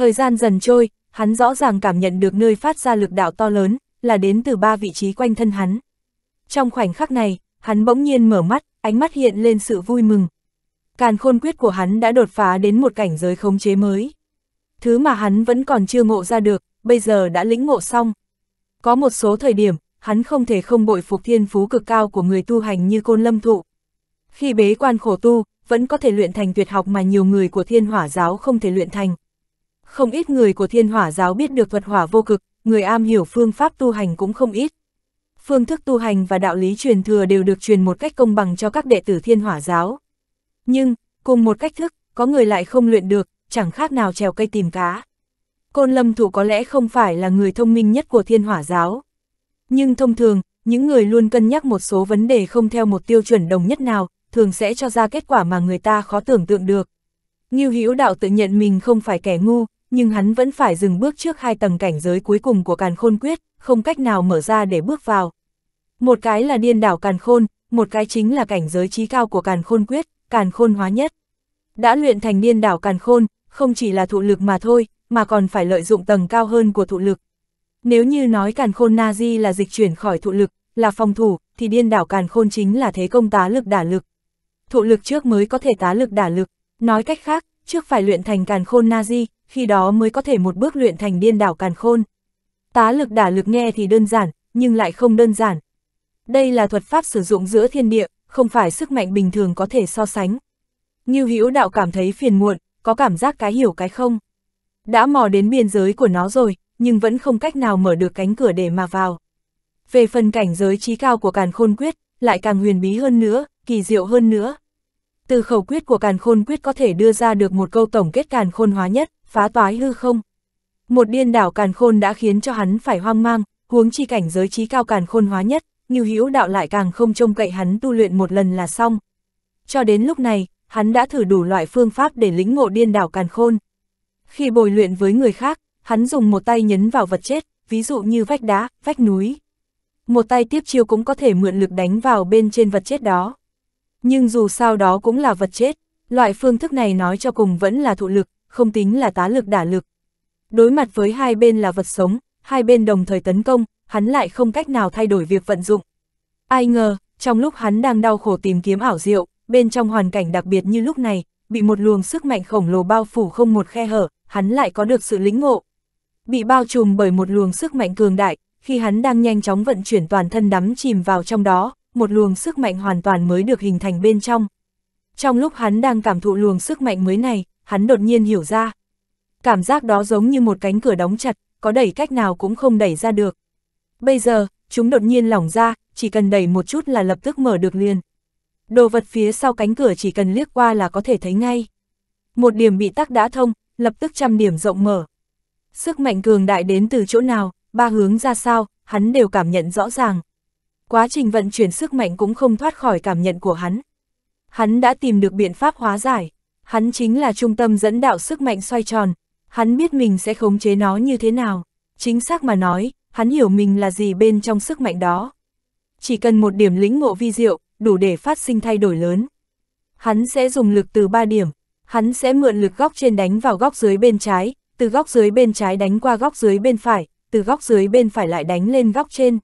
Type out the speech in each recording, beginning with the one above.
Thời gian dần trôi, hắn rõ ràng cảm nhận được nơi phát ra lực đạo to lớn, là đến từ ba vị trí quanh thân hắn. Trong khoảnh khắc này, hắn bỗng nhiên mở mắt, ánh mắt hiện lên sự vui mừng. Càn khôn quyết của hắn đã đột phá đến một cảnh giới khống chế mới. Thứ mà hắn vẫn còn chưa ngộ ra được, bây giờ đã lĩnh ngộ xong. Có một số thời điểm, hắn không thể không bội phục thiên phú cực cao của người tu hành như côn lâm thụ. Khi bế quan khổ tu, vẫn có thể luyện thành tuyệt học mà nhiều người của thiên hỏa giáo không thể luyện thành. Không ít người của thiên hỏa giáo biết được thuật hỏa vô cực, người am hiểu phương pháp tu hành cũng không ít. Phương thức tu hành và đạo lý truyền thừa đều được truyền một cách công bằng cho các đệ tử thiên hỏa giáo. Nhưng, cùng một cách thức, có người lại không luyện được, chẳng khác nào trèo cây tìm cá. Côn lâm thủ có lẽ không phải là người thông minh nhất của thiên hỏa giáo. Nhưng thông thường, những người luôn cân nhắc một số vấn đề không theo một tiêu chuẩn đồng nhất nào, thường sẽ cho ra kết quả mà người ta khó tưởng tượng được. Ngưu Hữu Đạo tự nhận mình không phải kẻ ngu, nhưng hắn vẫn phải dừng bước trước hai tầng cảnh giới cuối cùng của càn khôn quyết, không cách nào mở ra để bước vào. Một cái là điên đảo càn khôn, một cái chính là cảnh giới trí cao của càn khôn quyết, càn khôn hóa nhất. Đã luyện thành điên đảo càn khôn, không chỉ là thụ lực mà thôi, mà còn phải lợi dụng tầng cao hơn của thụ lực. Nếu như nói càn khôn nazi là dịch chuyển khỏi thụ lực, là phòng thủ, thì điên đảo càn khôn chính là thế công tá lực đả lực. Thụ lực trước mới có thể tá lực đả lực. Nói cách khác, trước phải luyện thành càn khôn nazi khi đó mới có thể một bước luyện thành điên đảo càn khôn. Tá lực đả lực nghe thì đơn giản, nhưng lại không đơn giản. Đây là thuật pháp sử dụng giữa thiên địa, không phải sức mạnh bình thường có thể so sánh. như Hữu đạo cảm thấy phiền muộn, có cảm giác cái hiểu cái không. Đã mò đến biên giới của nó rồi, nhưng vẫn không cách nào mở được cánh cửa để mà vào. Về phần cảnh giới trí cao của Càn Khôn Quyết, lại càng huyền bí hơn nữa, kỳ diệu hơn nữa. Từ khẩu quyết của Càn Khôn Quyết có thể đưa ra được một câu tổng kết Càn Khôn hóa nhất phá toái hư không. Một điên đảo càn khôn đã khiến cho hắn phải hoang mang, huống chi cảnh giới trí cao càn khôn hóa nhất, như hữu đạo lại càng không trông cậy hắn tu luyện một lần là xong. Cho đến lúc này, hắn đã thử đủ loại phương pháp để lĩnh ngộ điên đảo càn khôn. Khi bồi luyện với người khác, hắn dùng một tay nhấn vào vật chết, ví dụ như vách đá, vách núi. Một tay tiếp chiêu cũng có thể mượn lực đánh vào bên trên vật chết đó. Nhưng dù sao đó cũng là vật chết, loại phương thức này nói cho cùng vẫn là thụ lực, không tính là tá lực đả lực. Đối mặt với hai bên là vật sống, hai bên đồng thời tấn công, hắn lại không cách nào thay đổi việc vận dụng. Ai ngờ, trong lúc hắn đang đau khổ tìm kiếm ảo diệu, bên trong hoàn cảnh đặc biệt như lúc này, bị một luồng sức mạnh khổng lồ bao phủ không một khe hở, hắn lại có được sự lĩnh ngộ. Bị bao trùm bởi một luồng sức mạnh cường đại, khi hắn đang nhanh chóng vận chuyển toàn thân đắm chìm vào trong đó, một luồng sức mạnh hoàn toàn mới được hình thành bên trong. Trong lúc hắn đang cảm thụ luồng sức mạnh mới này, hắn đột nhiên hiểu ra. Cảm giác đó giống như một cánh cửa đóng chặt, có đẩy cách nào cũng không đẩy ra được. Bây giờ, chúng đột nhiên lỏng ra, chỉ cần đẩy một chút là lập tức mở được liền. Đồ vật phía sau cánh cửa chỉ cần liếc qua là có thể thấy ngay. Một điểm bị tắc đã thông, lập tức trăm điểm rộng mở. Sức mạnh cường đại đến từ chỗ nào, ba hướng ra sao, hắn đều cảm nhận rõ ràng. Quá trình vận chuyển sức mạnh cũng không thoát khỏi cảm nhận của hắn. Hắn đã tìm được biện pháp hóa giải. Hắn chính là trung tâm dẫn đạo sức mạnh xoay tròn, hắn biết mình sẽ khống chế nó như thế nào. Chính xác mà nói, hắn hiểu mình là gì bên trong sức mạnh đó. Chỉ cần một điểm lĩnh ngộ vi diệu, đủ để phát sinh thay đổi lớn. Hắn sẽ dùng lực từ ba điểm, hắn sẽ mượn lực góc trên đánh vào góc dưới bên trái, từ góc dưới bên trái đánh qua góc dưới bên phải, từ góc dưới bên phải lại đánh lên góc trên.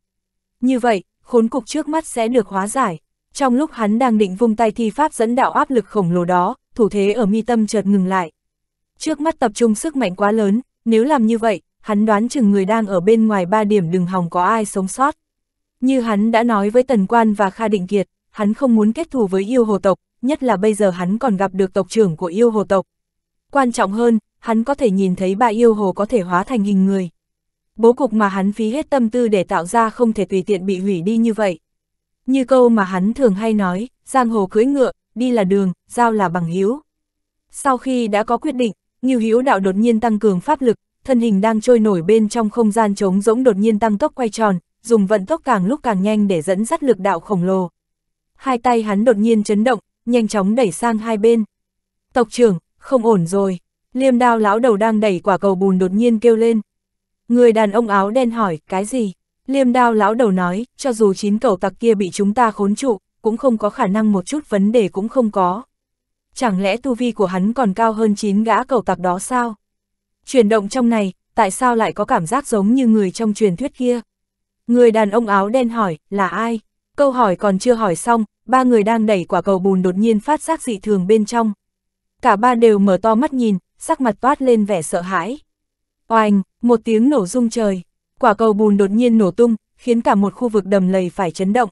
Như vậy, khốn cục trước mắt sẽ được hóa giải. Trong lúc hắn đang định vung tay thi pháp dẫn đạo áp lực khổng lồ đó, thủ thế ở mi tâm chợt ngừng lại. Trước mắt tập trung sức mạnh quá lớn, nếu làm như vậy, hắn đoán chừng người đang ở bên ngoài ba điểm đừng hòng có ai sống sót. Như hắn đã nói với Tần Quan và Kha Định Kiệt, hắn không muốn kết thù với yêu hồ tộc, nhất là bây giờ hắn còn gặp được tộc trưởng của yêu hồ tộc. Quan trọng hơn, hắn có thể nhìn thấy ba yêu hồ có thể hóa thành hình người. Bố cục mà hắn phí hết tâm tư để tạo ra không thể tùy tiện bị hủy đi như vậy. Như câu mà hắn thường hay nói, giang hồ cưỡi ngựa, đi là đường, giao là bằng hữu. Sau khi đã có quyết định, Ngưu hiếu Đạo đột nhiên tăng cường pháp lực, thân hình đang trôi nổi bên trong không gian trống rỗng đột nhiên tăng tốc quay tròn, dùng vận tốc càng lúc càng nhanh để dẫn dắt lực đạo khổng lồ. Hai tay hắn đột nhiên chấn động, nhanh chóng đẩy sang hai bên. Tộc trưởng, không ổn rồi. Liêm đao lão đầu đang đẩy quả cầu bùn đột nhiên kêu lên. Người đàn ông áo đen hỏi, cái gì? Liêm đao lão đầu nói, cho dù chín cầu tặc kia bị chúng ta khốn trụ, cũng không có khả năng một chút vấn đề cũng không có. Chẳng lẽ tu vi của hắn còn cao hơn 9 gã cầu tặc đó sao? Chuyển động trong này, tại sao lại có cảm giác giống như người trong truyền thuyết kia? Người đàn ông áo đen hỏi, là ai? Câu hỏi còn chưa hỏi xong, ba người đang đẩy quả cầu bùn đột nhiên phát giác dị thường bên trong. Cả ba đều mở to mắt nhìn, sắc mặt toát lên vẻ sợ hãi. Oanh, một tiếng nổ rung trời, quả cầu bùn đột nhiên nổ tung, khiến cả một khu vực đầm lầy phải chấn động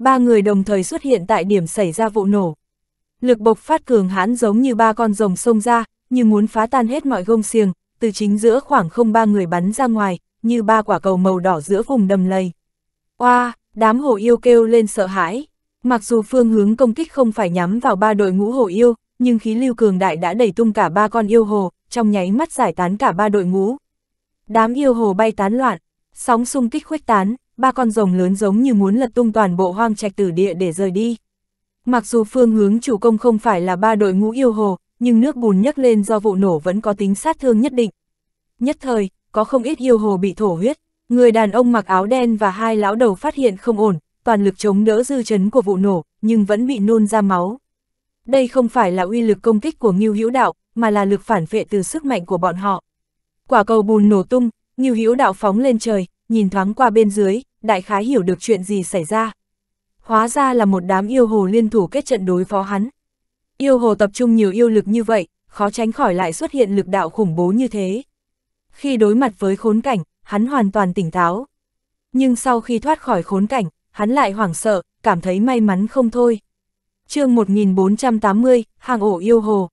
ba người đồng thời xuất hiện tại điểm xảy ra vụ nổ. Lực bộc phát cường hãn giống như ba con rồng sông ra, như muốn phá tan hết mọi gông xiềng, từ chính giữa khoảng không ba người bắn ra ngoài, như ba quả cầu màu đỏ giữa vùng đầm lầy. Oa, đám hồ yêu kêu lên sợ hãi. Mặc dù phương hướng công kích không phải nhắm vào ba đội ngũ hồ yêu, nhưng khí lưu cường đại đã đẩy tung cả ba con yêu hồ, trong nháy mắt giải tán cả ba đội ngũ. Đám yêu hồ bay tán loạn, sóng xung kích khuếch tán, ba con rồng lớn giống như muốn lật tung toàn bộ hoang trạch tử địa để rời đi. Mặc dù phương hướng chủ công không phải là ba đội ngũ yêu hồ, nhưng nước bùn nhấc lên do vụ nổ vẫn có tính sát thương nhất định. Nhất thời, có không ít yêu hồ bị thổ huyết, người đàn ông mặc áo đen và hai lão đầu phát hiện không ổn, toàn lực chống đỡ dư chấn của vụ nổ, nhưng vẫn bị nôn ra máu. Đây không phải là uy lực công kích của Ngưu Hữu Đạo, mà là lực phản vệ từ sức mạnh của bọn họ. Quả cầu bùn nổ tung, Ngưu Hữu Đạo phóng lên trời, nhìn thoáng qua bên dưới, đại khái hiểu được chuyện gì xảy ra. Hóa ra là một đám yêu hồ liên thủ kết trận đối phó hắn. Yêu hồ tập trung nhiều yêu lực như vậy, khó tránh khỏi lại xuất hiện lực đạo khủng bố như thế. Khi đối mặt với khốn cảnh, hắn hoàn toàn tỉnh táo. Nhưng sau khi thoát khỏi khốn cảnh, hắn lại hoảng sợ, cảm thấy may mắn không thôi. chương 1480, hàng ổ yêu hồ.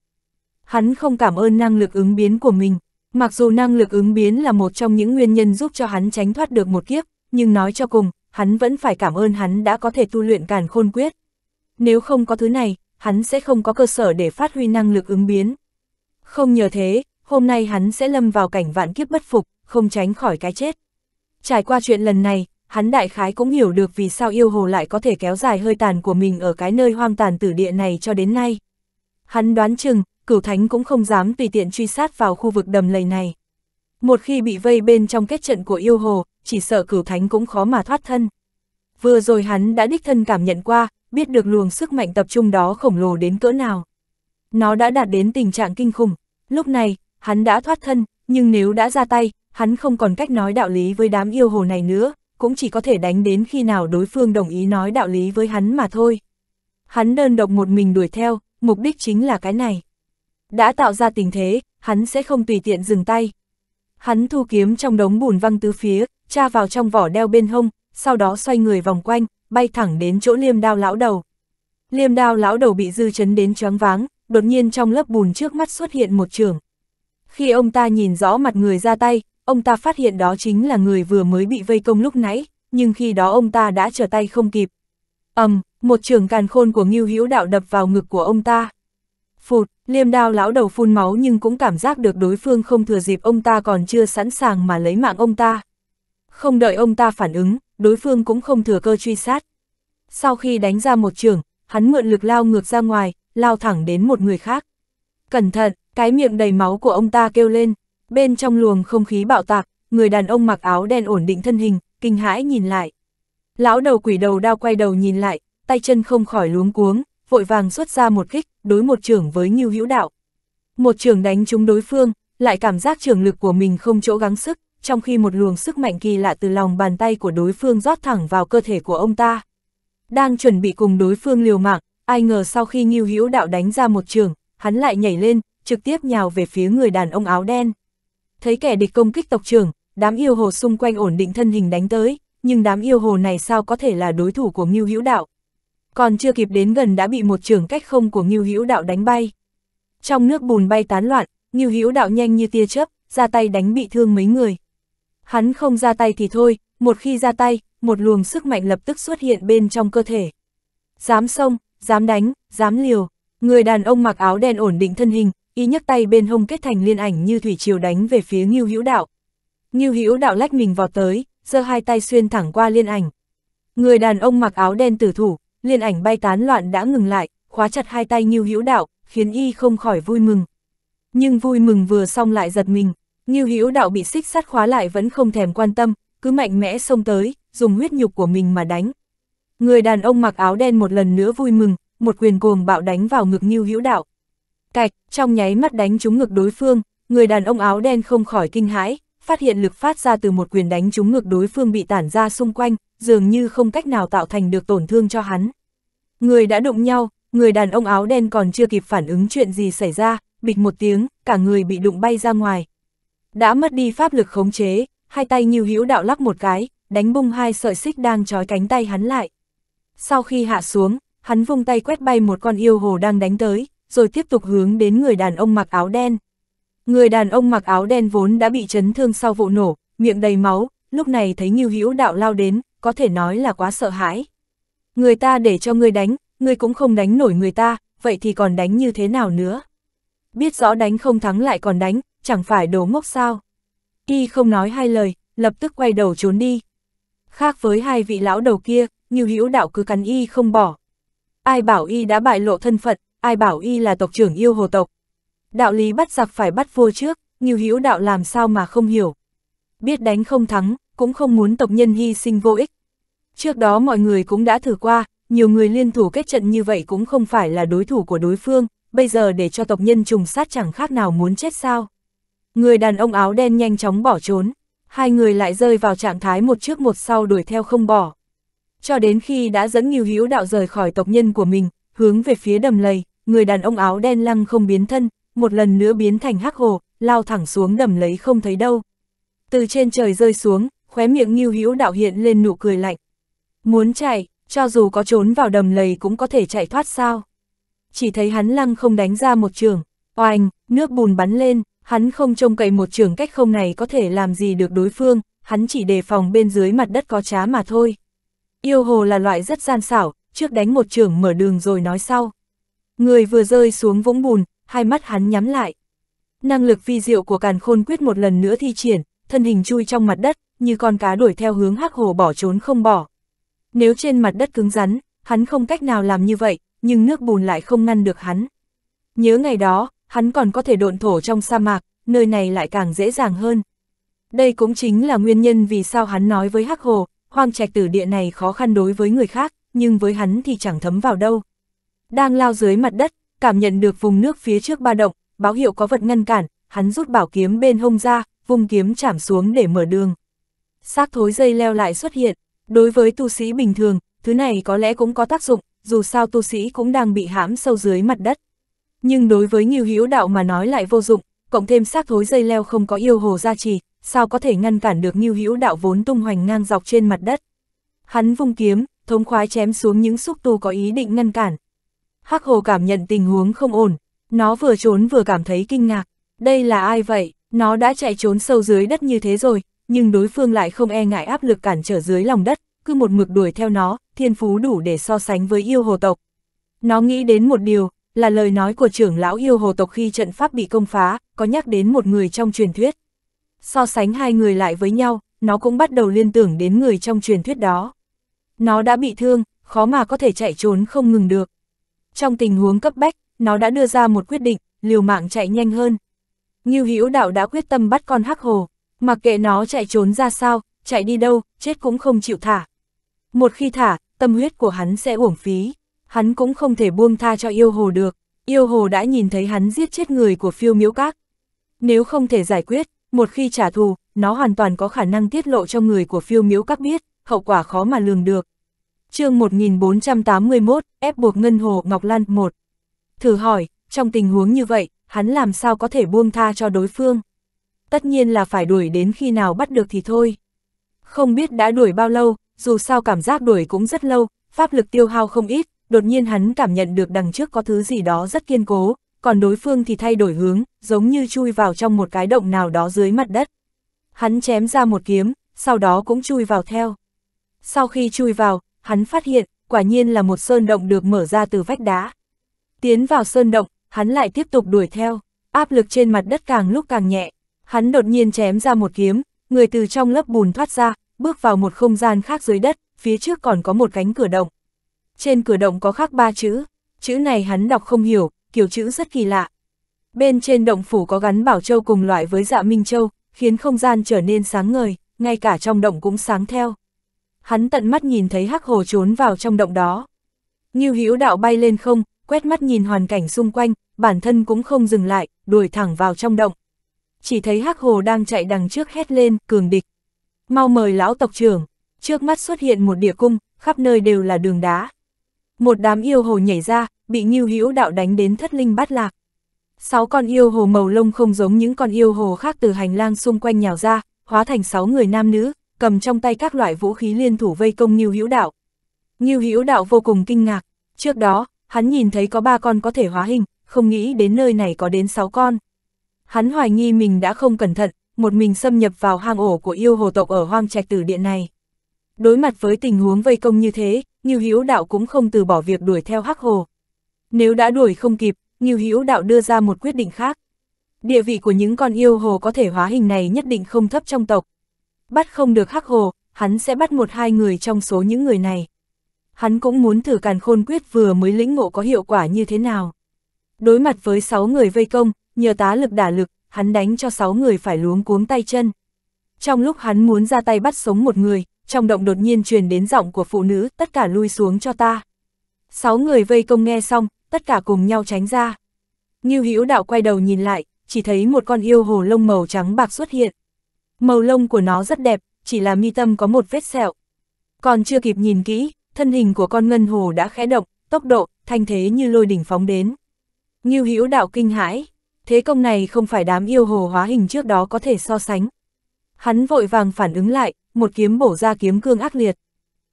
Hắn không cảm ơn năng lực ứng biến của mình, Mặc dù năng lực ứng biến là một trong những nguyên nhân giúp cho hắn tránh thoát được một kiếp, nhưng nói cho cùng, hắn vẫn phải cảm ơn hắn đã có thể tu luyện càn khôn quyết. Nếu không có thứ này, hắn sẽ không có cơ sở để phát huy năng lực ứng biến. Không nhờ thế, hôm nay hắn sẽ lâm vào cảnh vạn kiếp bất phục, không tránh khỏi cái chết. Trải qua chuyện lần này, hắn đại khái cũng hiểu được vì sao yêu hồ lại có thể kéo dài hơi tàn của mình ở cái nơi hoang tàn tử địa này cho đến nay. Hắn đoán chừng, cửu thánh cũng không dám tùy tiện truy sát vào khu vực đầm lầy này. Một khi bị vây bên trong kết trận của yêu hồ, chỉ sợ cửu thánh cũng khó mà thoát thân. Vừa rồi hắn đã đích thân cảm nhận qua, biết được luồng sức mạnh tập trung đó khổng lồ đến cỡ nào. Nó đã đạt đến tình trạng kinh khủng, lúc này, hắn đã thoát thân, nhưng nếu đã ra tay, hắn không còn cách nói đạo lý với đám yêu hồ này nữa, cũng chỉ có thể đánh đến khi nào đối phương đồng ý nói đạo lý với hắn mà thôi. Hắn đơn độc một mình đuổi theo, mục đích chính là cái này. Đã tạo ra tình thế, hắn sẽ không tùy tiện dừng tay. Hắn thu kiếm trong đống bùn văng tứ phía, tra vào trong vỏ đeo bên hông, sau đó xoay người vòng quanh, bay thẳng đến chỗ liêm đao lão đầu. Liêm đao lão đầu bị dư chấn đến choáng váng, đột nhiên trong lớp bùn trước mắt xuất hiện một trường. Khi ông ta nhìn rõ mặt người ra tay, ông ta phát hiện đó chính là người vừa mới bị vây công lúc nãy, nhưng khi đó ông ta đã trở tay không kịp. ầm, um, một trường càn khôn của Ngưu Hữu Đạo đập vào ngực của ông ta. Phụt, liêm đao lão đầu phun máu nhưng cũng cảm giác được đối phương không thừa dịp ông ta còn chưa sẵn sàng mà lấy mạng ông ta. Không đợi ông ta phản ứng, đối phương cũng không thừa cơ truy sát. Sau khi đánh ra một trường, hắn mượn lực lao ngược ra ngoài, lao thẳng đến một người khác. Cẩn thận, cái miệng đầy máu của ông ta kêu lên, bên trong luồng không khí bạo tạc, người đàn ông mặc áo đen ổn định thân hình, kinh hãi nhìn lại. Lão đầu quỷ đầu đao quay đầu nhìn lại, tay chân không khỏi luống cuống, vội vàng xuất ra một kích, đối một trường với Ngưu Hữu Đạo. Một trường đánh trúng đối phương, lại cảm giác trường lực của mình không chỗ gắng sức, trong khi một luồng sức mạnh kỳ lạ từ lòng bàn tay của đối phương rót thẳng vào cơ thể của ông ta. Đang chuẩn bị cùng đối phương liều mạng, ai ngờ sau khi Ngưu Hữu Đạo đánh ra một trường, hắn lại nhảy lên, trực tiếp nhào về phía người đàn ông áo đen. Thấy kẻ địch công kích tộc trưởng, đám yêu hồ xung quanh ổn định thân hình đánh tới, nhưng đám yêu hồ này sao có thể là đối thủ của Ngưu Hữu Đạo? còn chưa kịp đến gần đã bị một trưởng cách không của Ngưu Hữu Đạo đánh bay. Trong nước bùn bay tán loạn, Ngưu Hữu Đạo nhanh như tia chớp, ra tay đánh bị thương mấy người. Hắn không ra tay thì thôi, một khi ra tay, một luồng sức mạnh lập tức xuất hiện bên trong cơ thể. Dám xông, dám đánh, dám liều, người đàn ông mặc áo đen ổn định thân hình, y nhấc tay bên hông kết thành liên ảnh như thủy triều đánh về phía Ngưu Hữu Đạo. Ngưu Hữu Đạo lách mình vào tới, giơ hai tay xuyên thẳng qua liên ảnh. Người đàn ông mặc áo đen tử thủ, liên ảnh bay tán loạn đã ngừng lại, khóa chặt hai tay Ngưu Hữu Đạo, khiến y không khỏi vui mừng. Nhưng vui mừng vừa xong lại giật mình, Ngưu Hữu Đạo bị xích sắt khóa lại vẫn không thèm quan tâm, cứ mạnh mẽ xông tới, dùng huyết nhục của mình mà đánh. Người đàn ông mặc áo đen một lần nữa vui mừng, một quyền cuồng bạo đánh vào ngực Ngưu Hữu Đạo. Cạch, trong nháy mắt đánh trúng ngực đối phương, người đàn ông áo đen không khỏi kinh hãi, phát hiện lực phát ra từ một quyền đánh trúng ngực đối phương bị tản ra xung quanh, dường như không cách nào tạo thành được tổn thương cho hắn. Người đã đụng nhau, người đàn ông áo đen còn chưa kịp phản ứng chuyện gì xảy ra, bịch một tiếng, cả người bị đụng bay ra ngoài. Đã mất đi pháp lực khống chế, hai tay như hữu đạo lắc một cái, đánh bung hai sợi xích đang trói cánh tay hắn lại. Sau khi hạ xuống, hắn vung tay quét bay một con yêu hồ đang đánh tới, rồi tiếp tục hướng đến người đàn ông mặc áo đen. Người đàn ông mặc áo đen vốn đã bị chấn thương sau vụ nổ, miệng đầy máu, lúc này thấy Ngưu Hữu Đạo lao đến, có thể nói là quá sợ hãi. Người ta để cho ngươi đánh, ngươi cũng không đánh nổi người ta, vậy thì còn đánh như thế nào nữa? Biết rõ đánh không thắng lại còn đánh, chẳng phải đồ ngốc sao? Y không nói hai lời, lập tức quay đầu trốn đi. Khác với hai vị lão đầu kia, như hữu đạo cứ cắn Y không bỏ. Ai bảo Y đã bại lộ thân phận, ai bảo Y là tộc trưởng yêu hồ tộc. Đạo lý bắt giặc phải bắt vua trước, như hữu đạo làm sao mà không hiểu. Biết đánh không thắng, cũng không muốn tộc nhân hy sinh vô ích, Trước đó mọi người cũng đã thử qua, nhiều người liên thủ kết trận như vậy cũng không phải là đối thủ của đối phương, bây giờ để cho tộc nhân trùng sát chẳng khác nào muốn chết sao. Người đàn ông áo đen nhanh chóng bỏ trốn, hai người lại rơi vào trạng thái một trước một sau đuổi theo không bỏ. Cho đến khi đã dẫn nhiều hữu đạo rời khỏi tộc nhân của mình, hướng về phía đầm lầy, người đàn ông áo đen lăng không biến thân, một lần nữa biến thành hắc hồ, lao thẳng xuống đầm lấy không thấy đâu. Từ trên trời rơi xuống, khóe miệng Ngưu Hữu Đạo hiện lên nụ cười lạnh, Muốn chạy, cho dù có trốn vào đầm lầy cũng có thể chạy thoát sao. Chỉ thấy hắn lăng không đánh ra một trường, oanh, nước bùn bắn lên, hắn không trông cậy một trường cách không này có thể làm gì được đối phương, hắn chỉ đề phòng bên dưới mặt đất có trá mà thôi. Yêu hồ là loại rất gian xảo, trước đánh một trường mở đường rồi nói sau. Người vừa rơi xuống vũng bùn, hai mắt hắn nhắm lại. Năng lực vi diệu của càn khôn quyết một lần nữa thi triển, thân hình chui trong mặt đất, như con cá đuổi theo hướng hắc hồ bỏ trốn không bỏ. Nếu trên mặt đất cứng rắn, hắn không cách nào làm như vậy, nhưng nước bùn lại không ngăn được hắn. Nhớ ngày đó, hắn còn có thể độn thổ trong sa mạc, nơi này lại càng dễ dàng hơn. Đây cũng chính là nguyên nhân vì sao hắn nói với Hắc Hồ, hoang trạch tử địa này khó khăn đối với người khác, nhưng với hắn thì chẳng thấm vào đâu. Đang lao dưới mặt đất, cảm nhận được vùng nước phía trước ba động, báo hiệu có vật ngăn cản, hắn rút bảo kiếm bên hông ra, vung kiếm chạm xuống để mở đường. Xác thối dây leo lại xuất hiện, Đối với tu sĩ bình thường, thứ này có lẽ cũng có tác dụng, dù sao tu sĩ cũng đang bị hãm sâu dưới mặt đất. Nhưng đối với nhiều hữu đạo mà nói lại vô dụng, cộng thêm xác thối dây leo không có yêu hồ gia trì, sao có thể ngăn cản được nhiều hữu đạo vốn tung hoành ngang dọc trên mặt đất. Hắn vung kiếm, thống khoái chém xuống những xúc tu có ý định ngăn cản. Hắc hồ cảm nhận tình huống không ổn, nó vừa trốn vừa cảm thấy kinh ngạc. Đây là ai vậy? Nó đã chạy trốn sâu dưới đất như thế rồi, nhưng đối phương lại không e ngại áp lực cản trở dưới lòng đất, cứ một mực đuổi theo nó, thiên phú đủ để so sánh với yêu hồ tộc. Nó nghĩ đến một điều, là lời nói của trưởng lão yêu hồ tộc khi trận pháp bị công phá, có nhắc đến một người trong truyền thuyết. So sánh hai người lại với nhau, nó cũng bắt đầu liên tưởng đến người trong truyền thuyết đó. Nó đã bị thương, khó mà có thể chạy trốn không ngừng được. Trong tình huống cấp bách, nó đã đưa ra một quyết định, liều mạng chạy nhanh hơn. Ngưu Hữu Đạo đã quyết tâm bắt con hắc hồ. Mặc kệ nó chạy trốn ra sao, chạy đi đâu, chết cũng không chịu thả. Một khi thả, tâm huyết của hắn sẽ uổng phí. Hắn cũng không thể buông tha cho yêu hồ được. Yêu hồ đã nhìn thấy hắn giết chết người của phiêu miễu các. Nếu không thể giải quyết, một khi trả thù, nó hoàn toàn có khả năng tiết lộ cho người của phiêu miễu các biết, hậu quả khó mà lường được. chương 1481, ép buộc Ngân Hồ Ngọc Lan 1. Thử hỏi, trong tình huống như vậy, hắn làm sao có thể buông tha cho đối phương? tất nhiên là phải đuổi đến khi nào bắt được thì thôi. Không biết đã đuổi bao lâu, dù sao cảm giác đuổi cũng rất lâu, pháp lực tiêu hao không ít, đột nhiên hắn cảm nhận được đằng trước có thứ gì đó rất kiên cố, còn đối phương thì thay đổi hướng, giống như chui vào trong một cái động nào đó dưới mặt đất. Hắn chém ra một kiếm, sau đó cũng chui vào theo. Sau khi chui vào, hắn phát hiện, quả nhiên là một sơn động được mở ra từ vách đá. Tiến vào sơn động, hắn lại tiếp tục đuổi theo, áp lực trên mặt đất càng lúc càng nhẹ, Hắn đột nhiên chém ra một kiếm, người từ trong lớp bùn thoát ra, bước vào một không gian khác dưới đất, phía trước còn có một cánh cửa động. Trên cửa động có khắc ba chữ, chữ này hắn đọc không hiểu, kiểu chữ rất kỳ lạ. Bên trên động phủ có gắn bảo châu cùng loại với dạ minh châu, khiến không gian trở nên sáng ngời, ngay cả trong động cũng sáng theo. Hắn tận mắt nhìn thấy hắc hồ trốn vào trong động đó. như Hữu đạo bay lên không, quét mắt nhìn hoàn cảnh xung quanh, bản thân cũng không dừng lại, đuổi thẳng vào trong động chỉ thấy hắc hồ đang chạy đằng trước hét lên, cường địch. Mau mời lão tộc trưởng, trước mắt xuất hiện một địa cung, khắp nơi đều là đường đá. Một đám yêu hồ nhảy ra, bị nghiêu hữu đạo đánh đến thất linh bát lạc. Sáu con yêu hồ màu lông không giống những con yêu hồ khác từ hành lang xung quanh nhào ra, hóa thành sáu người nam nữ, cầm trong tay các loại vũ khí liên thủ vây công nghiêu hữu đạo. Nghiêu hữu đạo vô cùng kinh ngạc, trước đó, hắn nhìn thấy có ba con có thể hóa hình, không nghĩ đến nơi này có đến sáu con hắn hoài nghi mình đã không cẩn thận, một mình xâm nhập vào hang ổ của yêu hồ tộc ở hoang trạch tử điện này. Đối mặt với tình huống vây công như thế, Ngưu Hữu Đạo cũng không từ bỏ việc đuổi theo Hắc Hồ. Nếu đã đuổi không kịp, Ngưu Hữu Đạo đưa ra một quyết định khác. Địa vị của những con yêu hồ có thể hóa hình này nhất định không thấp trong tộc. Bắt không được Hắc Hồ, hắn sẽ bắt một hai người trong số những người này. Hắn cũng muốn thử càn khôn quyết vừa mới lĩnh ngộ có hiệu quả như thế nào. Đối mặt với sáu người vây công, nhờ tá lực đả lực, hắn đánh cho sáu người phải luống cuống tay chân. Trong lúc hắn muốn ra tay bắt sống một người, trong động đột nhiên truyền đến giọng của phụ nữ, tất cả lui xuống cho ta. Sáu người vây công nghe xong, tất cả cùng nhau tránh ra. Ngưu Hữu Đạo quay đầu nhìn lại, chỉ thấy một con yêu hồ lông màu trắng bạc xuất hiện. Màu lông của nó rất đẹp, chỉ là mi tâm có một vết sẹo. Còn chưa kịp nhìn kỹ, thân hình của con ngân hồ đã khẽ động, tốc độ, thanh thế như lôi đỉnh phóng đến. Ngưu Hữu Đạo kinh hãi, thế công này không phải đám yêu hồ hóa hình trước đó có thể so sánh. Hắn vội vàng phản ứng lại, một kiếm bổ ra kiếm cương ác liệt.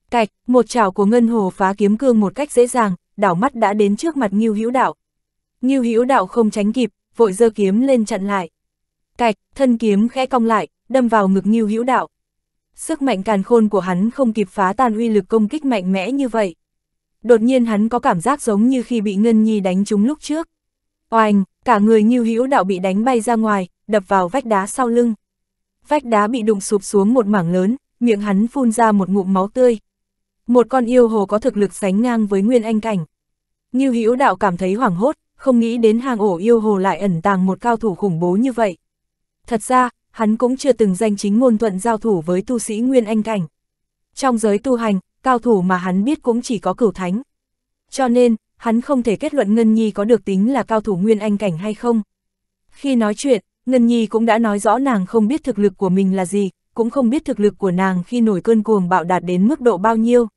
Cạch, một chảo của ngân hồ phá kiếm cương một cách dễ dàng, đảo mắt đã đến trước mặt Ngưu Hữu Đạo. Ngưu Hữu Đạo không tránh kịp, vội giơ kiếm lên chặn lại. Cạch, thân kiếm khẽ cong lại, đâm vào ngực Ngưu Hữu Đạo. Sức mạnh càn khôn của hắn không kịp phá tan uy lực công kích mạnh mẽ như vậy. Đột nhiên hắn có cảm giác giống như khi bị Ngân Nhi đánh trúng lúc trước. Oanh, Cả người như Hữu Đạo bị đánh bay ra ngoài, đập vào vách đá sau lưng. Vách đá bị đụng sụp xuống một mảng lớn, miệng hắn phun ra một ngụm máu tươi. Một con yêu hồ có thực lực sánh ngang với Nguyên Anh cảnh. như Hữu Đạo cảm thấy hoảng hốt, không nghĩ đến hang ổ yêu hồ lại ẩn tàng một cao thủ khủng bố như vậy. Thật ra, hắn cũng chưa từng danh chính ngôn thuận giao thủ với tu sĩ Nguyên Anh Cảnh. Trong giới tu hành, cao thủ mà hắn biết cũng chỉ có cửu thánh. Cho nên, hắn không thể kết luận Ngân Nhi có được tính là cao thủ nguyên anh cảnh hay không. Khi nói chuyện, Ngân Nhi cũng đã nói rõ nàng không biết thực lực của mình là gì, cũng không biết thực lực của nàng khi nổi cơn cuồng bạo đạt đến mức độ bao nhiêu.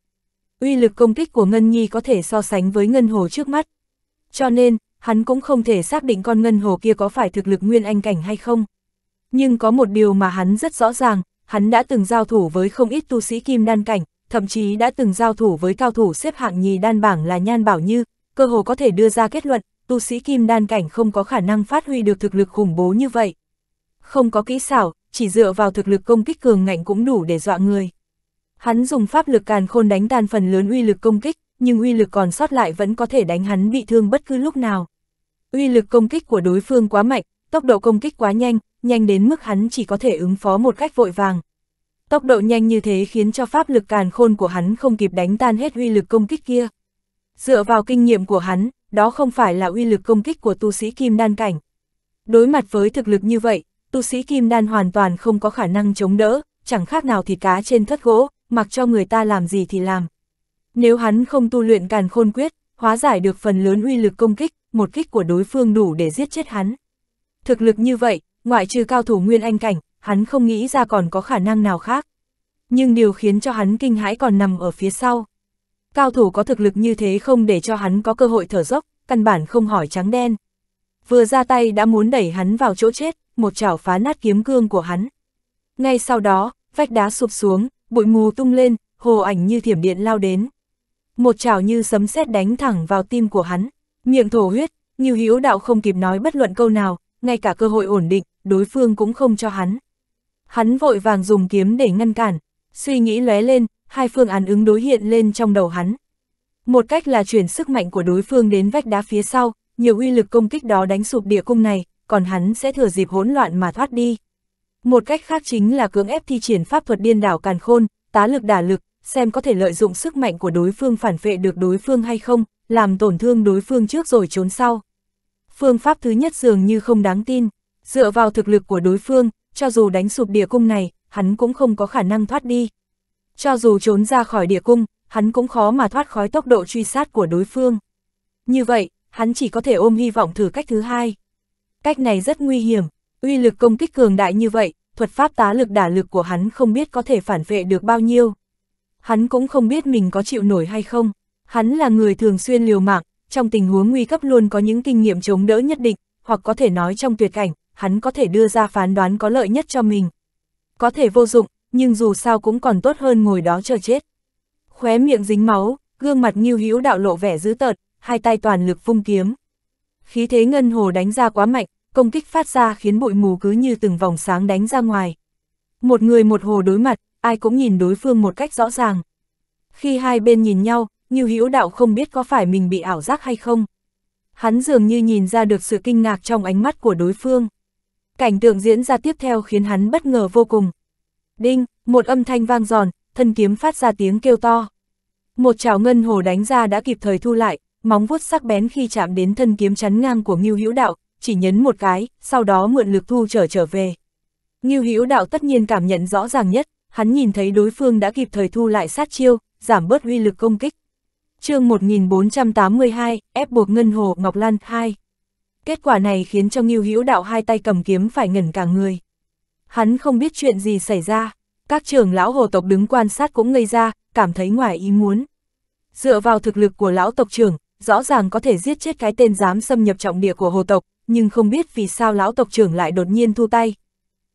Uy lực công kích của Ngân Nhi có thể so sánh với Ngân Hồ trước mắt. Cho nên, hắn cũng không thể xác định con Ngân Hồ kia có phải thực lực nguyên anh cảnh hay không. Nhưng có một điều mà hắn rất rõ ràng, hắn đã từng giao thủ với không ít tu sĩ kim đan cảnh, thậm chí đã từng giao thủ với cao thủ xếp hạng nhì đan bảng là Nhan Bảo Như, cơ hồ có thể đưa ra kết luận, tu sĩ kim đan cảnh không có khả năng phát huy được thực lực khủng bố như vậy. Không có kỹ xảo, chỉ dựa vào thực lực công kích cường ngạnh cũng đủ để dọa người. Hắn dùng pháp lực càn khôn đánh tan phần lớn uy lực công kích, nhưng uy lực còn sót lại vẫn có thể đánh hắn bị thương bất cứ lúc nào. Uy lực công kích của đối phương quá mạnh, tốc độ công kích quá nhanh, nhanh đến mức hắn chỉ có thể ứng phó một cách vội vàng, Tốc độ nhanh như thế khiến cho pháp lực càn khôn của hắn không kịp đánh tan hết uy lực công kích kia. Dựa vào kinh nghiệm của hắn, đó không phải là uy lực công kích của tu sĩ kim đan cảnh. Đối mặt với thực lực như vậy, tu sĩ kim đan hoàn toàn không có khả năng chống đỡ, chẳng khác nào thịt cá trên thất gỗ, mặc cho người ta làm gì thì làm. Nếu hắn không tu luyện càn khôn quyết, hóa giải được phần lớn uy lực công kích, một kích của đối phương đủ để giết chết hắn. Thực lực như vậy, ngoại trừ cao thủ nguyên anh cảnh, hắn không nghĩ ra còn có khả năng nào khác. Nhưng điều khiến cho hắn kinh hãi còn nằm ở phía sau. Cao thủ có thực lực như thế không để cho hắn có cơ hội thở dốc, căn bản không hỏi trắng đen. Vừa ra tay đã muốn đẩy hắn vào chỗ chết, một chảo phá nát kiếm cương của hắn. Ngay sau đó, vách đá sụp xuống, bụi mù tung lên, hồ ảnh như thiểm điện lao đến. Một chảo như sấm sét đánh thẳng vào tim của hắn, miệng thổ huyết, như hiếu đạo không kịp nói bất luận câu nào, ngay cả cơ hội ổn định, đối phương cũng không cho hắn. Hắn vội vàng dùng kiếm để ngăn cản, suy nghĩ lóe lên, hai phương án ứng đối hiện lên trong đầu hắn. Một cách là chuyển sức mạnh của đối phương đến vách đá phía sau, nhiều uy lực công kích đó đánh sụp địa cung này, còn hắn sẽ thừa dịp hỗn loạn mà thoát đi. Một cách khác chính là cưỡng ép thi triển pháp thuật điên đảo càn khôn, tá lực đả lực, xem có thể lợi dụng sức mạnh của đối phương phản vệ được đối phương hay không, làm tổn thương đối phương trước rồi trốn sau. Phương pháp thứ nhất dường như không đáng tin, dựa vào thực lực của đối phương, cho dù đánh sụp địa cung này, hắn cũng không có khả năng thoát đi. Cho dù trốn ra khỏi địa cung, hắn cũng khó mà thoát khói tốc độ truy sát của đối phương. Như vậy, hắn chỉ có thể ôm hy vọng thử cách thứ hai. Cách này rất nguy hiểm, uy lực công kích cường đại như vậy, thuật pháp tá lực đả lực của hắn không biết có thể phản vệ được bao nhiêu. Hắn cũng không biết mình có chịu nổi hay không. Hắn là người thường xuyên liều mạng, trong tình huống nguy cấp luôn có những kinh nghiệm chống đỡ nhất định, hoặc có thể nói trong tuyệt cảnh, hắn có thể đưa ra phán đoán có lợi nhất cho mình. Có thể vô dụng, nhưng dù sao cũng còn tốt hơn ngồi đó chờ chết. Khóe miệng dính máu, gương mặt nghiêu hữu đạo lộ vẻ dữ tợt, hai tay toàn lực vung kiếm. Khí thế ngân hồ đánh ra quá mạnh, công kích phát ra khiến bụi mù cứ như từng vòng sáng đánh ra ngoài. Một người một hồ đối mặt, ai cũng nhìn đối phương một cách rõ ràng. Khi hai bên nhìn nhau, Ngưu Hữu Đạo không biết có phải mình bị ảo giác hay không. Hắn dường như nhìn ra được sự kinh ngạc trong ánh mắt của đối phương. Cảnh tượng diễn ra tiếp theo khiến hắn bất ngờ vô cùng. Đinh, một âm thanh vang giòn, thân kiếm phát ra tiếng kêu to. Một chảo ngân hồ đánh ra đã kịp thời thu lại, móng vuốt sắc bén khi chạm đến thân kiếm chắn ngang của Ngưu Hữu Đạo, chỉ nhấn một cái, sau đó mượn lực thu trở trở về. Ngưu Hữu Đạo tất nhiên cảm nhận rõ ràng nhất, hắn nhìn thấy đối phương đã kịp thời thu lại sát chiêu, giảm bớt uy lực công kích. Chương 1482, ép buộc ngân hồ Ngọc Lan 2. Kết quả này khiến cho Ngưu Hữu Đạo hai tay cầm kiếm phải ngẩn cả người. Hắn không biết chuyện gì xảy ra, các trưởng lão hồ tộc đứng quan sát cũng ngây ra, cảm thấy ngoài ý muốn. Dựa vào thực lực của lão tộc trưởng, rõ ràng có thể giết chết cái tên dám xâm nhập trọng địa của hồ tộc, nhưng không biết vì sao lão tộc trưởng lại đột nhiên thu tay.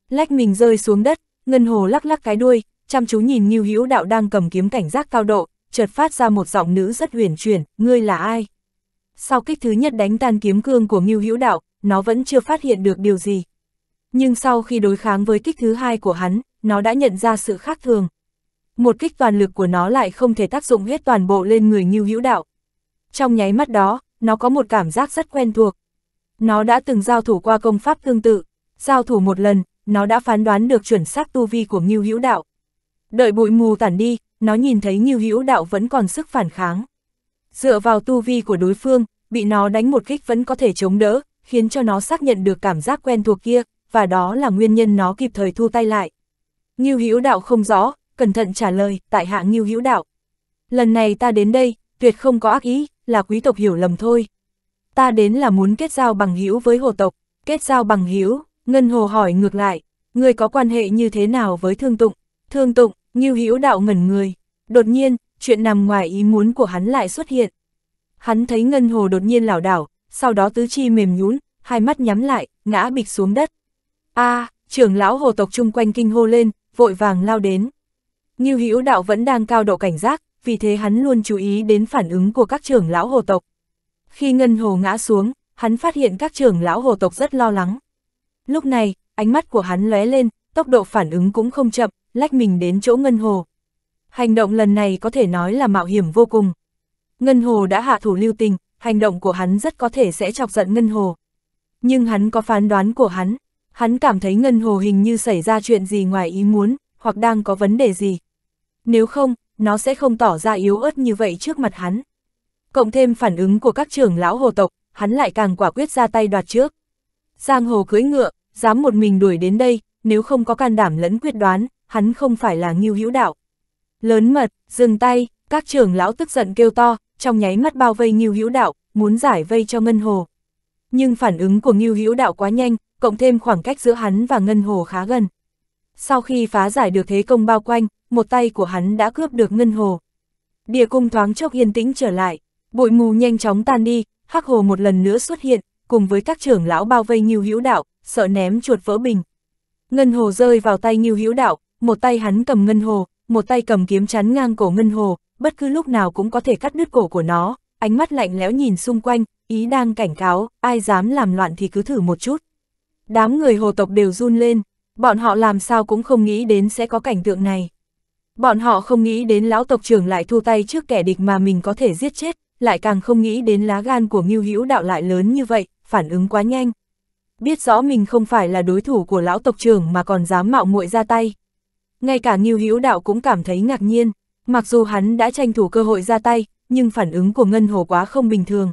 Lách mình rơi xuống đất, ngân hồ lắc lắc cái đuôi, chăm chú nhìn Ngưu Hữu Đạo đang cầm kiếm cảnh giác cao độ, chợt phát ra một giọng nữ rất huyền chuyển, ngươi là ai? Sau kích thứ nhất đánh tan kiếm cương của Ngưu Hữu Đạo, nó vẫn chưa phát hiện được điều gì. Nhưng sau khi đối kháng với kích thứ hai của hắn, nó đã nhận ra sự khác thường. Một kích toàn lực của nó lại không thể tác dụng hết toàn bộ lên người Ngưu Hữu Đạo. Trong nháy mắt đó, nó có một cảm giác rất quen thuộc. Nó đã từng giao thủ qua công pháp tương tự, giao thủ một lần, nó đã phán đoán được chuẩn xác tu vi của Ngưu Hữu Đạo. Đợi bụi mù tản đi, nó nhìn thấy Ngưu Hữu Đạo vẫn còn sức phản kháng. Dựa vào tu vi của đối phương, bị nó đánh một kích vẫn có thể chống đỡ, khiến cho nó xác nhận được cảm giác quen thuộc kia, và đó là nguyên nhân nó kịp thời thu tay lại. Ngưu Hữu Đạo không rõ, cẩn thận trả lời, tại hạ Ngưu Hữu Đạo. Lần này ta đến đây, tuyệt không có ác ý, là quý tộc hiểu lầm thôi. Ta đến là muốn kết giao bằng hữu với hồ tộc, kết giao bằng hữu, Ngân Hồ hỏi ngược lại, ngươi có quan hệ như thế nào với Thương Tụng? Thương Tụng, Ngưu Hữu Đạo ngẩn người, đột nhiên, chuyện nằm ngoài ý muốn của hắn lại xuất hiện. Hắn thấy ngân hồ đột nhiên lảo đảo, sau đó tứ chi mềm nhún, hai mắt nhắm lại, ngã bịch xuống đất. A, à, trưởng lão hồ tộc chung quanh kinh hô lên, vội vàng lao đến. như Hữu Đạo vẫn đang cao độ cảnh giác, vì thế hắn luôn chú ý đến phản ứng của các trưởng lão hồ tộc. Khi ngân hồ ngã xuống, hắn phát hiện các trưởng lão hồ tộc rất lo lắng. Lúc này, ánh mắt của hắn lóe lên, tốc độ phản ứng cũng không chậm, lách mình đến chỗ ngân hồ. Hành động lần này có thể nói là mạo hiểm vô cùng. Ngân Hồ đã hạ thủ lưu tình, hành động của hắn rất có thể sẽ chọc giận Ngân Hồ. Nhưng hắn có phán đoán của hắn, hắn cảm thấy Ngân Hồ hình như xảy ra chuyện gì ngoài ý muốn, hoặc đang có vấn đề gì. Nếu không, nó sẽ không tỏ ra yếu ớt như vậy trước mặt hắn. Cộng thêm phản ứng của các trưởng lão hồ tộc, hắn lại càng quả quyết ra tay đoạt trước. Giang hồ cưỡi ngựa, dám một mình đuổi đến đây, nếu không có can đảm lẫn quyết đoán, hắn không phải là nghiêu hữu đạo. Lớn mật, dừng tay, các trưởng lão tức giận kêu to, trong nháy mắt bao vây Ngưu Hữu Đạo, muốn giải vây cho Ngân Hồ. Nhưng phản ứng của Ngưu Hữu Đạo quá nhanh, cộng thêm khoảng cách giữa hắn và Ngân Hồ khá gần. Sau khi phá giải được thế công bao quanh, một tay của hắn đã cướp được Ngân Hồ. Địa cung thoáng chốc yên tĩnh trở lại, bụi mù nhanh chóng tan đi, Hắc Hồ một lần nữa xuất hiện, cùng với các trưởng lão bao vây Ngưu Hữu Đạo, sợ ném chuột vỡ bình. Ngân Hồ rơi vào tay Ngưu Hữu Đạo, một tay hắn cầm Ngân Hồ, một tay cầm kiếm chắn ngang cổ ngân hồ, bất cứ lúc nào cũng có thể cắt đứt cổ của nó, ánh mắt lạnh lẽo nhìn xung quanh, ý đang cảnh cáo, ai dám làm loạn thì cứ thử một chút. Đám người hồ tộc đều run lên, bọn họ làm sao cũng không nghĩ đến sẽ có cảnh tượng này. Bọn họ không nghĩ đến lão tộc trưởng lại thu tay trước kẻ địch mà mình có thể giết chết, lại càng không nghĩ đến lá gan của Ngưu Hữu đạo lại lớn như vậy, phản ứng quá nhanh. Biết rõ mình không phải là đối thủ của lão tộc trưởng mà còn dám mạo muội ra tay, ngay cả Ngưu Hữu Đạo cũng cảm thấy ngạc nhiên, mặc dù hắn đã tranh thủ cơ hội ra tay, nhưng phản ứng của Ngân Hồ quá không bình thường.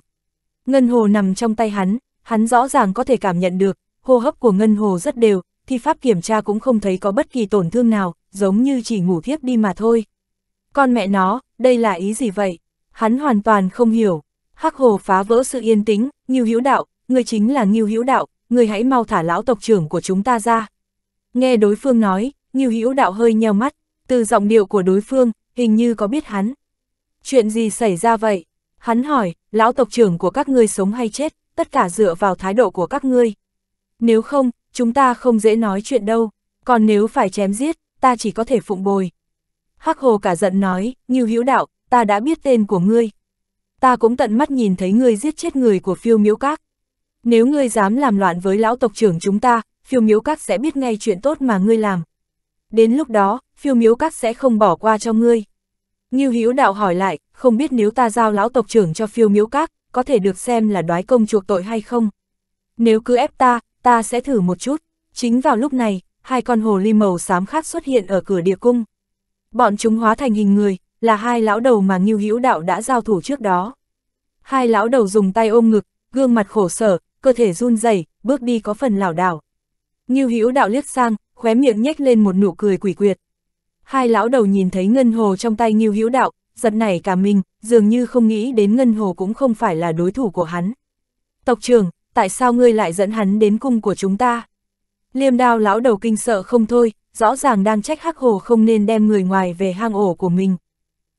Ngân Hồ nằm trong tay hắn, hắn rõ ràng có thể cảm nhận được, hô hấp của Ngân Hồ rất đều, thi pháp kiểm tra cũng không thấy có bất kỳ tổn thương nào, giống như chỉ ngủ thiếp đi mà thôi. Con mẹ nó, đây là ý gì vậy? Hắn hoàn toàn không hiểu. Hắc Hồ phá vỡ sự yên tĩnh, Ngưu Hữu Đạo, người chính là Ngưu Hữu Đạo, người hãy mau thả lão tộc trưởng của chúng ta ra. Nghe đối phương nói, Ngưu Hữu Đạo hơi nheo mắt, từ giọng điệu của đối phương, hình như có biết hắn. Chuyện gì xảy ra vậy? Hắn hỏi, lão tộc trưởng của các ngươi sống hay chết, tất cả dựa vào thái độ của các ngươi. Nếu không, chúng ta không dễ nói chuyện đâu, còn nếu phải chém giết, ta chỉ có thể phụng bồi. Hắc Hồ cả giận nói, Ngưu Hữu Đạo, ta đã biết tên của ngươi. Ta cũng tận mắt nhìn thấy ngươi giết chết người của phiêu miếu các. Nếu ngươi dám làm loạn với lão tộc trưởng chúng ta, phiêu miếu các sẽ biết ngay chuyện tốt mà ngươi làm, đến lúc đó, phiêu miếu các sẽ không bỏ qua cho ngươi. Như Hữu đạo hỏi lại, không biết nếu ta giao lão tộc trưởng cho phiêu miếu các, có thể được xem là đoái công chuộc tội hay không? Nếu cứ ép ta, ta sẽ thử một chút. Chính vào lúc này, hai con hồ ly màu xám khác xuất hiện ở cửa địa cung. Bọn chúng hóa thành hình người, là hai lão đầu mà Ngưu Hữu Đạo đã giao thủ trước đó. Hai lão đầu dùng tay ôm ngực, gương mặt khổ sở, cơ thể run rẩy, bước đi có phần lảo đảo. Ngưu Hữu Đạo liếc sang, khóe miệng nhếch lên một nụ cười quỷ quyệt. Hai lão đầu nhìn thấy ngân hồ trong tay Ngưu Hữu Đạo, giật nảy cả mình, dường như không nghĩ đến ngân hồ cũng không phải là đối thủ của hắn. Tộc trưởng, tại sao ngươi lại dẫn hắn đến cung của chúng ta? Liêm đao lão đầu kinh sợ không thôi, rõ ràng đang trách Hắc Hồ không nên đem người ngoài về hang ổ của mình.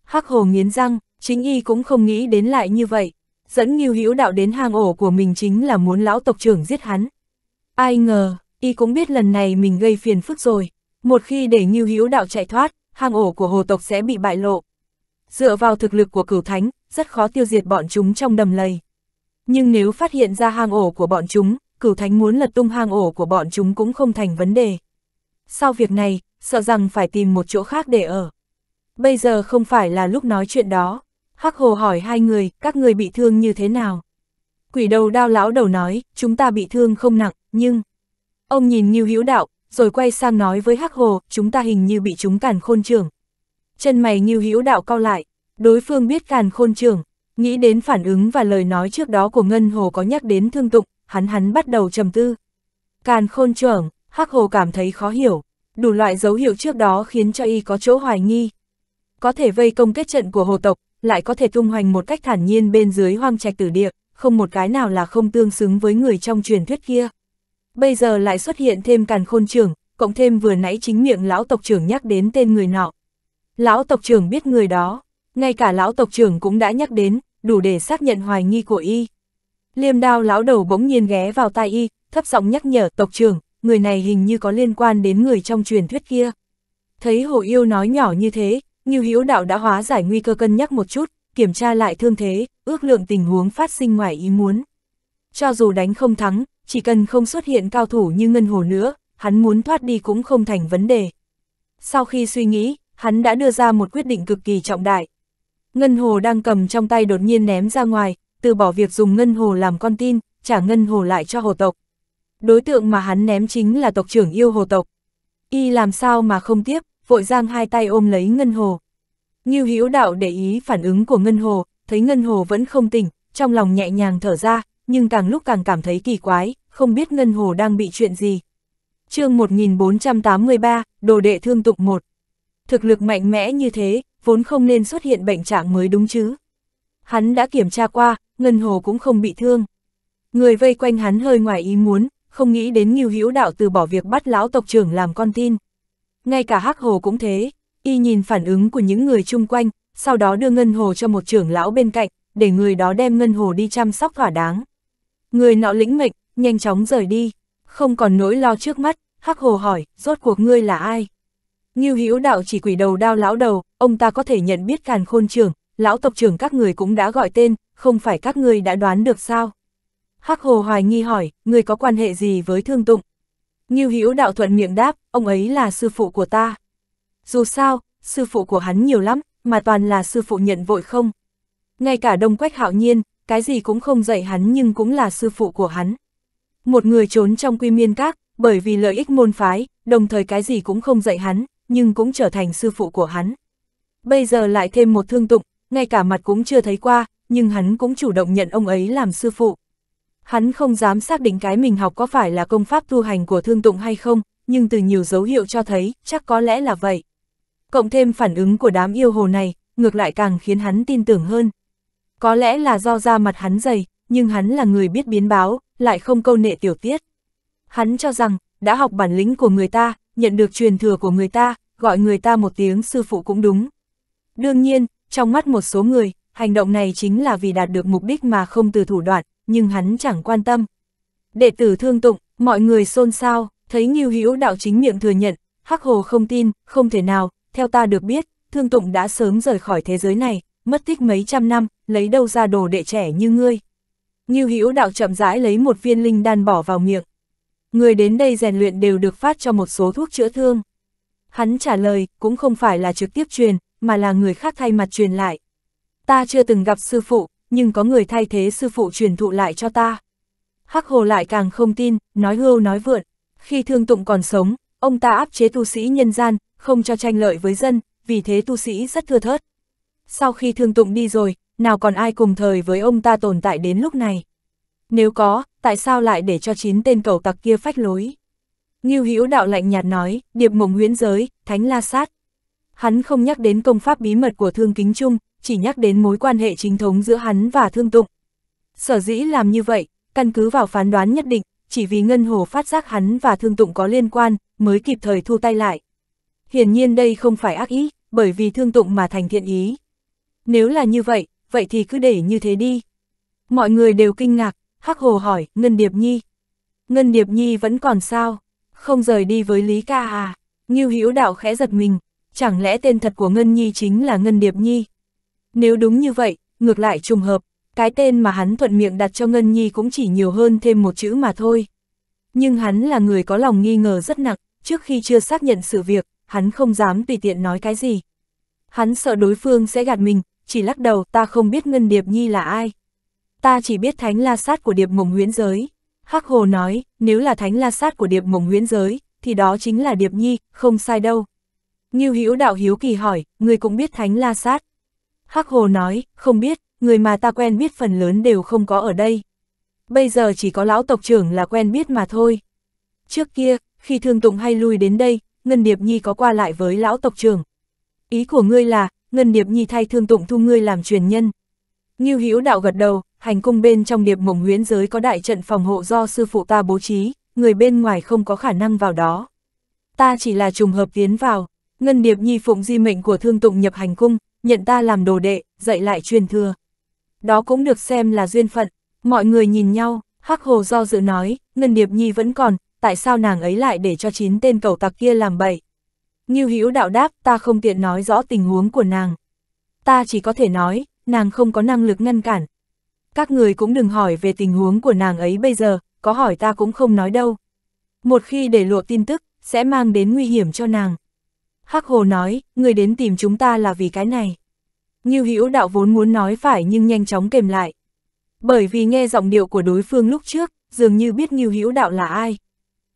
Hắc Hồ nghiến răng, chính y cũng không nghĩ đến lại như vậy. Dẫn Ngưu Hữu Đạo đến hang ổ của mình chính là muốn lão tộc trưởng giết hắn. Ai ngờ, y cũng biết lần này mình gây phiền phức rồi. Một khi để Ngưu Hữu Đạo chạy thoát, hang ổ của hồ tộc sẽ bị bại lộ. Dựa vào thực lực của cửu thánh, rất khó tiêu diệt bọn chúng trong đầm lầy. Nhưng nếu phát hiện ra hang ổ của bọn chúng, cửu thánh muốn lật tung hang ổ của bọn chúng cũng không thành vấn đề. Sau việc này, sợ rằng phải tìm một chỗ khác để ở. Bây giờ không phải là lúc nói chuyện đó. Hắc Hồ hỏi hai người, các người bị thương như thế nào? Quỷ đầu đao lão đầu nói, chúng ta bị thương không nặng, nhưng... Ông nhìn Ngưu Hữu Đạo, rồi quay sang nói với Hắc Hồ, chúng ta hình như bị chúng càn khôn trưởng. Chân mày Ngưu Hữu Đạo cau lại, đối phương biết càn khôn trưởng, nghĩ đến phản ứng và lời nói trước đó của Ngân Hồ có nhắc đến thương tụng, hắn hắn bắt đầu trầm tư. Càn khôn trưởng, Hắc Hồ cảm thấy khó hiểu, đủ loại dấu hiệu trước đó khiến cho y có chỗ hoài nghi. Có thể vây công kết trận của hồ tộc, lại có thể tung hoành một cách thản nhiên bên dưới hoang trạch tử địa, không một cái nào là không tương xứng với người trong truyền thuyết kia bây giờ lại xuất hiện thêm càn khôn trưởng, cộng thêm vừa nãy chính miệng lão tộc trưởng nhắc đến tên người nọ. Lão tộc trưởng biết người đó, ngay cả lão tộc trưởng cũng đã nhắc đến, đủ để xác nhận hoài nghi của y. Liêm đao lão đầu bỗng nhiên ghé vào tai y, thấp giọng nhắc nhở tộc trưởng, người này hình như có liên quan đến người trong truyền thuyết kia. Thấy hồ yêu nói nhỏ như thế, như Hữu Đạo đã hóa giải nguy cơ cân nhắc một chút, kiểm tra lại thương thế, ước lượng tình huống phát sinh ngoài ý muốn. Cho dù đánh không thắng, chỉ cần không xuất hiện cao thủ như ngân hồ nữa, hắn muốn thoát đi cũng không thành vấn đề. Sau khi suy nghĩ, hắn đã đưa ra một quyết định cực kỳ trọng đại. Ngân hồ đang cầm trong tay đột nhiên ném ra ngoài, từ bỏ việc dùng ngân hồ làm con tin, trả ngân hồ lại cho hồ tộc. Đối tượng mà hắn ném chính là tộc trưởng yêu hồ tộc. Y làm sao mà không tiếp, vội giang hai tay ôm lấy ngân hồ. Ngưu Hữu Đạo để ý phản ứng của ngân hồ, thấy ngân hồ vẫn không tỉnh, trong lòng nhẹ nhàng thở ra, nhưng càng lúc càng cảm thấy kỳ quái, không biết Ngân Hồ đang bị chuyện gì. chương 1483, Đồ Đệ Thương Tục 1 Thực lực mạnh mẽ như thế, vốn không nên xuất hiện bệnh trạng mới đúng chứ. Hắn đã kiểm tra qua, Ngân Hồ cũng không bị thương. Người vây quanh hắn hơi ngoài ý muốn, không nghĩ đến Ngưu Hữu Đạo từ bỏ việc bắt lão tộc trưởng làm con tin. Ngay cả Hắc Hồ cũng thế, y nhìn phản ứng của những người chung quanh, sau đó đưa Ngân Hồ cho một trưởng lão bên cạnh, để người đó đem Ngân Hồ đi chăm sóc thỏa đáng. Người nọ lĩnh mệnh, nhanh chóng rời đi, không còn nỗi lo trước mắt, Hắc Hồ hỏi, rốt cuộc ngươi là ai? Ngưu Hữu Đạo chỉ quỷ đầu đao lão đầu, ông ta có thể nhận biết Càn Khôn trưởng, lão tộc trưởng các người cũng đã gọi tên, không phải các người đã đoán được sao? Hắc Hồ hoài nghi hỏi, người có quan hệ gì với Thương Tụng? Ngưu Hữu Đạo thuận miệng đáp, ông ấy là sư phụ của ta. Dù sao, sư phụ của hắn nhiều lắm, mà toàn là sư phụ nhận vội không. Ngay cả Đông Quách Hạo Nhiên, cái gì cũng không dạy hắn nhưng cũng là sư phụ của hắn. Một người trốn trong quy miên các, bởi vì lợi ích môn phái, đồng thời cái gì cũng không dạy hắn, nhưng cũng trở thành sư phụ của hắn. Bây giờ lại thêm một thương tụng, ngay cả mặt cũng chưa thấy qua, nhưng hắn cũng chủ động nhận ông ấy làm sư phụ. Hắn không dám xác định cái mình học có phải là công pháp tu hành của thương tụng hay không, nhưng từ nhiều dấu hiệu cho thấy, chắc có lẽ là vậy. Cộng thêm phản ứng của đám yêu hồ này, ngược lại càng khiến hắn tin tưởng hơn. Có lẽ là do da mặt hắn dày, nhưng hắn là người biết biến báo, lại không câu nệ tiểu tiết. Hắn cho rằng, đã học bản lĩnh của người ta, nhận được truyền thừa của người ta, gọi người ta một tiếng sư phụ cũng đúng. Đương nhiên, trong mắt một số người, hành động này chính là vì đạt được mục đích mà không từ thủ đoạn, nhưng hắn chẳng quan tâm. Đệ tử thương tụng, mọi người xôn xao, thấy Nghiêu Hữu đạo chính miệng thừa nhận, Hắc Hồ không tin, không thể nào, theo ta được biết, thương tụng đã sớm rời khỏi thế giới này, mất tích mấy trăm năm, lấy đâu ra đồ đệ trẻ như ngươi. Như Hữu đạo chậm rãi lấy một viên linh đan bỏ vào miệng. Người đến đây rèn luyện đều được phát cho một số thuốc chữa thương. Hắn trả lời, cũng không phải là trực tiếp truyền, mà là người khác thay mặt truyền lại. Ta chưa từng gặp sư phụ, nhưng có người thay thế sư phụ truyền thụ lại cho ta. Hắc hồ lại càng không tin, nói hưu nói vượn. Khi thương tụng còn sống, ông ta áp chế tu sĩ nhân gian, không cho tranh lợi với dân, vì thế tu sĩ rất thưa thớt sau khi thương tụng đi rồi, nào còn ai cùng thời với ông ta tồn tại đến lúc này. Nếu có, tại sao lại để cho chín tên cầu tặc kia phách lối? Ngưu Hữu đạo lạnh nhạt nói, điệp mộng huyễn giới, thánh la sát. Hắn không nhắc đến công pháp bí mật của thương kính chung, chỉ nhắc đến mối quan hệ chính thống giữa hắn và thương tụng. Sở dĩ làm như vậy, căn cứ vào phán đoán nhất định, chỉ vì Ngân Hồ phát giác hắn và thương tụng có liên quan, mới kịp thời thu tay lại. Hiển nhiên đây không phải ác ý, bởi vì thương tụng mà thành thiện ý. Nếu là như vậy, vậy thì cứ để như thế đi. Mọi người đều kinh ngạc, Hắc Hồ hỏi, Ngân Điệp Nhi. Ngân Điệp Nhi vẫn còn sao? Không rời đi với Lý Ca à? Ngưu Hữu Đạo khẽ giật mình, chẳng lẽ tên thật của Ngân Nhi chính là Ngân Điệp Nhi? Nếu đúng như vậy, ngược lại trùng hợp, cái tên mà hắn thuận miệng đặt cho Ngân Nhi cũng chỉ nhiều hơn thêm một chữ mà thôi. Nhưng hắn là người có lòng nghi ngờ rất nặng, trước khi chưa xác nhận sự việc, hắn không dám tùy tiện nói cái gì. Hắn sợ đối phương sẽ gạt mình, chỉ lắc đầu ta không biết Ngân Điệp Nhi là ai. Ta chỉ biết thánh la sát của điệp mộng huyễn giới. Hắc Hồ nói, nếu là thánh la sát của điệp mộng huyễn giới, thì đó chính là điệp nhi, không sai đâu. Nghiêu Hữu đạo hiếu kỳ hỏi, người cũng biết thánh la sát. Hắc Hồ nói, không biết, người mà ta quen biết phần lớn đều không có ở đây. Bây giờ chỉ có lão tộc trưởng là quen biết mà thôi. Trước kia, khi thương tụng hay lui đến đây, Ngân Điệp Nhi có qua lại với lão tộc trưởng. Ý của ngươi là, Ngân Điệp Nhi thay thương tụng thu ngươi làm truyền nhân. Ngưu Hữu đạo gật đầu, hành cung bên trong Điệp Mộng Huyễn giới có đại trận phòng hộ do sư phụ ta bố trí, người bên ngoài không có khả năng vào đó. Ta chỉ là trùng hợp tiến vào, Ngân Điệp Nhi phụng di mệnh của thương tụng nhập hành cung, nhận ta làm đồ đệ, dạy lại truyền thừa. Đó cũng được xem là duyên phận, mọi người nhìn nhau, Hắc Hồ do dự nói, Ngân Điệp Nhi vẫn còn, tại sao nàng ấy lại để cho chín tên cầu tặc kia làm bậy. Ngưu Hữu đạo đáp, ta không tiện nói rõ tình huống của nàng. Ta chỉ có thể nói, nàng không có năng lực ngăn cản. Các người cũng đừng hỏi về tình huống của nàng ấy bây giờ, có hỏi ta cũng không nói đâu. Một khi để lộ tin tức, sẽ mang đến nguy hiểm cho nàng. Hắc Hồ nói, người đến tìm chúng ta là vì cái này. Ngưu Hữu đạo vốn muốn nói phải nhưng nhanh chóng kềm lại. Bởi vì nghe giọng điệu của đối phương lúc trước, dường như biết Ngưu Hữu đạo là ai.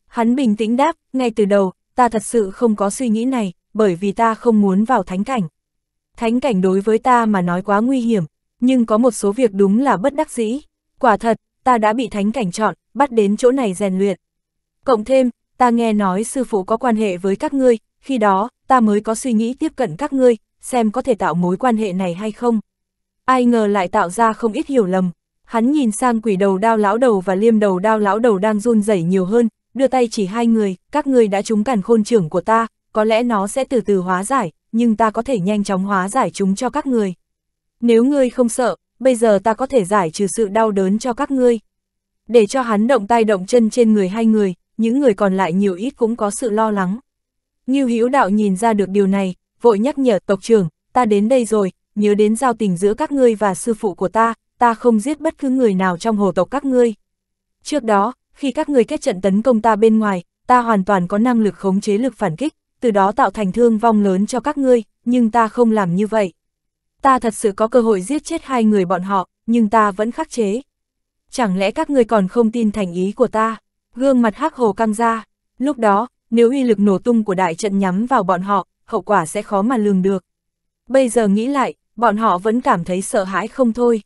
Hắn bình tĩnh đáp, ngay từ đầu, ta thật sự không có suy nghĩ này, bởi vì ta không muốn vào thánh cảnh. Thánh cảnh đối với ta mà nói quá nguy hiểm, nhưng có một số việc đúng là bất đắc dĩ. Quả thật, ta đã bị thánh cảnh chọn, bắt đến chỗ này rèn luyện. Cộng thêm, ta nghe nói sư phụ có quan hệ với các ngươi, khi đó, ta mới có suy nghĩ tiếp cận các ngươi, xem có thể tạo mối quan hệ này hay không. Ai ngờ lại tạo ra không ít hiểu lầm. Hắn nhìn sang quỷ đầu đao lão đầu và liêm đầu đao lão đầu đang run rẩy nhiều hơn, đưa tay chỉ hai người, các người đã trúng càn khôn trưởng của ta, có lẽ nó sẽ từ từ hóa giải, nhưng ta có thể nhanh chóng hóa giải chúng cho các người. Nếu ngươi không sợ, bây giờ ta có thể giải trừ sự đau đớn cho các ngươi. Để cho hắn động tay động chân trên người hai người, những người còn lại nhiều ít cũng có sự lo lắng. Ngưu Hữu Đạo nhìn ra được điều này, vội nhắc nhở tộc trưởng, ta đến đây rồi, nhớ đến giao tình giữa các ngươi và sư phụ của ta, ta không giết bất cứ người nào trong hồ tộc các ngươi. Trước đó, khi các người kết trận tấn công ta bên ngoài, ta hoàn toàn có năng lực khống chế lực phản kích, từ đó tạo thành thương vong lớn cho các ngươi, nhưng ta không làm như vậy. Ta thật sự có cơ hội giết chết hai người bọn họ, nhưng ta vẫn khắc chế. Chẳng lẽ các ngươi còn không tin thành ý của ta? Gương mặt hắc hồ căng ra, lúc đó, nếu uy lực nổ tung của đại trận nhắm vào bọn họ, hậu quả sẽ khó mà lường được. Bây giờ nghĩ lại, bọn họ vẫn cảm thấy sợ hãi không thôi.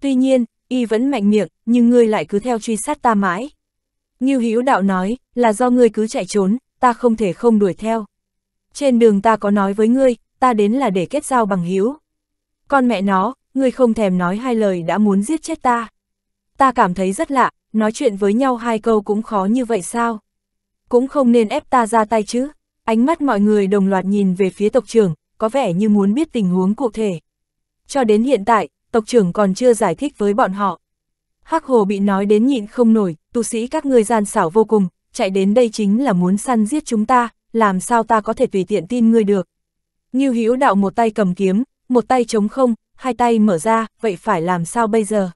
Tuy nhiên, y vẫn mạnh miệng, nhưng ngươi lại cứ theo truy sát ta mãi. Ngưu Hữu Đạo nói, là do ngươi cứ chạy trốn, ta không thể không đuổi theo. Trên đường ta có nói với ngươi, ta đến là để kết giao bằng hiếu. Con mẹ nó, ngươi không thèm nói hai lời đã muốn giết chết ta. Ta cảm thấy rất lạ, nói chuyện với nhau hai câu cũng khó như vậy sao? Cũng không nên ép ta ra tay chứ. Ánh mắt mọi người đồng loạt nhìn về phía tộc trưởng, có vẻ như muốn biết tình huống cụ thể. Cho đến hiện tại, tộc trưởng còn chưa giải thích với bọn họ. Hắc Hồ bị nói đến nhịn không nổi, tu sĩ các ngươi gian xảo vô cùng, chạy đến đây chính là muốn săn giết chúng ta, làm sao ta có thể tùy tiện tin ngươi được. Ngưu Hữu đạo một tay cầm kiếm, một tay chống không, hai tay mở ra, vậy phải làm sao bây giờ?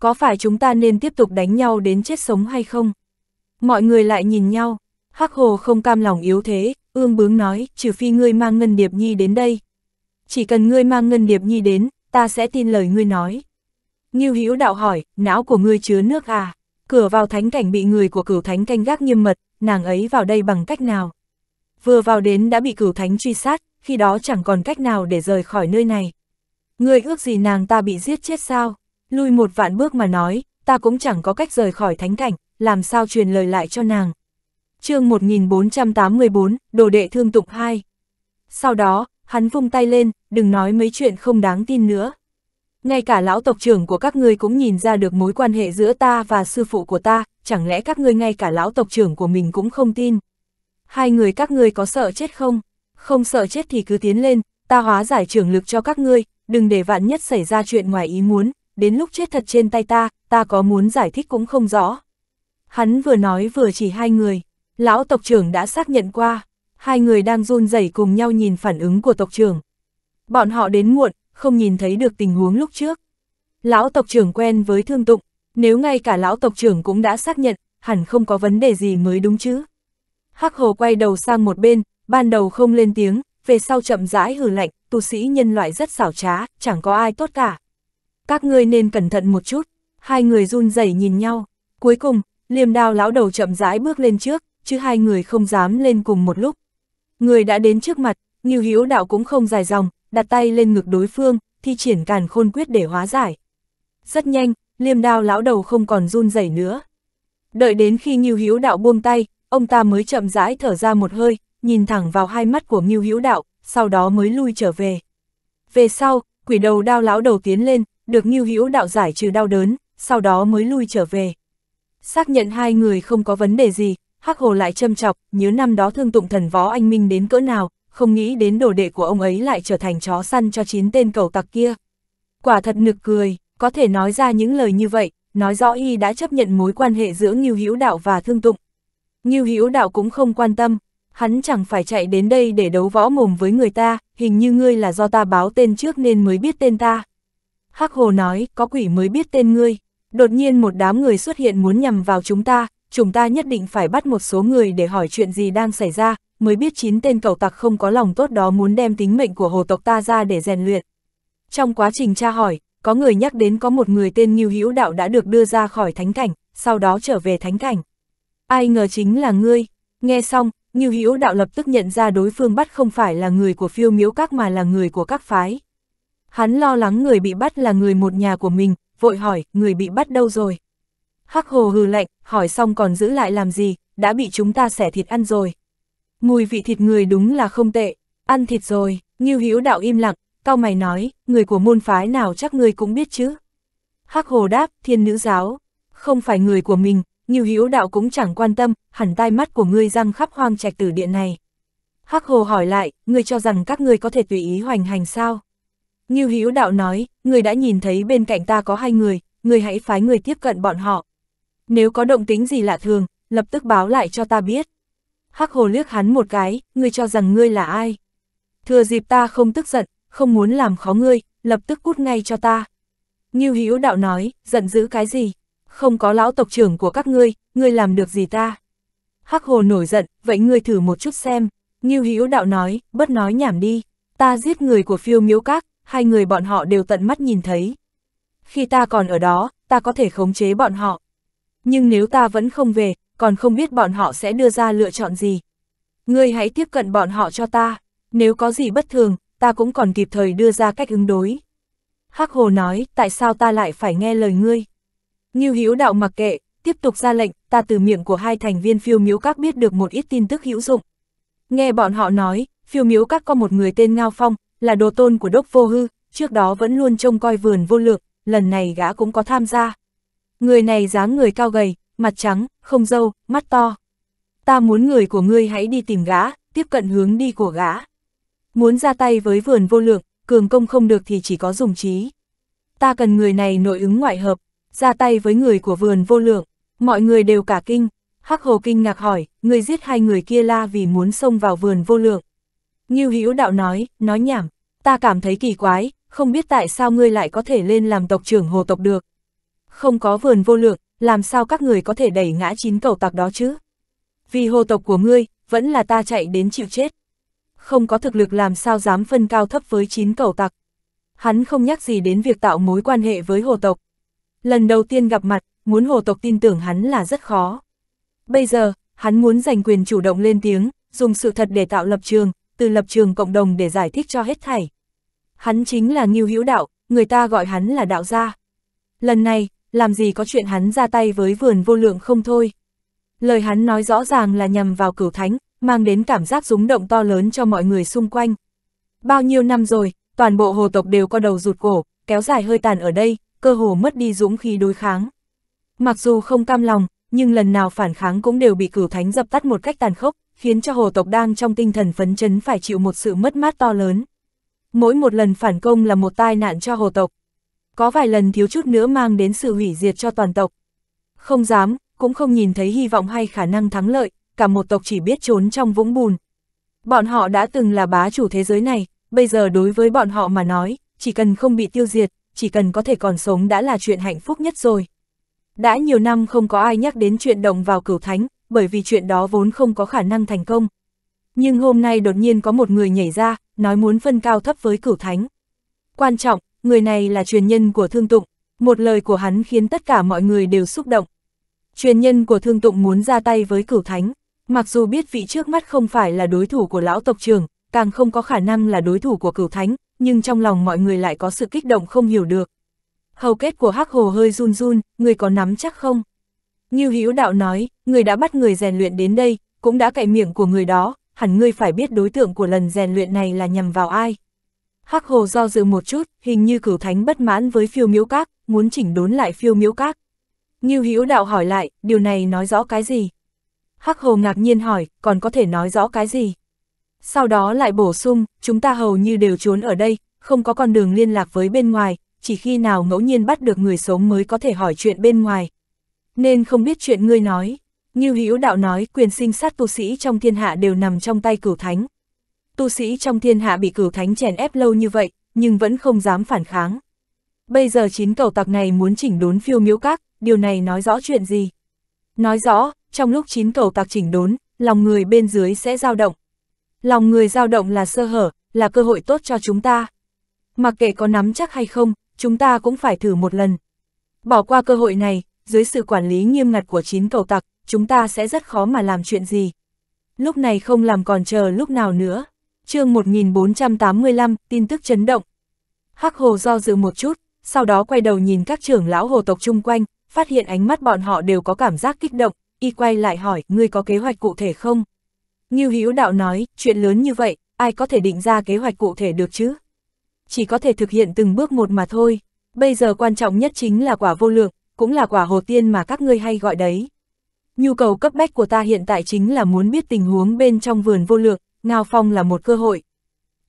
Có phải chúng ta nên tiếp tục đánh nhau đến chết sống hay không? Mọi người lại nhìn nhau, Hắc Hồ không cam lòng yếu thế, ương bướng nói, trừ phi ngươi mang Ngân Điệp Nhi đến đây. Chỉ cần ngươi mang Ngân Điệp Nhi đến, ta sẽ tin lời ngươi nói. Ngưu Hữu đạo hỏi, não của ngươi chứa nước à? Cửa vào thánh cảnh bị người của cửu thánh canh gác nghiêm mật, nàng ấy vào đây bằng cách nào? Vừa vào đến đã bị cửu thánh truy sát, khi đó chẳng còn cách nào để rời khỏi nơi này. Ngươi ước gì nàng ta bị giết chết sao? Lui một vạn bước mà nói, ta cũng chẳng có cách rời khỏi thánh cảnh, làm sao truyền lời lại cho nàng. chương 1484, Đồ Đệ Thương Tụng 2 Sau đó, hắn vung tay lên, đừng nói mấy chuyện không đáng tin nữa. Ngay cả lão tộc trưởng của các ngươi cũng nhìn ra được mối quan hệ giữa ta và sư phụ của ta, chẳng lẽ các ngươi ngay cả lão tộc trưởng của mình cũng không tin. Hai người các ngươi có sợ chết không? Không sợ chết thì cứ tiến lên, ta hóa giải trưởng lực cho các ngươi, đừng để vạn nhất xảy ra chuyện ngoài ý muốn, đến lúc chết thật trên tay ta, ta có muốn giải thích cũng không rõ. Hắn vừa nói vừa chỉ hai người, lão tộc trưởng đã xác nhận qua, hai người đang run rẩy cùng nhau nhìn phản ứng của tộc trưởng. Bọn họ đến muộn, không nhìn thấy được tình huống lúc trước. Lão tộc trưởng quen với thương tụng, nếu ngay cả lão tộc trưởng cũng đã xác nhận, hẳn không có vấn đề gì mới đúng chứ. Hắc hồ quay đầu sang một bên, ban đầu không lên tiếng, về sau chậm rãi hử lạnh, tu sĩ nhân loại rất xảo trá, chẳng có ai tốt cả. Các ngươi nên cẩn thận một chút, hai người run rẩy nhìn nhau, cuối cùng, liềm đao lão đầu chậm rãi bước lên trước, chứ hai người không dám lên cùng một lúc. Người đã đến trước mặt, Nghiêu hiếu Đạo cũng không dài dòng, đặt tay lên ngực đối phương, thi triển càn khôn quyết để hóa giải. Rất nhanh, liêm đao lão đầu không còn run rẩy nữa. Đợi đến khi Ngưu Hữu Đạo buông tay, ông ta mới chậm rãi thở ra một hơi, nhìn thẳng vào hai mắt của Ngưu Hữu Đạo, sau đó mới lui trở về. Về sau, quỷ đầu đao lão đầu tiến lên, được Ngưu Hữu Đạo giải trừ đau đớn, sau đó mới lui trở về. Xác nhận hai người không có vấn đề gì, Hắc Hồ lại châm chọc, nhớ năm đó thương tụng thần võ anh minh đến cỡ nào, không nghĩ đến đồ đệ của ông ấy lại trở thành chó săn cho chín tên cầu tặc kia. Quả thật nực cười, có thể nói ra những lời như vậy, nói rõ y đã chấp nhận mối quan hệ giữa Ngưu Hữu Đạo và Thương Tụng. Ngưu Hữu Đạo cũng không quan tâm, hắn chẳng phải chạy đến đây để đấu võ mồm với người ta, hình như ngươi là do ta báo tên trước nên mới biết tên ta. Hắc Hồ nói, có quỷ mới biết tên ngươi. Đột nhiên một đám người xuất hiện muốn nhằm vào chúng ta, chúng ta nhất định phải bắt một số người để hỏi chuyện gì đang xảy ra, mới biết chín tên cầu tặc không có lòng tốt đó muốn đem tính mệnh của hồ tộc ta ra để rèn luyện. Trong quá trình tra hỏi, có người nhắc đến có một người tên Ngưu Hữu Đạo đã được đưa ra khỏi thánh cảnh, sau đó trở về thánh cảnh. Ai ngờ chính là ngươi, nghe xong, Ngưu Hữu Đạo lập tức nhận ra đối phương bắt không phải là người của phiêu miếu các mà là người của các phái. Hắn lo lắng người bị bắt là người một nhà của mình, vội hỏi, người bị bắt đâu rồi? Hắc hồ hừ lạnh, hỏi xong còn giữ lại làm gì, đã bị chúng ta xẻ thịt ăn rồi mùi vị thịt người đúng là không tệ, ăn thịt rồi, Ngưu Hữu Đạo im lặng, cao mày nói, người của môn phái nào chắc người cũng biết chứ. Hắc Hồ đáp, thiên nữ giáo, không phải người của mình, Ngưu Hữu Đạo cũng chẳng quan tâm, hẳn tai mắt của ngươi răng khắp hoang trạch tử điện này. Hắc Hồ hỏi lại, ngươi cho rằng các ngươi có thể tùy ý hoành hành sao? Ngưu Hữu Đạo nói, ngươi đã nhìn thấy bên cạnh ta có hai người, ngươi hãy phái người tiếp cận bọn họ. Nếu có động tính gì lạ thường, lập tức báo lại cho ta biết. Hắc hồ liếc hắn một cái, ngươi cho rằng ngươi là ai? Thừa dịp ta không tức giận, không muốn làm khó ngươi, lập tức cút ngay cho ta. Như Hữu đạo nói, giận dữ cái gì? Không có lão tộc trưởng của các ngươi, ngươi làm được gì ta? Hắc hồ nổi giận, vậy ngươi thử một chút xem. Như Hữu đạo nói, bất nói nhảm đi, ta giết người của phiêu miếu các, hai người bọn họ đều tận mắt nhìn thấy. Khi ta còn ở đó, ta có thể khống chế bọn họ. Nhưng nếu ta vẫn không về, còn không biết bọn họ sẽ đưa ra lựa chọn gì. Ngươi hãy tiếp cận bọn họ cho ta, nếu có gì bất thường, ta cũng còn kịp thời đưa ra cách ứng đối. Hắc Hồ nói, tại sao ta lại phải nghe lời ngươi? Ngưu Hữu Đạo mặc kệ, tiếp tục ra lệnh, ta từ miệng của hai thành viên phiêu miếu các biết được một ít tin tức hữu dụng. Nghe bọn họ nói, phiêu miếu các có một người tên Ngao Phong, là đồ tôn của đốc vô hư, trước đó vẫn luôn trông coi vườn vô lược, lần này gã cũng có tham gia. Người này dáng người cao gầy, mặt trắng, không dâu, mắt to. Ta muốn người của ngươi hãy đi tìm gã, tiếp cận hướng đi của gã. Muốn ra tay với vườn vô lượng, cường công không được thì chỉ có dùng trí. Ta cần người này nội ứng ngoại hợp, ra tay với người của vườn vô lượng, mọi người đều cả kinh. Hắc Hồ kinh ngạc hỏi, người giết hai người kia la vì muốn xông vào vườn vô lượng. Ngưu Hữu Đạo nói, nói nhảm, ta cảm thấy kỳ quái, không biết tại sao ngươi lại có thể lên làm tộc trưởng hồ tộc được. Không có vườn vô lượng, làm sao các người có thể đẩy ngã chín cầu tặc đó chứ? Vì hồ tộc của ngươi, vẫn là ta chạy đến chịu chết. Không có thực lực làm sao dám phân cao thấp với chín cầu tặc. Hắn không nhắc gì đến việc tạo mối quan hệ với hồ tộc. Lần đầu tiên gặp mặt, muốn hồ tộc tin tưởng hắn là rất khó. Bây giờ, hắn muốn giành quyền chủ động lên tiếng, dùng sự thật để tạo lập trường, từ lập trường cộng đồng để giải thích cho hết thảy. Hắn chính là Ngưu Hữu Đạo, người ta gọi hắn là đạo gia. Lần này, làm gì có chuyện hắn ra tay với vườn vô lượng không thôi. Lời hắn nói rõ ràng là nhằm vào cửu thánh, mang đến cảm giác rúng động to lớn cho mọi người xung quanh. Bao nhiêu năm rồi, toàn bộ hồ tộc đều có đầu rụt cổ, kéo dài hơi tàn ở đây, cơ hồ mất đi dũng khí đối kháng. Mặc dù không cam lòng, nhưng lần nào phản kháng cũng đều bị cửu thánh dập tắt một cách tàn khốc, khiến cho hồ tộc đang trong tinh thần phấn chấn phải chịu một sự mất mát to lớn. Mỗi một lần phản công là một tai nạn cho hồ tộc, có vài lần thiếu chút nữa mang đến sự hủy diệt cho toàn tộc. Không dám, cũng không nhìn thấy hy vọng hay khả năng thắng lợi, cả một tộc chỉ biết trốn trong vũng bùn. Bọn họ đã từng là bá chủ thế giới này, bây giờ đối với bọn họ mà nói, chỉ cần không bị tiêu diệt, chỉ cần có thể còn sống đã là chuyện hạnh phúc nhất rồi. Đã nhiều năm không có ai nhắc đến chuyện động vào cửu thánh, bởi vì chuyện đó vốn không có khả năng thành công. Nhưng hôm nay đột nhiên có một người nhảy ra, nói muốn phân cao thấp với cửu thánh. Quan trọng, người này là truyền nhân của Thương Tụng, một lời của hắn khiến tất cả mọi người đều xúc động. Truyền nhân của Thương Tụng muốn ra tay với cửu thánh, mặc dù biết vị trước mắt không phải là đối thủ của lão tộc trưởng càng không có khả năng là đối thủ của cửu thánh, nhưng trong lòng mọi người lại có sự kích động không hiểu được. Hầu kết của Hắc Hồ hơi run run, người có nắm chắc không? Như Hữu Đạo nói, người đã bắt người rèn luyện đến đây, cũng đã cậy miệng của người đó, hẳn ngươi phải biết đối tượng của lần rèn luyện này là nhằm vào ai. Hắc Hồ do dự một chút, hình như cửu thánh bất mãn với phiêu miếu các, muốn chỉnh đốn lại phiêu miếu các. Ngưu Hữu Đạo hỏi lại, điều này nói rõ cái gì? Hắc Hồ ngạc nhiên hỏi, còn có thể nói rõ cái gì? Sau đó lại bổ sung, chúng ta hầu như đều trốn ở đây, không có con đường liên lạc với bên ngoài, chỉ khi nào ngẫu nhiên bắt được người sống mới có thể hỏi chuyện bên ngoài. Nên không biết chuyện ngươi nói. Ngưu Hữu Đạo nói quyền sinh sát tu sĩ trong thiên hạ đều nằm trong tay cửu thánh, tu sĩ trong thiên hạ bị cửu thánh chèn ép lâu như vậy, nhưng vẫn không dám phản kháng. Bây giờ chín cầu tặc này muốn chỉnh đốn phiêu miếu các, điều này nói rõ chuyện gì? Nói rõ, trong lúc chín cầu tặc chỉnh đốn, lòng người bên dưới sẽ dao động. Lòng người dao động là sơ hở, là cơ hội tốt cho chúng ta. Mặc kệ có nắm chắc hay không, chúng ta cũng phải thử một lần. Bỏ qua cơ hội này, dưới sự quản lý nghiêm ngặt của chín cầu tặc, chúng ta sẽ rất khó mà làm chuyện gì. Lúc này không làm còn chờ lúc nào nữa chương 1485, tin tức chấn động. Hắc Hồ do dự một chút, sau đó quay đầu nhìn các trưởng lão hồ tộc chung quanh, phát hiện ánh mắt bọn họ đều có cảm giác kích động, y quay lại hỏi, ngươi có kế hoạch cụ thể không? Ngưu Hữu Đạo nói, chuyện lớn như vậy, ai có thể định ra kế hoạch cụ thể được chứ? Chỉ có thể thực hiện từng bước một mà thôi, bây giờ quan trọng nhất chính là quả vô lượng, cũng là quả hồ tiên mà các ngươi hay gọi đấy. Nhu cầu cấp bách của ta hiện tại chính là muốn biết tình huống bên trong vườn vô lượng, Ngao Phong là một cơ hội.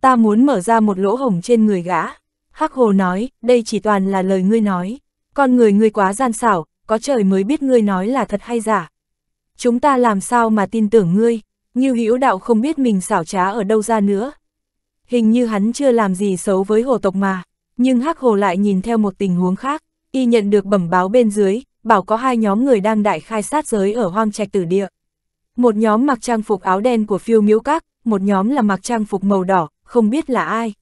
Ta muốn mở ra một lỗ hổng trên người gã. Hắc Hồ nói, đây chỉ toàn là lời ngươi nói. Con người ngươi quá gian xảo, có trời mới biết ngươi nói là thật hay giả. Chúng ta làm sao mà tin tưởng ngươi, như hữu đạo không biết mình xảo trá ở đâu ra nữa. Hình như hắn chưa làm gì xấu với hồ tộc mà, nhưng Hắc Hồ lại nhìn theo một tình huống khác, y nhận được bẩm báo bên dưới, bảo có hai nhóm người đang đại khai sát giới ở hoang trạch tử địa. Một nhóm mặc trang phục áo đen của phiêu miếu các, một nhóm là mặc trang phục màu đỏ, không biết là ai.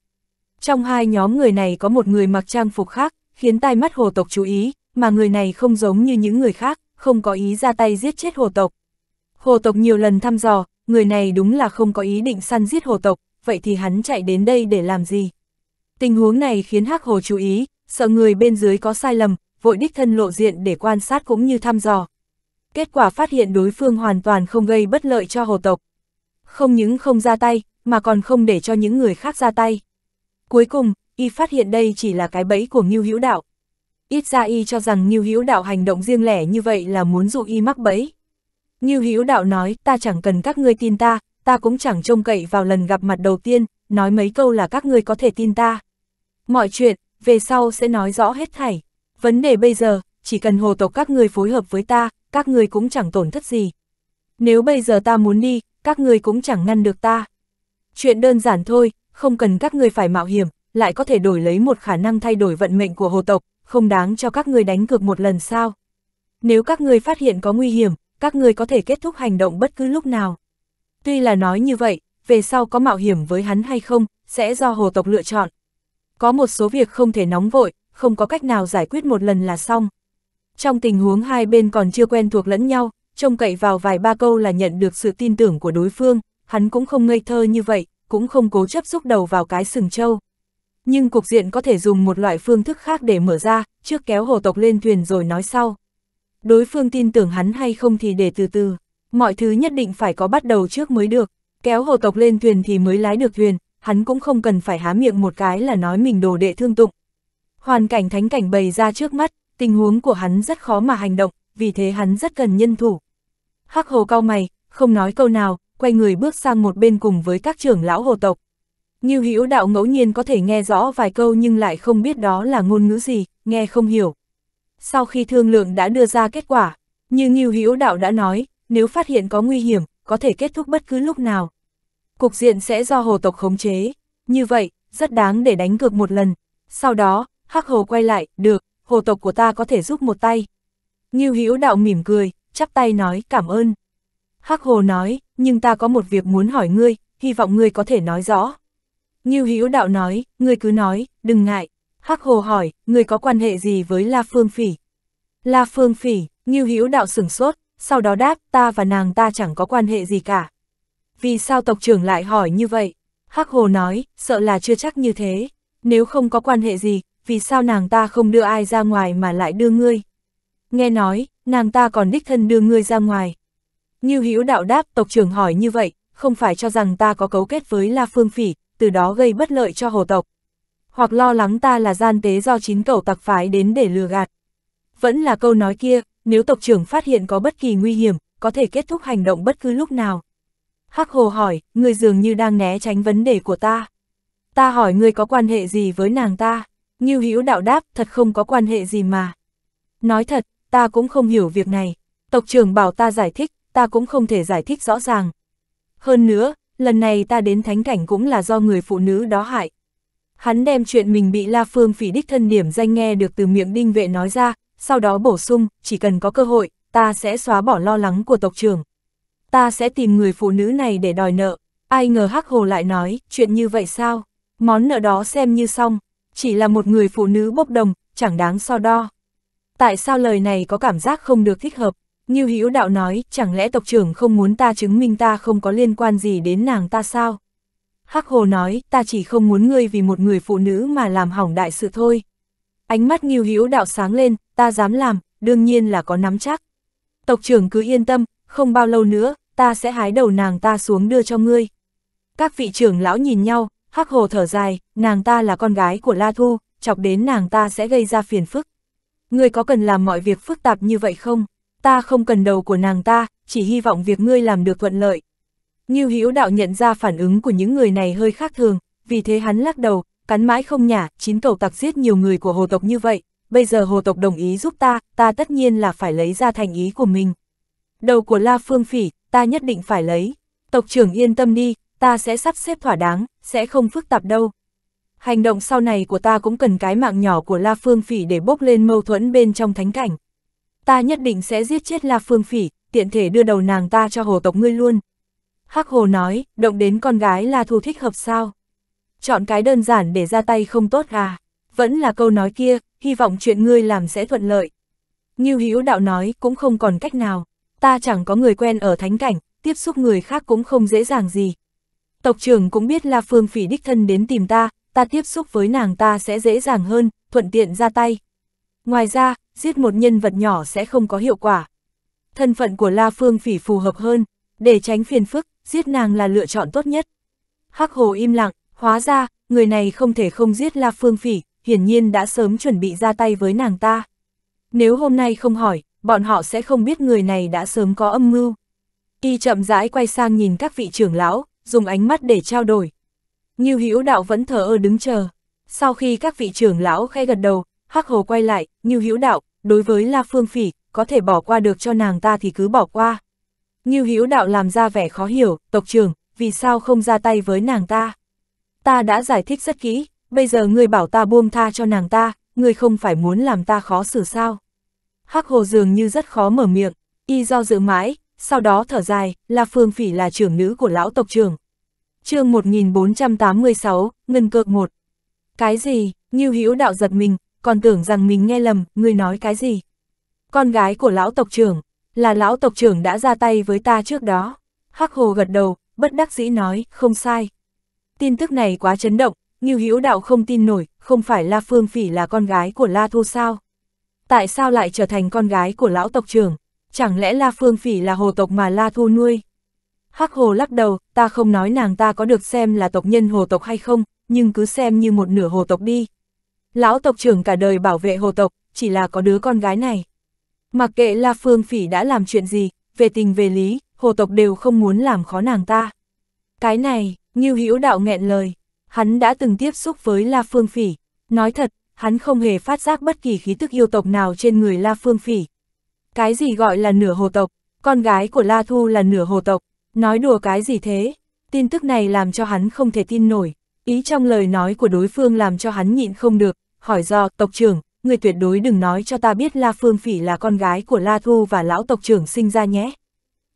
Trong hai nhóm người này có một người mặc trang phục khác, khiến tai mắt hồ tộc chú ý, mà người này không giống như những người khác, không có ý ra tay giết chết hồ tộc. Hồ tộc nhiều lần thăm dò, người này đúng là không có ý định săn giết hồ tộc, vậy thì hắn chạy đến đây để làm gì? Tình huống này khiến Hắc Hồ chú ý, sợ người bên dưới có sai lầm, vội đích thân lộ diện để quan sát cũng như thăm dò. Kết quả phát hiện đối phương hoàn toàn không gây bất lợi cho hồ tộc, không những không ra tay, mà còn không để cho những người khác ra tay. Cuối cùng, y phát hiện đây chỉ là cái bẫy của Ngưu Hữu Đạo. Ít ra y cho rằng Ngưu Hữu Đạo hành động riêng lẻ như vậy là muốn dụ y mắc bẫy. Ngưu Hữu Đạo nói, ta chẳng cần các ngươi tin ta, ta cũng chẳng trông cậy vào lần gặp mặt đầu tiên, nói mấy câu là các ngươi có thể tin ta. Mọi chuyện, về sau sẽ nói rõ hết thảy. Vấn đề bây giờ, chỉ cần hồ tộc các ngươi phối hợp với ta, các ngươi cũng chẳng tổn thất gì. Nếu bây giờ ta muốn đi, các người cũng chẳng ngăn được ta. Chuyện đơn giản thôi, không cần các người phải mạo hiểm, lại có thể đổi lấy một khả năng thay đổi vận mệnh của hồ tộc, không đáng cho các người đánh cược một lần sao. Nếu các người phát hiện có nguy hiểm, các người có thể kết thúc hành động bất cứ lúc nào. Tuy là nói như vậy, về sau có mạo hiểm với hắn hay không, sẽ do hồ tộc lựa chọn. Có một số việc không thể nóng vội, không có cách nào giải quyết một lần là xong. Trong tình huống hai bên còn chưa quen thuộc lẫn nhau, trông cậy vào vài ba câu là nhận được sự tin tưởng của đối phương, hắn cũng không ngây thơ như vậy, cũng không cố chấp xúc đầu vào cái sừng trâu. Nhưng cục diện có thể dùng một loại phương thức khác để mở ra, trước kéo hồ tộc lên thuyền rồi nói sau. Đối phương tin tưởng hắn hay không thì để từ từ, mọi thứ nhất định phải có bắt đầu trước mới được, kéo hồ tộc lên thuyền thì mới lái được thuyền, hắn cũng không cần phải há miệng một cái là nói mình đồ đệ thương tụng. Hoàn cảnh thánh cảnh bày ra trước mắt, tình huống của hắn rất khó mà hành động, vì thế hắn rất cần nhân thủ. Hắc hồ cau mày, không nói câu nào, quay người bước sang một bên cùng với các trưởng lão hồ tộc. Như hữu đạo ngẫu nhiên có thể nghe rõ vài câu nhưng lại không biết đó là ngôn ngữ gì, nghe không hiểu. Sau khi thương lượng đã đưa ra kết quả, như Nghiêu hữu đạo đã nói, nếu phát hiện có nguy hiểm, có thể kết thúc bất cứ lúc nào. Cục diện sẽ do hồ tộc khống chế, như vậy, rất đáng để đánh cược một lần. Sau đó, Hắc Hồ quay lại, được, hồ tộc của ta có thể giúp một tay. Như hữu đạo mỉm cười, chắp tay nói cảm ơn. Hắc Hồ nói, nhưng ta có một việc muốn hỏi ngươi, hy vọng ngươi có thể nói rõ. Ngưu Hữu Đạo nói, ngươi cứ nói, đừng ngại. Hắc Hồ hỏi, ngươi có quan hệ gì với La Phương Phỉ? La Phương Phỉ, Ngưu Hữu Đạo sửng sốt, sau đó đáp, ta và nàng ta chẳng có quan hệ gì cả. Vì sao tộc trưởng lại hỏi như vậy? Hắc Hồ nói, sợ là chưa chắc như thế. Nếu không có quan hệ gì, vì sao nàng ta không đưa ai ra ngoài mà lại đưa ngươi? Nghe nói, nàng ta còn đích thân đưa ngươi ra ngoài. Như hữu đạo đáp tộc trưởng hỏi như vậy, không phải cho rằng ta có cấu kết với La Phương Phỉ, từ đó gây bất lợi cho hồ tộc. Hoặc lo lắng ta là gian tế do chín cầu tặc phái đến để lừa gạt. Vẫn là câu nói kia, nếu tộc trưởng phát hiện có bất kỳ nguy hiểm, có thể kết thúc hành động bất cứ lúc nào. Hắc hồ hỏi, người dường như đang né tránh vấn đề của ta. Ta hỏi người có quan hệ gì với nàng ta, như hữu đạo đáp thật không có quan hệ gì mà. Nói thật, ta cũng không hiểu việc này. Tộc trưởng bảo ta giải thích, ta cũng không thể giải thích rõ ràng. Hơn nữa, lần này ta đến thánh cảnh cũng là do người phụ nữ đó hại. Hắn đem chuyện mình bị La Phương phỉ đích thân điểm danh nghe được từ miệng đinh vệ nói ra, sau đó bổ sung, chỉ cần có cơ hội, ta sẽ xóa bỏ lo lắng của tộc trưởng. Ta sẽ tìm người phụ nữ này để đòi nợ. Ai ngờ Hắc Hồ lại nói, chuyện như vậy sao? Món nợ đó xem như xong, chỉ là một người phụ nữ bốc đồng, chẳng đáng so đo tại sao lời này có cảm giác không được thích hợp? Như Hữu Đạo nói, chẳng lẽ tộc trưởng không muốn ta chứng minh ta không có liên quan gì đến nàng ta sao? Hắc Hồ nói, ta chỉ không muốn ngươi vì một người phụ nữ mà làm hỏng đại sự thôi. Ánh mắt Nghiêu Hữu Đạo sáng lên, ta dám làm, đương nhiên là có nắm chắc. Tộc trưởng cứ yên tâm, không bao lâu nữa, ta sẽ hái đầu nàng ta xuống đưa cho ngươi. Các vị trưởng lão nhìn nhau, Hắc Hồ thở dài, nàng ta là con gái của La Thu, chọc đến nàng ta sẽ gây ra phiền phức ngươi có cần làm mọi việc phức tạp như vậy không? Ta không cần đầu của nàng ta, chỉ hy vọng việc ngươi làm được thuận lợi. Ngưu Hữu đạo nhận ra phản ứng của những người này hơi khác thường, vì thế hắn lắc đầu, cắn mãi không nhả, chín cầu tặc giết nhiều người của hồ tộc như vậy, bây giờ hồ tộc đồng ý giúp ta, ta tất nhiên là phải lấy ra thành ý của mình. Đầu của La Phương Phỉ, ta nhất định phải lấy. Tộc trưởng yên tâm đi, ta sẽ sắp xếp thỏa đáng, sẽ không phức tạp đâu hành động sau này của ta cũng cần cái mạng nhỏ của La Phương Phỉ để bốc lên mâu thuẫn bên trong thánh cảnh. Ta nhất định sẽ giết chết La Phương Phỉ, tiện thể đưa đầu nàng ta cho hồ tộc ngươi luôn. Hắc hồ nói, động đến con gái là thù thích hợp sao? Chọn cái đơn giản để ra tay không tốt à? Vẫn là câu nói kia, hy vọng chuyện ngươi làm sẽ thuận lợi. Như Hữu đạo nói cũng không còn cách nào, ta chẳng có người quen ở thánh cảnh, tiếp xúc người khác cũng không dễ dàng gì. Tộc trưởng cũng biết La Phương Phỉ đích thân đến tìm ta, ta tiếp xúc với nàng ta sẽ dễ dàng hơn, thuận tiện ra tay. Ngoài ra, giết một nhân vật nhỏ sẽ không có hiệu quả. Thân phận của La Phương Phỉ phù hợp hơn, để tránh phiền phức, giết nàng là lựa chọn tốt nhất. Hắc Hồ im lặng, hóa ra, người này không thể không giết La Phương Phỉ, hiển nhiên đã sớm chuẩn bị ra tay với nàng ta. Nếu hôm nay không hỏi, bọn họ sẽ không biết người này đã sớm có âm mưu. Y chậm rãi quay sang nhìn các vị trưởng lão, dùng ánh mắt để trao đổi, Ngưu Hữu Đạo vẫn thờ ơ đứng chờ. Sau khi các vị trưởng lão khẽ gật đầu, Hắc Hồ quay lại, Ngưu Hữu Đạo, đối với La Phương Phỉ, có thể bỏ qua được cho nàng ta thì cứ bỏ qua. Ngưu Hữu Đạo làm ra vẻ khó hiểu, tộc trưởng, vì sao không ra tay với nàng ta? Ta đã giải thích rất kỹ, bây giờ ngươi bảo ta buông tha cho nàng ta, ngươi không phải muốn làm ta khó xử sao? Hắc Hồ dường như rất khó mở miệng, y do dự mãi, sau đó thở dài, La Phương Phỉ là trưởng nữ của lão tộc trưởng, chương 1486, ngân cược một Cái gì, Ngưu Hữu đạo giật mình, còn tưởng rằng mình nghe lầm, người nói cái gì? Con gái của lão tộc trưởng, là lão tộc trưởng đã ra tay với ta trước đó. Hắc Hồ gật đầu, bất đắc dĩ nói, không sai. Tin tức này quá chấn động, Ngưu Hữu đạo không tin nổi, không phải La Phương Phỉ là con gái của La Thu sao? Tại sao lại trở thành con gái của lão tộc trưởng? Chẳng lẽ La Phương Phỉ là hồ tộc mà La Thu nuôi? Hắc Hồ lắc đầu, ta không nói nàng ta có được xem là tộc nhân hồ tộc hay không, nhưng cứ xem như một nửa hồ tộc đi. Lão tộc trưởng cả đời bảo vệ hồ tộc, chỉ là có đứa con gái này. Mặc kệ La Phương Phỉ đã làm chuyện gì, về tình về lý, hồ tộc đều không muốn làm khó nàng ta. Cái này, Ngưu Hữu Đạo nghẹn lời, hắn đã từng tiếp xúc với La Phương Phỉ, nói thật, hắn không hề phát giác bất kỳ khí tức yêu tộc nào trên người La Phương Phỉ. Cái gì gọi là nửa hồ tộc, con gái của La Thu là nửa hồ tộc, Nói đùa cái gì thế? Tin tức này làm cho hắn không thể tin nổi, ý trong lời nói của đối phương làm cho hắn nhịn không được, hỏi do tộc trưởng, người tuyệt đối đừng nói cho ta biết La Phương Phỉ là con gái của La Thu và lão tộc trưởng sinh ra nhé.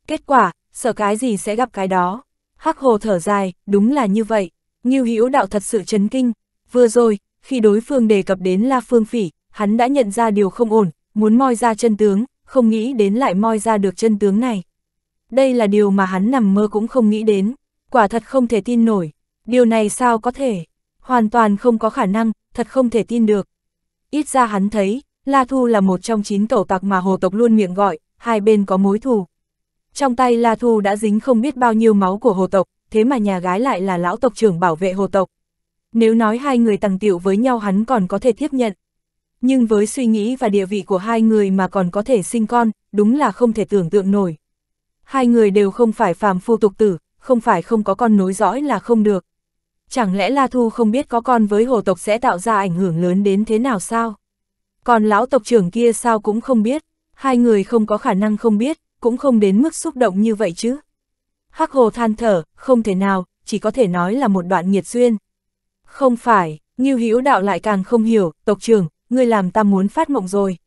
Kết quả, sợ cái gì sẽ gặp cái đó. Hắc hồ thở dài, đúng là như vậy. Ngưu Hữu đạo thật sự chấn kinh. Vừa rồi, khi đối phương đề cập đến La Phương Phỉ, hắn đã nhận ra điều không ổn, muốn moi ra chân tướng, không nghĩ đến lại moi ra được chân tướng này đây là điều mà hắn nằm mơ cũng không nghĩ đến, quả thật không thể tin nổi, điều này sao có thể, hoàn toàn không có khả năng, thật không thể tin được. Ít ra hắn thấy, La Thu là một trong chín tổ tặc mà hồ tộc luôn miệng gọi, hai bên có mối thù. Trong tay La Thu đã dính không biết bao nhiêu máu của hồ tộc, thế mà nhà gái lại là lão tộc trưởng bảo vệ hồ tộc. Nếu nói hai người tầng tiểu với nhau hắn còn có thể tiếp nhận. Nhưng với suy nghĩ và địa vị của hai người mà còn có thể sinh con, đúng là không thể tưởng tượng nổi. Hai người đều không phải phàm phu tục tử, không phải không có con nối dõi là không được. Chẳng lẽ La Thu không biết có con với hồ tộc sẽ tạo ra ảnh hưởng lớn đến thế nào sao? Còn lão tộc trưởng kia sao cũng không biết, hai người không có khả năng không biết, cũng không đến mức xúc động như vậy chứ. Hắc hồ than thở, không thể nào, chỉ có thể nói là một đoạn nghiệt duyên. Không phải, Ngưu Hữu Đạo lại càng không hiểu, tộc trưởng, ngươi làm ta muốn phát mộng rồi.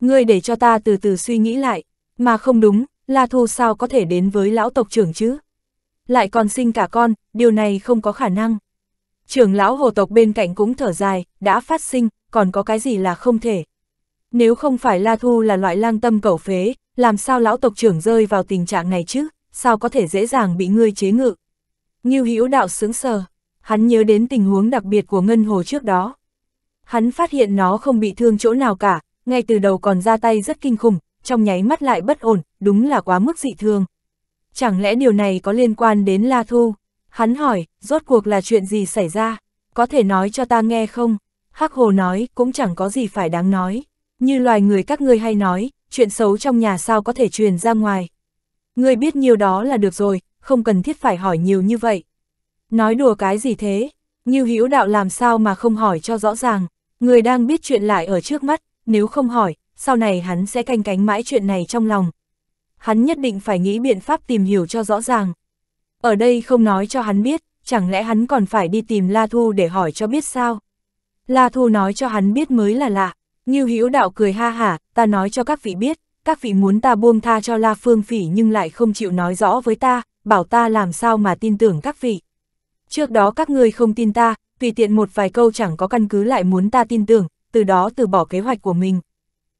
Ngươi để cho ta từ từ suy nghĩ lại, mà không đúng, La Thu sao có thể đến với lão tộc trưởng chứ? Lại còn sinh cả con, điều này không có khả năng. Trưởng lão hồ tộc bên cạnh cũng thở dài, đã phát sinh, còn có cái gì là không thể. Nếu không phải La Thu là loại lang tâm cẩu phế, làm sao lão tộc trưởng rơi vào tình trạng này chứ, sao có thể dễ dàng bị ngươi chế ngự. Ngưu Hữu đạo sướng sờ, hắn nhớ đến tình huống đặc biệt của ngân hồ trước đó. Hắn phát hiện nó không bị thương chỗ nào cả, ngay từ đầu còn ra tay rất kinh khủng, trong nháy mắt lại bất ổn, đúng là quá mức dị thường. Chẳng lẽ điều này có liên quan đến La Thu? Hắn hỏi, rốt cuộc là chuyện gì xảy ra? Có thể nói cho ta nghe không? Hắc Hồ nói, cũng chẳng có gì phải đáng nói. Như loài người các ngươi hay nói, chuyện xấu trong nhà sao có thể truyền ra ngoài. Ngươi biết nhiều đó là được rồi, không cần thiết phải hỏi nhiều như vậy. Nói đùa cái gì thế? Như hữu đạo làm sao mà không hỏi cho rõ ràng. Người đang biết chuyện lại ở trước mắt, nếu không hỏi, sau này hắn sẽ canh cánh mãi chuyện này trong lòng. Hắn nhất định phải nghĩ biện pháp tìm hiểu cho rõ ràng. Ở đây không nói cho hắn biết, chẳng lẽ hắn còn phải đi tìm La Thu để hỏi cho biết sao? La Thu nói cho hắn biết mới là lạ, như hữu đạo cười ha hả, ta nói cho các vị biết, các vị muốn ta buông tha cho La Phương Phỉ nhưng lại không chịu nói rõ với ta, bảo ta làm sao mà tin tưởng các vị. Trước đó các ngươi không tin ta, tùy tiện một vài câu chẳng có căn cứ lại muốn ta tin tưởng, từ đó từ bỏ kế hoạch của mình,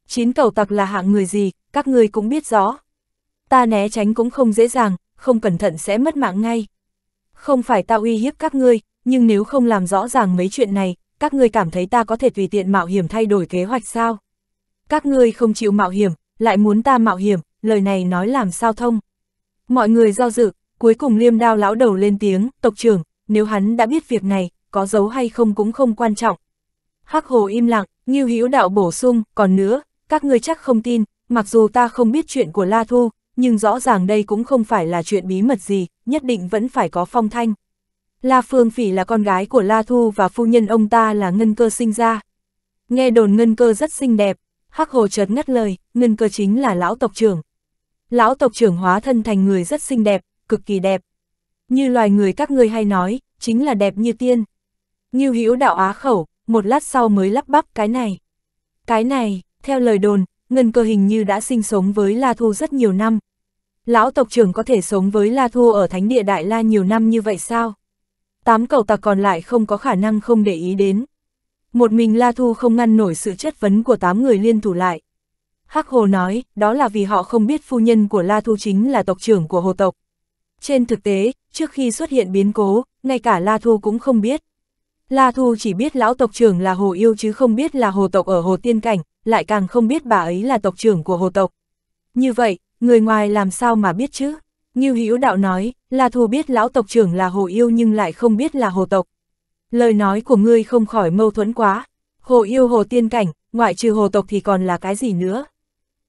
chín cầu tặc là hạng người gì, các ngươi cũng biết rõ. Ta né tránh cũng không dễ dàng, không cẩn thận sẽ mất mạng ngay. Không phải ta uy hiếp các ngươi, nhưng nếu không làm rõ ràng mấy chuyện này, các ngươi cảm thấy ta có thể tùy tiện mạo hiểm thay đổi kế hoạch sao? Các ngươi không chịu mạo hiểm, lại muốn ta mạo hiểm, lời này nói làm sao thông. Mọi người do dự, cuối cùng liêm đao lão đầu lên tiếng, tộc trưởng, nếu hắn đã biết việc này, có giấu hay không cũng không quan trọng. Hắc hồ im lặng, Ngưu Hữu đạo bổ sung, còn nữa, các ngươi chắc không tin, mặc dù ta không biết chuyện của La Thu, nhưng rõ ràng đây cũng không phải là chuyện bí mật gì, nhất định vẫn phải có phong thanh. La Phương Phỉ là con gái của La Thu và phu nhân ông ta là Ngân Cơ sinh ra. Nghe đồn Ngân Cơ rất xinh đẹp, Hắc Hồ chợt ngắt lời, Ngân Cơ chính là lão tộc trưởng. Lão tộc trưởng hóa thân thành người rất xinh đẹp, cực kỳ đẹp. Như loài người các ngươi hay nói, chính là đẹp như tiên. Nghiêu Hữu đạo á khẩu, một lát sau mới lắp bắp cái này. Cái này, theo lời đồn, Ngân Cơ hình như đã sinh sống với La Thu rất nhiều năm. Lão tộc trưởng có thể sống với La Thu ở Thánh Địa Đại La nhiều năm như vậy sao? Tám cầu tặc còn lại không có khả năng không để ý đến. Một mình La Thu không ngăn nổi sự chất vấn của tám người liên thủ lại. Hắc Hồ nói, đó là vì họ không biết phu nhân của La Thu chính là tộc trưởng của Hồ tộc. Trên thực tế, trước khi xuất hiện biến cố, ngay cả La Thu cũng không biết. La Thu chỉ biết lão tộc trưởng là Hồ Yêu chứ không biết là Hồ tộc ở Hồ Tiên Cảnh, lại càng không biết bà ấy là tộc trưởng của hồ tộc. Như vậy, người ngoài làm sao mà biết chứ? như Hữu Đạo nói, là thù biết lão tộc trưởng là hồ yêu nhưng lại không biết là hồ tộc. Lời nói của ngươi không khỏi mâu thuẫn quá. Hồ yêu hồ tiên cảnh, ngoại trừ hồ tộc thì còn là cái gì nữa?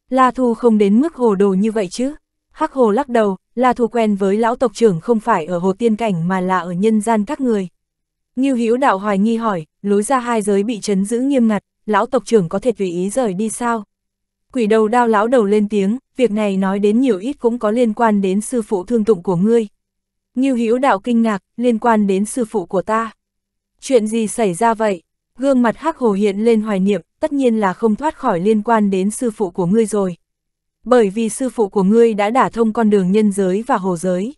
La Thu không đến mức hồ đồ như vậy chứ. Hắc hồ lắc đầu, La Thu quen với lão tộc trưởng không phải ở hồ tiên cảnh mà là ở nhân gian các người. như Hữu Đạo hoài nghi hỏi, lối ra hai giới bị chấn giữ nghiêm ngặt, lão tộc trưởng có thể tùy ý rời đi sao? Quỷ đầu đao lão đầu lên tiếng, việc này nói đến nhiều ít cũng có liên quan đến sư phụ thương tụng của ngươi. Nghiêu hữu đạo kinh ngạc, liên quan đến sư phụ của ta. Chuyện gì xảy ra vậy? Gương mặt hắc hồ hiện lên hoài niệm, tất nhiên là không thoát khỏi liên quan đến sư phụ của ngươi rồi. Bởi vì sư phụ của ngươi đã đả thông con đường nhân giới và hồ giới.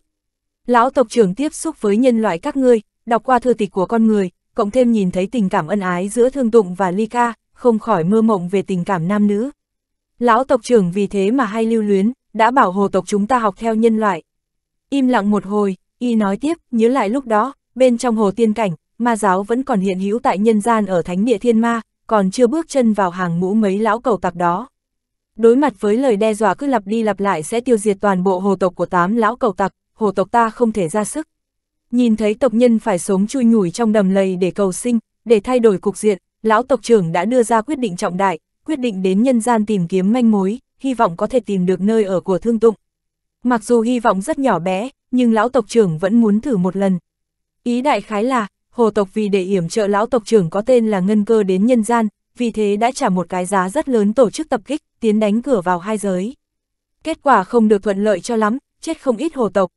Lão tộc trưởng tiếp xúc với nhân loại các ngươi, đọc qua thư tịch của con người, cộng thêm nhìn thấy tình cảm ân ái giữa thương tụng và ly ca, không khỏi mơ mộng về tình cảm nam nữ. Lão tộc trưởng vì thế mà hay lưu luyến, đã bảo hồ tộc chúng ta học theo nhân loại. Im lặng một hồi, y nói tiếp, nhớ lại lúc đó, bên trong hồ tiên cảnh, ma giáo vẫn còn hiện hữu tại nhân gian ở thánh địa thiên ma, còn chưa bước chân vào hàng ngũ mấy lão cầu tạp đó. Đối mặt với lời đe dọa cứ lặp đi lặp lại sẽ tiêu diệt toàn bộ hồ tộc của tám lão cầu tặc, hồ tộc ta không thể ra sức. Nhìn thấy tộc nhân phải sống chui nhủi trong đầm lầy để cầu sinh, để thay đổi cục diện, lão tộc trưởng đã đưa ra quyết định trọng đại, quyết định đến nhân gian tìm kiếm manh mối, hy vọng có thể tìm được nơi ở của thương tụng. Mặc dù hy vọng rất nhỏ bé, nhưng lão tộc trưởng vẫn muốn thử một lần. Ý đại khái là, hồ tộc vì để yểm trợ lão tộc trưởng có tên là Ngân Cơ đến nhân gian, vì thế đã trả một cái giá rất lớn tổ chức tập kích, tiến đánh cửa vào hai giới. Kết quả không được thuận lợi cho lắm, chết không ít hồ tộc.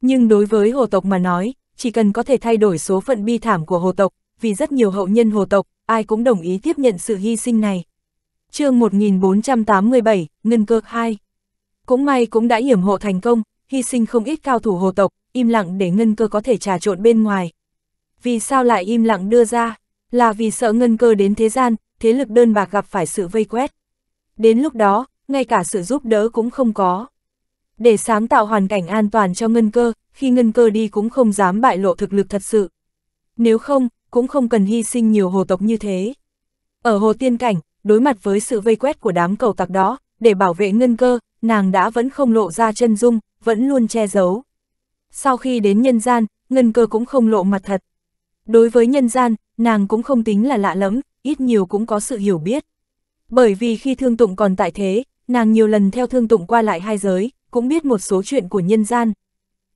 Nhưng đối với hồ tộc mà nói, chỉ cần có thể thay đổi số phận bi thảm của hồ tộc, vì rất nhiều hậu nhân hồ tộc, ai cũng đồng ý tiếp nhận sự hy sinh này. chương 1487, Ngân Cơ 2 Cũng may cũng đã hiểm hộ thành công, hy sinh không ít cao thủ hồ tộc, im lặng để Ngân Cơ có thể trà trộn bên ngoài. Vì sao lại im lặng đưa ra? Là vì sợ Ngân Cơ đến thế gian, thế lực đơn bạc gặp phải sự vây quét. Đến lúc đó, ngay cả sự giúp đỡ cũng không có. Để sáng tạo hoàn cảnh an toàn cho Ngân Cơ, khi Ngân Cơ đi cũng không dám bại lộ thực lực thật sự. Nếu không, cũng không cần hy sinh nhiều hồ tộc như thế. Ở hồ tiên cảnh, đối mặt với sự vây quét của đám cầu tặc đó, để bảo vệ ngân cơ, nàng đã vẫn không lộ ra chân dung, vẫn luôn che giấu. Sau khi đến nhân gian, ngân cơ cũng không lộ mặt thật. Đối với nhân gian, nàng cũng không tính là lạ lẫm, ít nhiều cũng có sự hiểu biết. Bởi vì khi thương tụng còn tại thế, nàng nhiều lần theo thương tụng qua lại hai giới, cũng biết một số chuyện của nhân gian.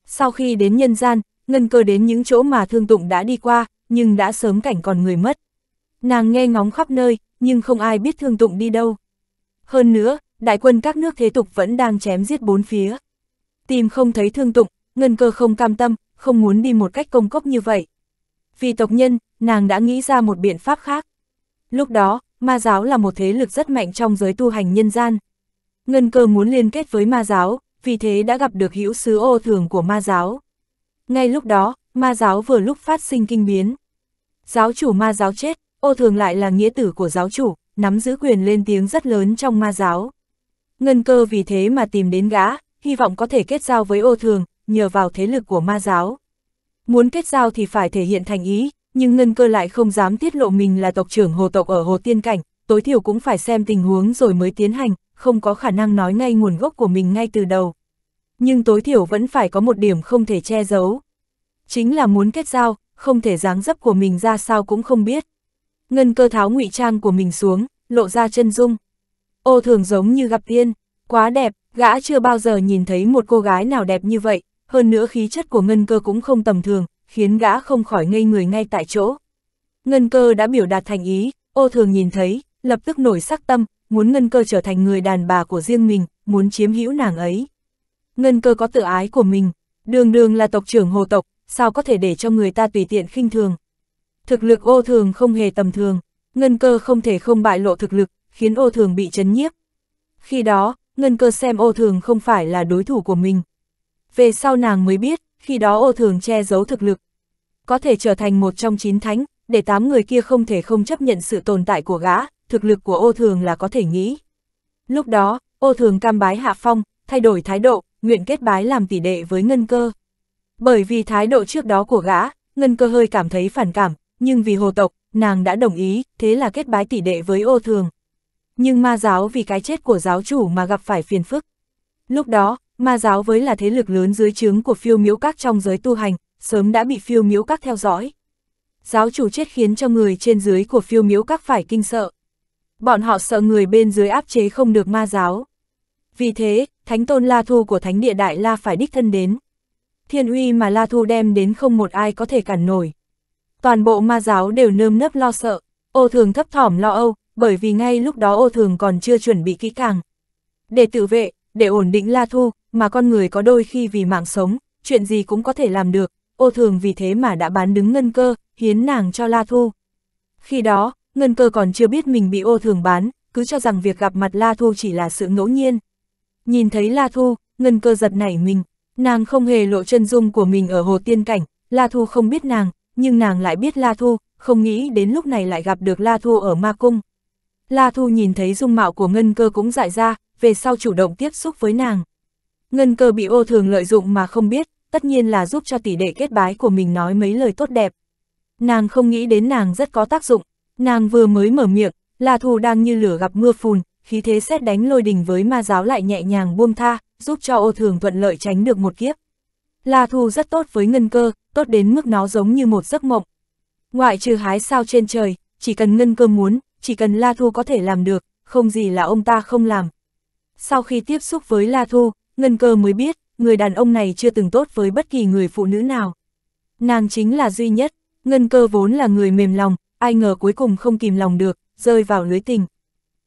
Sau khi đến nhân gian, ngân cơ đến những chỗ mà thương tụng đã đi qua, nhưng đã sớm cảnh còn người mất. Nàng nghe ngóng khắp nơi, nhưng không ai biết thương tụng đi đâu. Hơn nữa, đại quân các nước thế tục vẫn đang chém giết bốn phía. Tìm không thấy thương tụng, ngân cơ không cam tâm, không muốn đi một cách công cốc như vậy. Vì tộc nhân, nàng đã nghĩ ra một biện pháp khác. Lúc đó, ma giáo là một thế lực rất mạnh trong giới tu hành nhân gian. Ngân cơ muốn liên kết với ma giáo, vì thế đã gặp được hữu sứ ô thường của ma giáo. Ngay lúc đó, ma giáo vừa lúc phát sinh kinh biến. Giáo chủ ma giáo chết, ô thường lại là nghĩa tử của giáo chủ, nắm giữ quyền lên tiếng rất lớn trong ma giáo. Ngân cơ vì thế mà tìm đến gã, hy vọng có thể kết giao với ô thường, nhờ vào thế lực của ma giáo. Muốn kết giao thì phải thể hiện thành ý, nhưng Ngân cơ lại không dám tiết lộ mình là tộc trưởng hồ tộc ở Hồ Tiên Cảnh, tối thiểu cũng phải xem tình huống rồi mới tiến hành, không có khả năng nói ngay nguồn gốc của mình ngay từ đầu. Nhưng tối thiểu vẫn phải có một điểm không thể che giấu. Chính là muốn kết giao, không thể dáng dấp của mình ra sao cũng không biết. Ngân cơ tháo ngụy trang của mình xuống, lộ ra chân dung. Ô thường giống như gặp tiên, quá đẹp, gã chưa bao giờ nhìn thấy một cô gái nào đẹp như vậy, hơn nữa khí chất của ngân cơ cũng không tầm thường, khiến gã không khỏi ngây người ngay tại chỗ. Ngân cơ đã biểu đạt thành ý, ô thường nhìn thấy, lập tức nổi sắc tâm, muốn ngân cơ trở thành người đàn bà của riêng mình, muốn chiếm hữu nàng ấy. Ngân cơ có tự ái của mình, đường đường là tộc trưởng hồ tộc, sao có thể để cho người ta tùy tiện khinh thường. Thực lực ô thường không hề tầm thường, ngân cơ không thể không bại lộ thực lực, khiến ô thường bị chấn nhiếp. Khi đó, ngân cơ xem ô thường không phải là đối thủ của mình. Về sau nàng mới biết, khi đó ô thường che giấu thực lực. Có thể trở thành một trong chín thánh, để tám người kia không thể không chấp nhận sự tồn tại của gã, thực lực của ô thường là có thể nghĩ. Lúc đó, ô thường cam bái hạ phong, thay đổi thái độ, nguyện kết bái làm tỷ đệ với ngân cơ. Bởi vì thái độ trước đó của gã, Ngân cơ hơi cảm thấy phản cảm, nhưng vì hồ tộc, nàng đã đồng ý, thế là kết bái tỷ đệ với ô thường. Nhưng ma giáo vì cái chết của giáo chủ mà gặp phải phiền phức. Lúc đó, ma giáo với là thế lực lớn dưới trướng của phiêu miếu các trong giới tu hành, sớm đã bị phiêu miếu các theo dõi. Giáo chủ chết khiến cho người trên dưới của phiêu miếu các phải kinh sợ. Bọn họ sợ người bên dưới áp chế không được ma giáo. Vì thế, thánh tôn La Thu của thánh địa đại La phải đích thân đến thiên uy mà La Thu đem đến không một ai có thể cản nổi. Toàn bộ ma giáo đều nơm nớp lo sợ, ô thường thấp thỏm lo âu, bởi vì ngay lúc đó ô thường còn chưa chuẩn bị kỹ càng. Để tự vệ, để ổn định La Thu, mà con người có đôi khi vì mạng sống, chuyện gì cũng có thể làm được, ô thường vì thế mà đã bán đứng ngân cơ, hiến nàng cho La Thu. Khi đó, ngân cơ còn chưa biết mình bị ô thường bán, cứ cho rằng việc gặp mặt La Thu chỉ là sự ngẫu nhiên. Nhìn thấy La Thu, ngân cơ giật nảy mình, Nàng không hề lộ chân dung của mình ở hồ tiên cảnh, La Thu không biết nàng, nhưng nàng lại biết La Thu, không nghĩ đến lúc này lại gặp được La Thu ở ma cung. La Thu nhìn thấy dung mạo của Ngân Cơ cũng dại ra, về sau chủ động tiếp xúc với nàng. Ngân Cơ bị ô thường lợi dụng mà không biết, tất nhiên là giúp cho tỷ đệ kết bái của mình nói mấy lời tốt đẹp. Nàng không nghĩ đến nàng rất có tác dụng, nàng vừa mới mở miệng, La Thu đang như lửa gặp mưa phùn, khí thế xét đánh lôi đình với ma giáo lại nhẹ nhàng buông tha, giúp cho ô thường thuận lợi tránh được một kiếp. La Thu rất tốt với ngân cơ, tốt đến mức nó giống như một giấc mộng. Ngoại trừ hái sao trên trời, chỉ cần ngân cơ muốn, chỉ cần La Thu có thể làm được, không gì là ông ta không làm. Sau khi tiếp xúc với La Thu, ngân cơ mới biết, người đàn ông này chưa từng tốt với bất kỳ người phụ nữ nào. Nàng chính là duy nhất, ngân cơ vốn là người mềm lòng, ai ngờ cuối cùng không kìm lòng được, rơi vào lưới tình.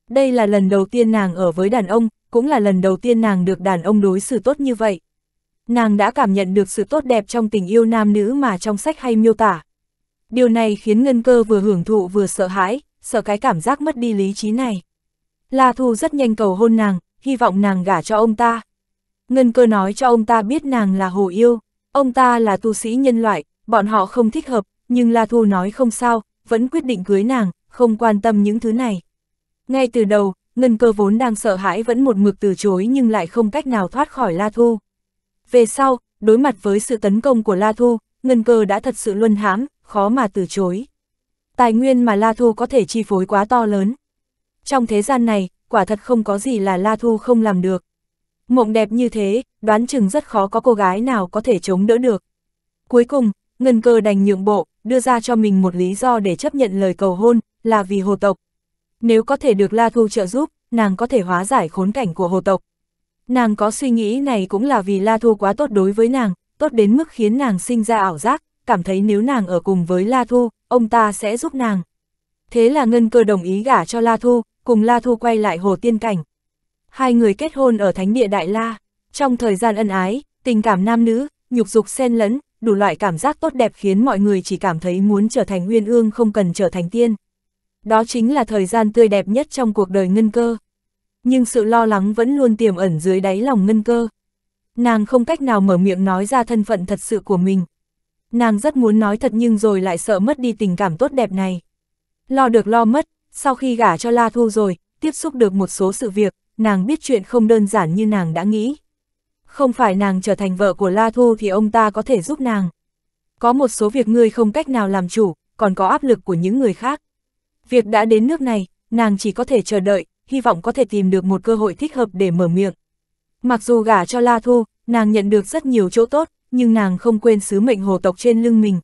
Đây là lần đầu tiên nàng ở với đàn ông, cũng là lần đầu tiên nàng được đàn ông đối xử tốt như vậy. Nàng đã cảm nhận được sự tốt đẹp trong tình yêu nam nữ mà trong sách hay miêu tả. Điều này khiến Ngân Cơ vừa hưởng thụ vừa sợ hãi, sợ cái cảm giác mất đi lý trí này. La Thu rất nhanh cầu hôn nàng, hy vọng nàng gả cho ông ta. Ngân Cơ nói cho ông ta biết nàng là hồ yêu, ông ta là tu sĩ nhân loại, bọn họ không thích hợp, nhưng La Thu nói không sao, vẫn quyết định cưới nàng, không quan tâm những thứ này. Ngay từ đầu, ngân cơ vốn đang sợ hãi vẫn một mực từ chối nhưng lại không cách nào thoát khỏi La Thu. Về sau, đối mặt với sự tấn công của La Thu, ngân cơ đã thật sự luân hãm, khó mà từ chối. Tài nguyên mà La Thu có thể chi phối quá to lớn. Trong thế gian này, quả thật không có gì là La Thu không làm được. Mộng đẹp như thế, đoán chừng rất khó có cô gái nào có thể chống đỡ được. Cuối cùng, ngân cơ đành nhượng bộ, đưa ra cho mình một lý do để chấp nhận lời cầu hôn, là vì hồ tộc, nếu có thể được La Thu trợ giúp, nàng có thể hóa giải khốn cảnh của hồ tộc. Nàng có suy nghĩ này cũng là vì La Thu quá tốt đối với nàng, tốt đến mức khiến nàng sinh ra ảo giác, cảm thấy nếu nàng ở cùng với La Thu, ông ta sẽ giúp nàng. Thế là Ngân Cơ đồng ý gả cho La Thu, cùng La Thu quay lại hồ tiên cảnh. Hai người kết hôn ở Thánh địa Đại La. Trong thời gian ân ái, tình cảm nam nữ, nhục dục xen lẫn, đủ loại cảm giác tốt đẹp khiến mọi người chỉ cảm thấy muốn trở thành nguyên ương không cần trở thành tiên đó chính là thời gian tươi đẹp nhất trong cuộc đời ngân cơ. Nhưng sự lo lắng vẫn luôn tiềm ẩn dưới đáy lòng ngân cơ. Nàng không cách nào mở miệng nói ra thân phận thật sự của mình. Nàng rất muốn nói thật nhưng rồi lại sợ mất đi tình cảm tốt đẹp này. Lo được lo mất, sau khi gả cho La Thu rồi, tiếp xúc được một số sự việc, nàng biết chuyện không đơn giản như nàng đã nghĩ. Không phải nàng trở thành vợ của La Thu thì ông ta có thể giúp nàng. Có một số việc ngươi không cách nào làm chủ, còn có áp lực của những người khác. Việc đã đến nước này, nàng chỉ có thể chờ đợi, hy vọng có thể tìm được một cơ hội thích hợp để mở miệng. Mặc dù gả cho La Thu, nàng nhận được rất nhiều chỗ tốt, nhưng nàng không quên sứ mệnh hồ tộc trên lưng mình.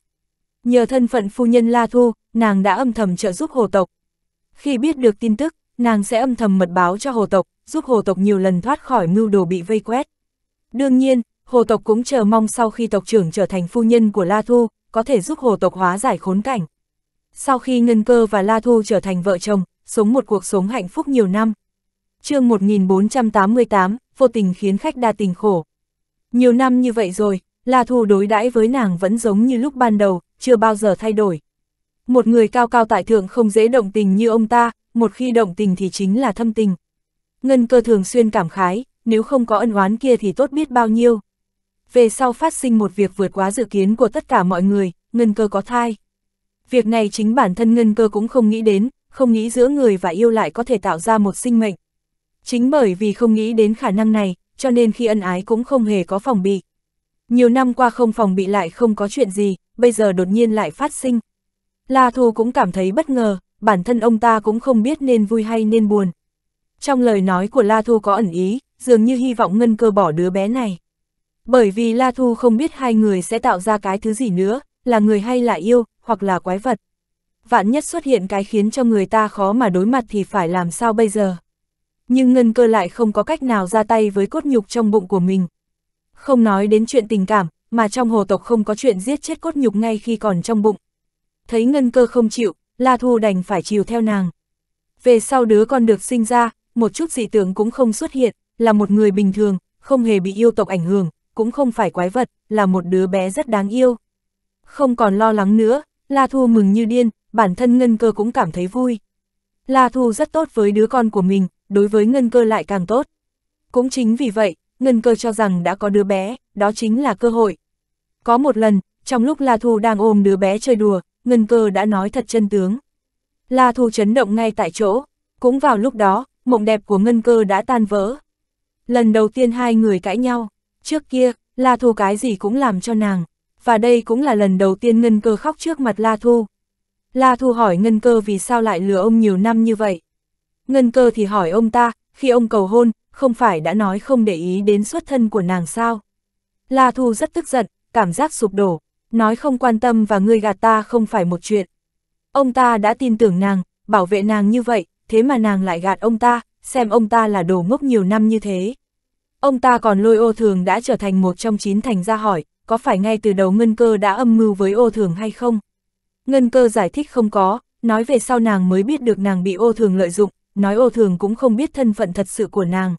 Nhờ thân phận phu nhân La Thu, nàng đã âm thầm trợ giúp hồ tộc. Khi biết được tin tức, nàng sẽ âm thầm mật báo cho hồ tộc, giúp hồ tộc nhiều lần thoát khỏi mưu đồ bị vây quét. Đương nhiên, hồ tộc cũng chờ mong sau khi tộc trưởng trở thành phu nhân của La Thu, có thể giúp hồ tộc hóa giải khốn cảnh. Sau khi Ngân Cơ và La Thu trở thành vợ chồng, sống một cuộc sống hạnh phúc nhiều năm. chương 1488, vô tình khiến khách đa tình khổ. Nhiều năm như vậy rồi, La Thu đối đãi với nàng vẫn giống như lúc ban đầu, chưa bao giờ thay đổi. Một người cao cao tại thượng không dễ động tình như ông ta, một khi động tình thì chính là thâm tình. Ngân cơ thường xuyên cảm khái, nếu không có ân oán kia thì tốt biết bao nhiêu. Về sau phát sinh một việc vượt quá dự kiến của tất cả mọi người, Ngân cơ có thai. Việc này chính bản thân ngân cơ cũng không nghĩ đến, không nghĩ giữa người và yêu lại có thể tạo ra một sinh mệnh. Chính bởi vì không nghĩ đến khả năng này, cho nên khi ân ái cũng không hề có phòng bị. Nhiều năm qua không phòng bị lại không có chuyện gì, bây giờ đột nhiên lại phát sinh. La Thu cũng cảm thấy bất ngờ, bản thân ông ta cũng không biết nên vui hay nên buồn. Trong lời nói của La Thu có ẩn ý, dường như hy vọng ngân cơ bỏ đứa bé này. Bởi vì La Thu không biết hai người sẽ tạo ra cái thứ gì nữa, là người hay là yêu, hoặc là quái vật. Vạn nhất xuất hiện cái khiến cho người ta khó mà đối mặt thì phải làm sao bây giờ. Nhưng ngân cơ lại không có cách nào ra tay với cốt nhục trong bụng của mình. Không nói đến chuyện tình cảm, mà trong hồ tộc không có chuyện giết chết cốt nhục ngay khi còn trong bụng. Thấy ngân cơ không chịu, La Thu đành phải chiều theo nàng. Về sau đứa con được sinh ra, một chút dị tưởng cũng không xuất hiện, là một người bình thường, không hề bị yêu tộc ảnh hưởng, cũng không phải quái vật, là một đứa bé rất đáng yêu. Không còn lo lắng nữa, La Thu mừng như điên, bản thân Ngân Cơ cũng cảm thấy vui. La Thu rất tốt với đứa con của mình, đối với Ngân Cơ lại càng tốt. Cũng chính vì vậy, Ngân Cơ cho rằng đã có đứa bé, đó chính là cơ hội. Có một lần, trong lúc La Thu đang ôm đứa bé chơi đùa, Ngân Cơ đã nói thật chân tướng. La Thu chấn động ngay tại chỗ, cũng vào lúc đó, mộng đẹp của Ngân Cơ đã tan vỡ. Lần đầu tiên hai người cãi nhau, trước kia, La Thu cái gì cũng làm cho nàng, và đây cũng là lần đầu tiên Ngân Cơ khóc trước mặt La Thu. La Thu hỏi Ngân Cơ vì sao lại lừa ông nhiều năm như vậy. Ngân Cơ thì hỏi ông ta, khi ông cầu hôn, không phải đã nói không để ý đến xuất thân của nàng sao. La Thu rất tức giận, cảm giác sụp đổ, nói không quan tâm và ngươi gạt ta không phải một chuyện. Ông ta đã tin tưởng nàng, bảo vệ nàng như vậy, thế mà nàng lại gạt ông ta, xem ông ta là đồ ngốc nhiều năm như thế. Ông ta còn lôi ô thường đã trở thành một trong chín thành ra hỏi, có phải ngay từ đầu Ngân Cơ đã âm mưu với ô thường hay không? Ngân Cơ giải thích không có, nói về sau nàng mới biết được nàng bị ô thường lợi dụng, nói ô thường cũng không biết thân phận thật sự của nàng.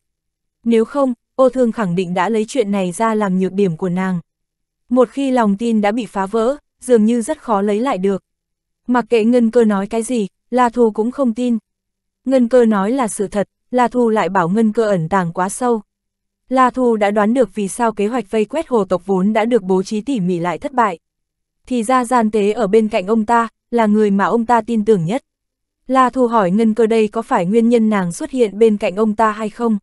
Nếu không, ô thường khẳng định đã lấy chuyện này ra làm nhược điểm của nàng. Một khi lòng tin đã bị phá vỡ, dường như rất khó lấy lại được. Mặc kệ Ngân Cơ nói cái gì, La Thu cũng không tin. Ngân Cơ nói là sự thật, La Thu lại bảo Ngân Cơ ẩn tàng quá sâu. La Thu đã đoán được vì sao kế hoạch vây quét hồ tộc vốn đã được bố trí tỉ mỉ lại thất bại. Thì ra gian tế ở bên cạnh ông ta, là người mà ông ta tin tưởng nhất. La Thu hỏi Ngân Cơ đây có phải nguyên nhân nàng xuất hiện bên cạnh ông ta hay không?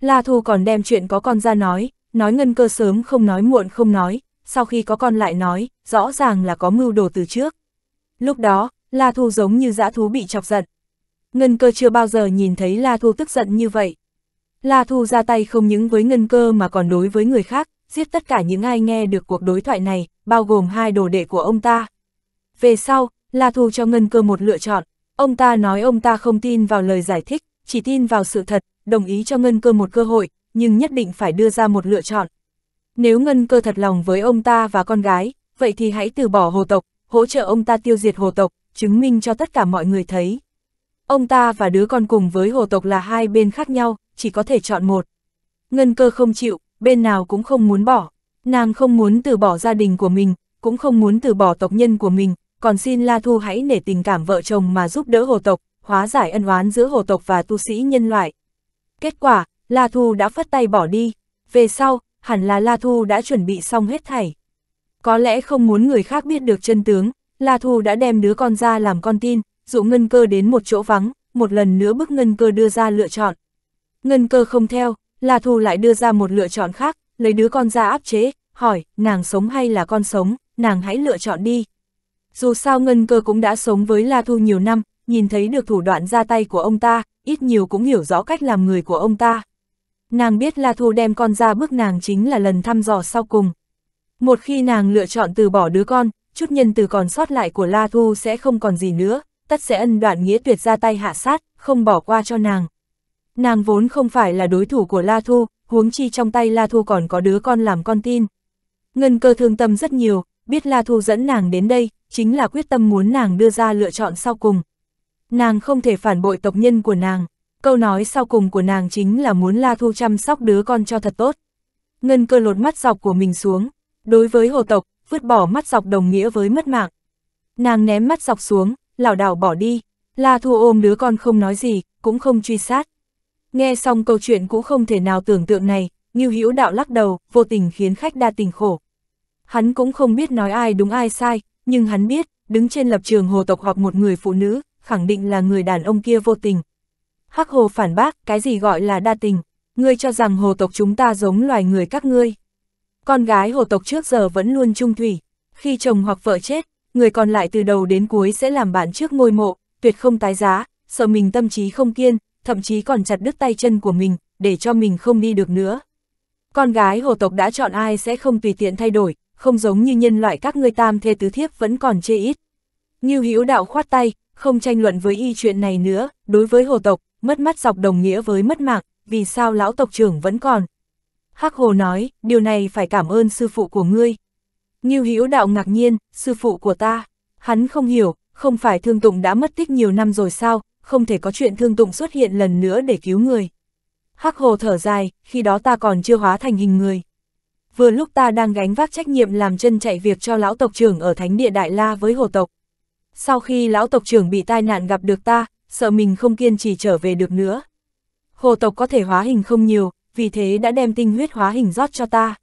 La Thu còn đem chuyện có con ra nói, nói Ngân Cơ sớm không nói muộn không nói, sau khi có con lại nói, rõ ràng là có mưu đồ từ trước. Lúc đó, La Thu giống như dã thú bị chọc giận. Ngân Cơ chưa bao giờ nhìn thấy La Thu tức giận như vậy. La Thu ra tay không những với ngân cơ mà còn đối với người khác, giết tất cả những ai nghe được cuộc đối thoại này, bao gồm hai đồ đệ của ông ta. Về sau, La Thu cho ngân cơ một lựa chọn, ông ta nói ông ta không tin vào lời giải thích, chỉ tin vào sự thật, đồng ý cho ngân cơ một cơ hội, nhưng nhất định phải đưa ra một lựa chọn. Nếu ngân cơ thật lòng với ông ta và con gái, vậy thì hãy từ bỏ hồ tộc, hỗ trợ ông ta tiêu diệt hồ tộc, chứng minh cho tất cả mọi người thấy. Ông ta và đứa con cùng với hồ tộc là hai bên khác nhau, chỉ có thể chọn một. Ngân cơ không chịu, bên nào cũng không muốn bỏ. Nàng không muốn từ bỏ gia đình của mình, cũng không muốn từ bỏ tộc nhân của mình, còn xin La Thu hãy nể tình cảm vợ chồng mà giúp đỡ hồ tộc, hóa giải ân oán giữa hồ tộc và tu sĩ nhân loại. Kết quả, La Thu đã phất tay bỏ đi. Về sau, hẳn là La Thu đã chuẩn bị xong hết thảy. Có lẽ không muốn người khác biết được chân tướng, La Thu đã đem đứa con ra làm con tin, dụ ngân cơ đến một chỗ vắng, một lần nữa bức ngân cơ đưa ra lựa chọn. Ngân cơ không theo, là thù lại đưa ra một lựa chọn khác, lấy đứa con ra áp chế, hỏi, nàng sống hay là con sống, nàng hãy lựa chọn đi. Dù sao Ngân Cơ cũng đã sống với La Thu nhiều năm, nhìn thấy được thủ đoạn ra tay của ông ta, ít nhiều cũng hiểu rõ cách làm người của ông ta. Nàng biết La Thu đem con ra bước nàng chính là lần thăm dò sau cùng. Một khi nàng lựa chọn từ bỏ đứa con, chút nhân từ còn sót lại của La Thu sẽ không còn gì nữa, tất sẽ ân đoạn nghĩa tuyệt ra tay hạ sát, không bỏ qua cho nàng. Nàng vốn không phải là đối thủ của La Thu, huống chi trong tay La Thu còn có đứa con làm con tin. Ngân cơ thương tâm rất nhiều, biết La Thu dẫn nàng đến đây, chính là quyết tâm muốn nàng đưa ra lựa chọn sau cùng. Nàng không thể phản bội tộc nhân của nàng, câu nói sau cùng của nàng chính là muốn La Thu chăm sóc đứa con cho thật tốt. Ngân cơ lột mắt dọc của mình xuống, đối với hồ tộc, vứt bỏ mắt dọc đồng nghĩa với mất mạng. Nàng ném mắt dọc xuống, lảo đảo bỏ đi, La Thu ôm đứa con không nói gì, cũng không truy sát. Nghe xong câu chuyện cũng không thể nào tưởng tượng này, Ngưu Hữu Đạo lắc đầu, vô tình khiến khách đa tình khổ. Hắn cũng không biết nói ai đúng ai sai, nhưng hắn biết, đứng trên lập trường hồ tộc họp một người phụ nữ, khẳng định là người đàn ông kia vô tình. Hắc hồ phản bác, cái gì gọi là đa tình, ngươi cho rằng hồ tộc chúng ta giống loài người các ngươi. Con gái hồ tộc trước giờ vẫn luôn trung thủy, khi chồng hoặc vợ chết, người còn lại từ đầu đến cuối sẽ làm bạn trước ngôi mộ, tuyệt không tái giá, sợ mình tâm trí không kiên, thậm chí còn chặt đứt tay chân của mình, để cho mình không đi được nữa. Con gái hồ tộc đã chọn ai sẽ không tùy tiện thay đổi, không giống như nhân loại các ngươi tam thê tứ thiếp vẫn còn chê ít. Như hữu đạo khoát tay, không tranh luận với y chuyện này nữa, đối với hồ tộc, mất mắt dọc đồng nghĩa với mất mạng, vì sao lão tộc trưởng vẫn còn. Hắc hồ nói, điều này phải cảm ơn sư phụ của ngươi. Ngưu Hữu Đạo ngạc nhiên, sư phụ của ta, hắn không hiểu, không phải Thương Tụng đã mất tích nhiều năm rồi sao, không thể có chuyện Thương Tụng xuất hiện lần nữa để cứu người. Hắc Hồ thở dài, khi đó ta còn chưa hóa thành hình người. Vừa lúc ta đang gánh vác trách nhiệm làm chân chạy việc cho lão tộc trưởng ở Thánh địa Đại La với Hồ tộc. Sau khi lão tộc trưởng bị tai nạn gặp được ta, sợ mình không kiên trì trở về được nữa. Hồ tộc có thể hóa hình không nhiều, vì thế đã đem tinh huyết hóa hình rót cho ta.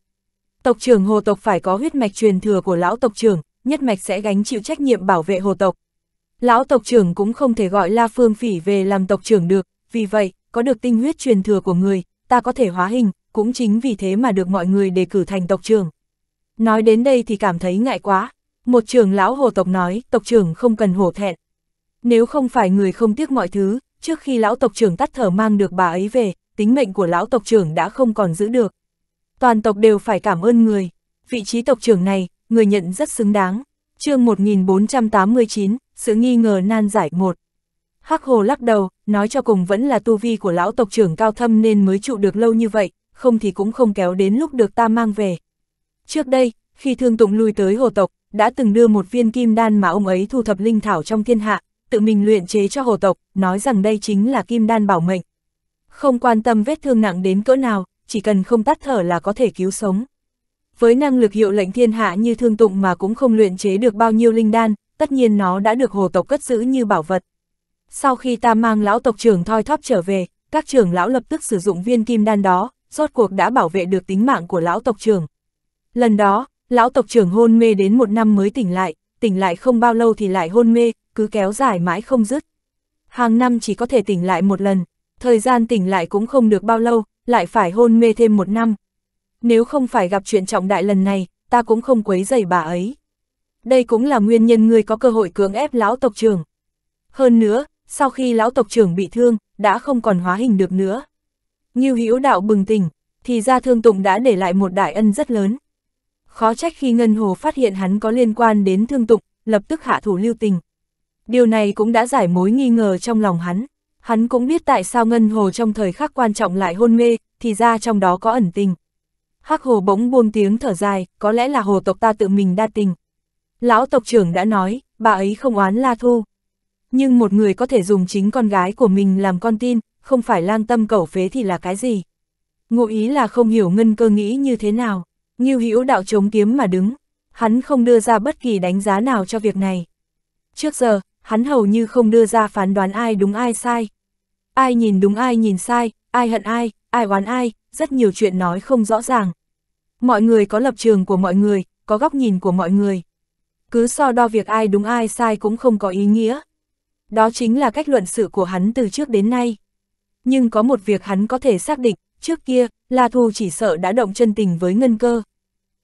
Tộc trưởng hồ tộc phải có huyết mạch truyền thừa của lão tộc trưởng, nhất mạch sẽ gánh chịu trách nhiệm bảo vệ hồ tộc. Lão tộc trưởng cũng không thể gọi La Phương Phỉ về làm tộc trưởng được, vì vậy, có được tinh huyết truyền thừa của người, ta có thể hóa hình, cũng chính vì thế mà được mọi người đề cử thành tộc trưởng. Nói đến đây thì cảm thấy ngại quá, một trưởng lão hồ tộc nói, tộc trưởng không cần hổ thẹn. Nếu không phải người không tiếc mọi thứ, trước khi lão tộc trưởng tắt thở mang được bà ấy về, tính mệnh của lão tộc trưởng đã không còn giữ được toàn tộc đều phải cảm ơn người. Vị trí tộc trưởng này, người nhận rất xứng đáng. chương 1489, sự nghi ngờ nan giải một. Hắc Hồ lắc đầu, nói cho cùng vẫn là tu vi của lão tộc trưởng cao thâm nên mới trụ được lâu như vậy, không thì cũng không kéo đến lúc được ta mang về. Trước đây, khi thương tụng lui tới hồ tộc, đã từng đưa một viên kim đan mà ông ấy thu thập linh thảo trong thiên hạ, tự mình luyện chế cho hồ tộc, nói rằng đây chính là kim đan bảo mệnh. Không quan tâm vết thương nặng đến cỡ nào, chỉ cần không tắt thở là có thể cứu sống. Với năng lực hiệu lệnh thiên hạ như thương tụng mà cũng không luyện chế được bao nhiêu linh đan, tất nhiên nó đã được hồ tộc cất giữ như bảo vật. Sau khi ta mang lão tộc trưởng thoi thóp trở về, các trưởng lão lập tức sử dụng viên kim đan đó, rốt cuộc đã bảo vệ được tính mạng của lão tộc trưởng. Lần đó, lão tộc trưởng hôn mê đến một năm mới tỉnh lại, tỉnh lại không bao lâu thì lại hôn mê, cứ kéo dài mãi không dứt. Hàng năm chỉ có thể tỉnh lại một lần, thời gian tỉnh lại cũng không được bao lâu, lại phải hôn mê thêm một năm. Nếu không phải gặp chuyện trọng đại lần này, ta cũng không quấy dày bà ấy. Đây cũng là nguyên nhân ngươi có cơ hội cưỡng ép lão tộc trưởng. Hơn nữa, sau khi lão tộc trưởng bị thương, đã không còn hóa hình được nữa. Như hữu đạo bừng tỉnh, thì ra thương tụng đã để lại một đại ân rất lớn. Khó trách khi Ngân Hồ phát hiện hắn có liên quan đến thương tụng, lập tức hạ thủ lưu tình. Điều này cũng đã giải mối nghi ngờ trong lòng hắn. Hắn cũng biết tại sao Ngân Hồ trong thời khắc quan trọng lại hôn mê, thì ra trong đó có ẩn tình. Hắc Hồ bỗng buông tiếng thở dài, có lẽ là hồ tộc ta tự mình đa tình. Lão tộc trưởng đã nói, bà ấy không oán La Thu. Nhưng một người có thể dùng chính con gái của mình làm con tin, không phải lang tâm cẩu phế thì là cái gì. Ngụ ý là không hiểu ngân cơ nghĩ như thế nào, nghiêu hữu đạo chống kiếm mà đứng. Hắn không đưa ra bất kỳ đánh giá nào cho việc này. Trước giờ, hắn hầu như không đưa ra phán đoán ai đúng ai sai. Ai nhìn đúng ai nhìn sai, ai hận ai, ai oán ai, rất nhiều chuyện nói không rõ ràng. Mọi người có lập trường của mọi người, có góc nhìn của mọi người. Cứ so đo việc ai đúng ai sai cũng không có ý nghĩa. Đó chính là cách luận sự của hắn từ trước đến nay. Nhưng có một việc hắn có thể xác định, trước kia, La Thu chỉ sợ đã động chân tình với ngân cơ.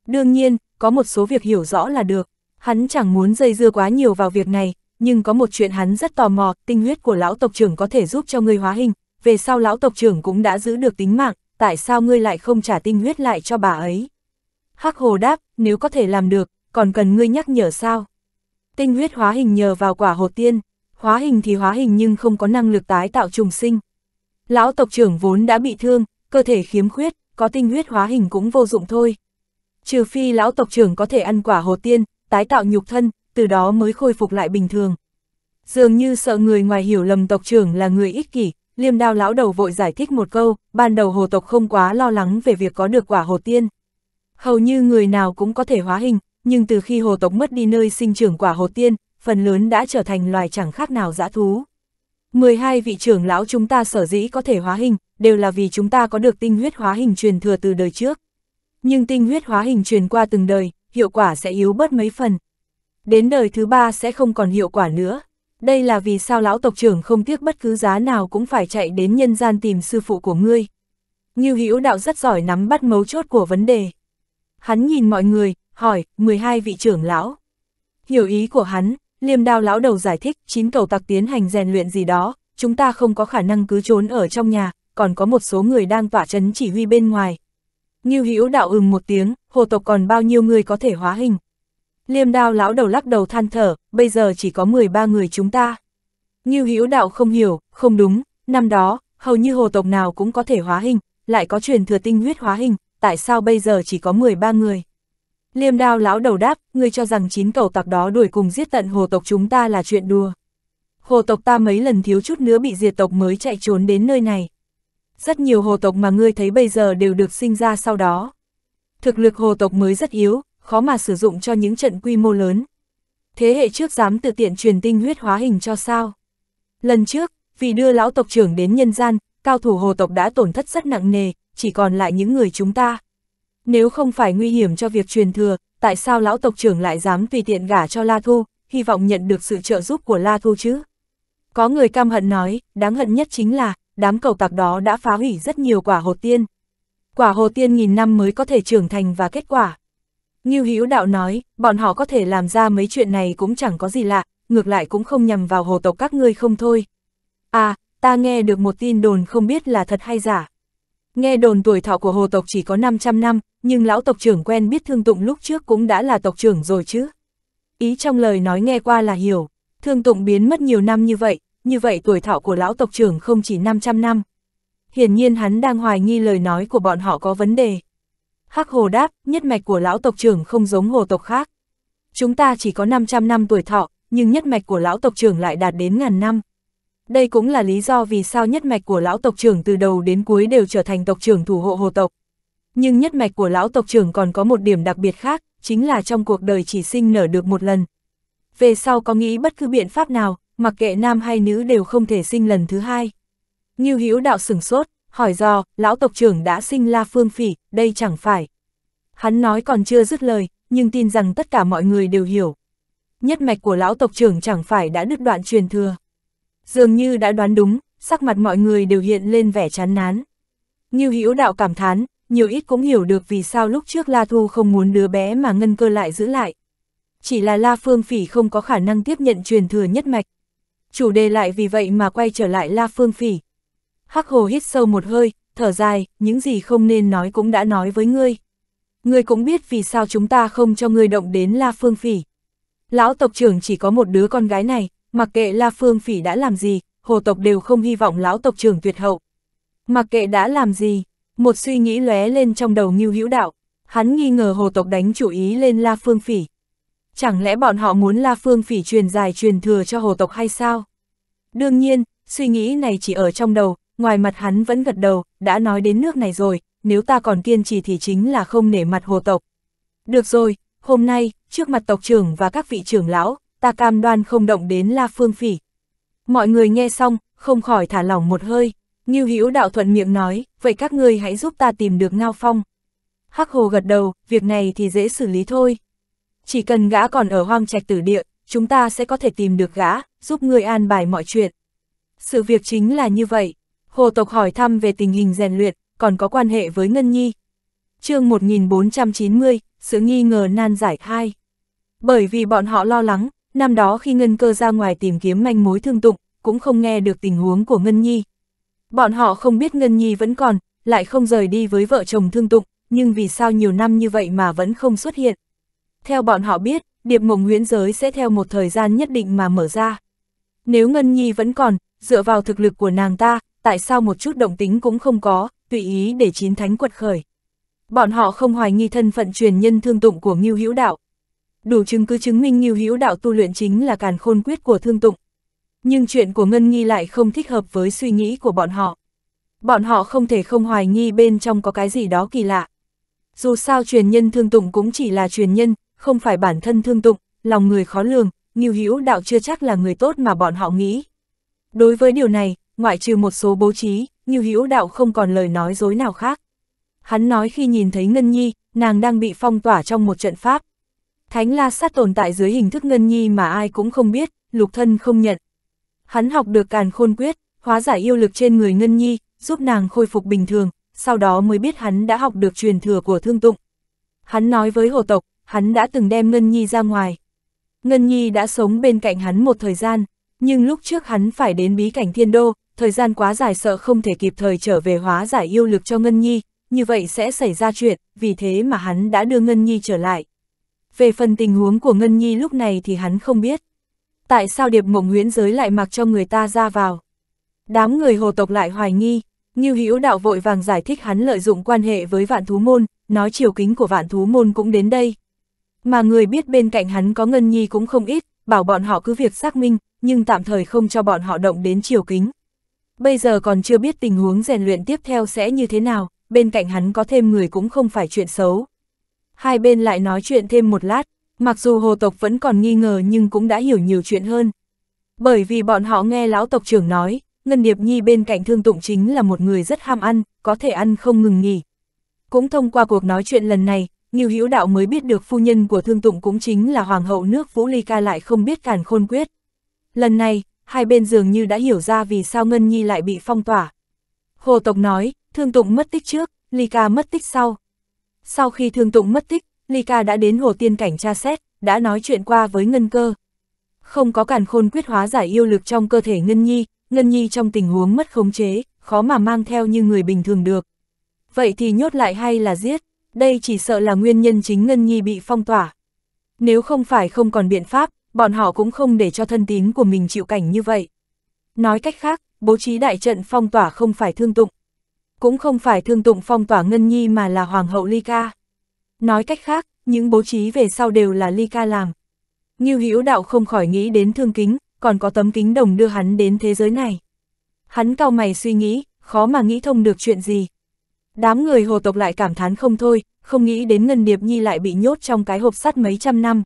Đương nhiên, có một số việc hiểu rõ là được, hắn chẳng muốn dây dưa quá nhiều vào việc này, nhưng có một chuyện hắn rất tò mò, tinh huyết của lão tộc trưởng có thể giúp cho ngươi hóa hình, về sau lão tộc trưởng cũng đã giữ được tính mạng, tại sao ngươi lại không trả tinh huyết lại cho bà ấy? Hắc hồ đáp, nếu có thể làm được, còn cần ngươi nhắc nhở sao? Tinh huyết hóa hình nhờ vào quả hồ tiên, hóa hình thì hóa hình nhưng không có năng lực tái tạo trùng sinh. Lão tộc trưởng vốn đã bị thương, cơ thể khiếm khuyết, có tinh huyết hóa hình cũng vô dụng thôi. Trừ phi lão tộc trưởng có thể ăn quả hồ tiên, tái tạo nhục thân, từ đó mới khôi phục lại bình thường. Dường như sợ người ngoài hiểu lầm tộc trưởng là người ích kỷ, liêm đao lão đầu vội giải thích một câu, ban đầu hồ tộc không quá lo lắng về việc có được quả hồ tiên. Hầu như người nào cũng có thể hóa hình, nhưng từ khi hồ tộc mất đi nơi sinh trưởng quả hồ tiên, phần lớn đã trở thành loài chẳng khác nào dã thú. 12 vị trưởng lão chúng ta sở dĩ có thể hóa hình, đều là vì chúng ta có được tinh huyết hóa hình truyền thừa từ đời trước. Nhưng tinh huyết hóa hình truyền qua từng đời, hiệu quả sẽ yếu bớt mấy phần đến đời thứ ba sẽ không còn hiệu quả nữa. Đây là vì sao lão tộc trưởng không tiếc bất cứ giá nào cũng phải chạy đến nhân gian tìm sư phụ của ngươi. Như hữu đạo rất giỏi nắm bắt mấu chốt của vấn đề. Hắn nhìn mọi người, hỏi, 12 vị trưởng lão. Hiểu ý của hắn, liêm đao lão đầu giải thích, chín cầu tặc tiến hành rèn luyện gì đó, chúng ta không có khả năng cứ trốn ở trong nhà, còn có một số người đang tỏa chấn chỉ huy bên ngoài. Như hữu đạo ừm một tiếng, hồ tộc còn bao nhiêu người có thể hóa hình. Liêm đao lão đầu lắc đầu than thở, bây giờ chỉ có 13 người chúng ta. Như hữu đạo không hiểu, không đúng, năm đó, hầu như hồ tộc nào cũng có thể hóa hình, lại có truyền thừa tinh huyết hóa hình, tại sao bây giờ chỉ có 13 người? Liêm đao lão đầu đáp, ngươi cho rằng chín cầu tặc đó đuổi cùng giết tận hồ tộc chúng ta là chuyện đùa. Hồ tộc ta mấy lần thiếu chút nữa bị diệt tộc mới chạy trốn đến nơi này. Rất nhiều hồ tộc mà ngươi thấy bây giờ đều được sinh ra sau đó. Thực lực hồ tộc mới rất yếu, khó mà sử dụng cho những trận quy mô lớn. Thế hệ trước dám tự tiện truyền tinh huyết hóa hình cho sao? Lần trước, vì đưa lão tộc trưởng đến nhân gian, cao thủ hồ tộc đã tổn thất rất nặng nề, chỉ còn lại những người chúng ta. Nếu không phải nguy hiểm cho việc truyền thừa, tại sao lão tộc trưởng lại dám tùy tiện gả cho La Thu, hy vọng nhận được sự trợ giúp của La Thu chứ? Có người cam hận nói, đáng hận nhất chính là, đám cầu tạc đó đã phá hủy rất nhiều quả hồ tiên. Quả hồ tiên nghìn năm mới có thể trưởng thành và kết quả. Ngưu Hữu Đạo nói, bọn họ có thể làm ra mấy chuyện này cũng chẳng có gì lạ, ngược lại cũng không nhằm vào hồ tộc các ngươi không thôi. À, ta nghe được một tin đồn không biết là thật hay giả. Nghe đồn tuổi thọ của hồ tộc chỉ có 500 năm, nhưng lão tộc trưởng quen biết thương tụng lúc trước cũng đã là tộc trưởng rồi chứ. Ý trong lời nói nghe qua là hiểu, thương tụng biến mất nhiều năm như vậy, như vậy tuổi thọ của lão tộc trưởng không chỉ 500 năm. Hiển nhiên hắn đang hoài nghi lời nói của bọn họ có vấn đề. Hắc Hồ đáp, nhất mạch của lão tộc trưởng không giống hồ tộc khác. Chúng ta chỉ có 500 năm tuổi thọ, nhưng nhất mạch của lão tộc trưởng lại đạt đến ngàn năm. Đây cũng là lý do vì sao nhất mạch của lão tộc trưởng từ đầu đến cuối đều trở thành tộc trưởng thủ hộ hồ tộc. Nhưng nhất mạch của lão tộc trưởng còn có một điểm đặc biệt khác, chính là trong cuộc đời chỉ sinh nở được một lần. Về sau có nghĩ bất cứ biện pháp nào, mặc kệ nam hay nữ đều không thể sinh lần thứ hai. Ngưu Hữu đạo sửng sốt, hỏi do lão tộc trưởng đã sinh La Phương Phỉ, đây chẳng phải. Hắn nói còn chưa dứt lời, nhưng tin rằng tất cả mọi người đều hiểu. Nhất mạch của lão tộc trưởng chẳng phải đã đứt đoạn truyền thừa. Dường như đã đoán đúng, sắc mặt mọi người đều hiện lên vẻ chán nán. Như hữu đạo cảm thán, nhiều ít cũng hiểu được vì sao lúc trước La Thu không muốn đứa bé mà ngân cơ lại giữ lại. Chỉ là La Phương Phỉ không có khả năng tiếp nhận truyền thừa nhất mạch. Chủ đề lại vì vậy mà quay trở lại La Phương Phỉ, Hắc hồ hít sâu một hơi, thở dài, những gì không nên nói cũng đã nói với ngươi. Ngươi cũng biết vì sao chúng ta không cho ngươi động đến La Phương Phỉ. Lão tộc trưởng chỉ có một đứa con gái này, mặc kệ La Phương Phỉ đã làm gì, hồ tộc đều không hy vọng lão tộc trưởng tuyệt hậu. Mặc kệ đã làm gì, một suy nghĩ lóe lên trong đầu Ngưu Hữu Đạo, hắn nghi ngờ hồ tộc đánh chủ ý lên La Phương Phỉ. Chẳng lẽ bọn họ muốn La Phương Phỉ truyền dài truyền thừa cho hồ tộc hay sao? Đương nhiên, suy nghĩ này chỉ ở trong đầu, ngoài mặt hắn vẫn gật đầu, đã nói đến nước này rồi, nếu ta còn kiên trì thì chính là không nể mặt hồ tộc. Được rồi, hôm nay, trước mặt tộc trưởng và các vị trưởng lão, ta cam đoan không động đến La Phương Phỉ. Mọi người nghe xong, không khỏi thả lỏng một hơi, Ngưu Hữu đạo thuận miệng nói, vậy các ngươi hãy giúp ta tìm được Ngao Phong. Hắc Hồ gật đầu, việc này thì dễ xử lý thôi. Chỉ cần gã còn ở hoang trạch tử địa, chúng ta sẽ có thể tìm được gã, giúp ngươi an bài mọi chuyện. Sự việc chính là như vậy. Hồ Tộc hỏi thăm về tình hình rèn luyện, còn có quan hệ với Ngân Nhi. chương 1490, sự nghi ngờ nan giải hai. Bởi vì bọn họ lo lắng, năm đó khi Ngân Cơ ra ngoài tìm kiếm manh mối thương tụng, cũng không nghe được tình huống của Ngân Nhi. Bọn họ không biết Ngân Nhi vẫn còn, lại không rời đi với vợ chồng thương tụng, nhưng vì sao nhiều năm như vậy mà vẫn không xuất hiện. Theo bọn họ biết, điệp mộng huyễn giới sẽ theo một thời gian nhất định mà mở ra. Nếu Ngân Nhi vẫn còn, dựa vào thực lực của nàng ta, tại sao một chút động tính cũng không có, tùy ý để chín thánh quật khởi. Bọn họ không hoài nghi thân phận truyền nhân thương tụng của Ngưu Hữu Đạo. Đủ chứng cứ chứng minh Ngưu Hữu Đạo tu luyện chính là càn khôn quyết của thương tụng. Nhưng chuyện của Ngân Nghi lại không thích hợp với suy nghĩ của bọn họ. Bọn họ không thể không hoài nghi bên trong có cái gì đó kỳ lạ. Dù sao truyền nhân thương tụng cũng chỉ là truyền nhân, không phải bản thân thương tụng, lòng người khó lường, Ngưu Hữu Đạo chưa chắc là người tốt mà bọn họ nghĩ. Đối với điều này, ngoại trừ một số bố trí, như hữu đạo không còn lời nói dối nào khác. Hắn nói khi nhìn thấy Ngân Nhi, nàng đang bị phong tỏa trong một trận pháp. Thánh la sát tồn tại dưới hình thức Ngân Nhi mà ai cũng không biết, lục thân không nhận. Hắn học được càn khôn quyết, hóa giải yêu lực trên người Ngân Nhi, giúp nàng khôi phục bình thường, sau đó mới biết hắn đã học được truyền thừa của thương tụng. Hắn nói với hồ tộc, hắn đã từng đem Ngân Nhi ra ngoài. Ngân Nhi đã sống bên cạnh hắn một thời gian, nhưng lúc trước hắn phải đến bí cảnh thiên đô, thời gian quá dài sợ không thể kịp thời trở về hóa giải yêu lực cho Ngân Nhi, như vậy sẽ xảy ra chuyện, vì thế mà hắn đã đưa Ngân Nhi trở lại. Về phần tình huống của Ngân Nhi lúc này thì hắn không biết. Tại sao điệp mộng nguyễn giới lại mặc cho người ta ra vào? Đám người hồ tộc lại hoài nghi, như Hữu Đạo vội vàng giải thích hắn lợi dụng quan hệ với vạn thú môn, nói chiều kính của vạn thú môn cũng đến đây. Mà người biết bên cạnh hắn có Ngân Nhi cũng không ít, bảo bọn họ cứ việc xác minh, nhưng tạm thời không cho bọn họ động đến chiều kính bây giờ còn chưa biết tình huống rèn luyện tiếp theo sẽ như thế nào, bên cạnh hắn có thêm người cũng không phải chuyện xấu. Hai bên lại nói chuyện thêm một lát, mặc dù hồ tộc vẫn còn nghi ngờ nhưng cũng đã hiểu nhiều chuyện hơn. Bởi vì bọn họ nghe lão tộc trưởng nói, Ngân Điệp Nhi bên cạnh thương tụng chính là một người rất ham ăn, có thể ăn không ngừng nghỉ. Cũng thông qua cuộc nói chuyện lần này, Nghiêu Hữu Đạo mới biết được phu nhân của thương tụng cũng chính là Hoàng hậu nước Vũ Ly Ca lại không biết càn khôn quyết. Lần này, hai bên dường như đã hiểu ra vì sao Ngân Nhi lại bị phong tỏa. Hồ Tộc nói, Thương Tụng mất tích trước, Ly Ca mất tích sau. Sau khi Thương Tụng mất tích, Ly Ca đã đến Hồ Tiên Cảnh tra xét, đã nói chuyện qua với Ngân Cơ. Không có càn khôn quyết hóa giải yêu lực trong cơ thể Ngân Nhi, Ngân Nhi trong tình huống mất khống chế, khó mà mang theo như người bình thường được. Vậy thì nhốt lại hay là giết, đây chỉ sợ là nguyên nhân chính Ngân Nhi bị phong tỏa. Nếu không phải không còn biện pháp, bọn họ cũng không để cho thân tín của mình chịu cảnh như vậy. Nói cách khác, bố trí đại trận phong tỏa không phải thương tụng. Cũng không phải thương tụng phong tỏa Ngân Nhi mà là Hoàng hậu Ly Ca. Nói cách khác, những bố trí về sau đều là Ly Ca làm. như Hữu Đạo không khỏi nghĩ đến thương kính, còn có tấm kính đồng đưa hắn đến thế giới này. Hắn cao mày suy nghĩ, khó mà nghĩ thông được chuyện gì. Đám người hồ tộc lại cảm thán không thôi, không nghĩ đến Ngân Điệp Nhi lại bị nhốt trong cái hộp sắt mấy trăm năm,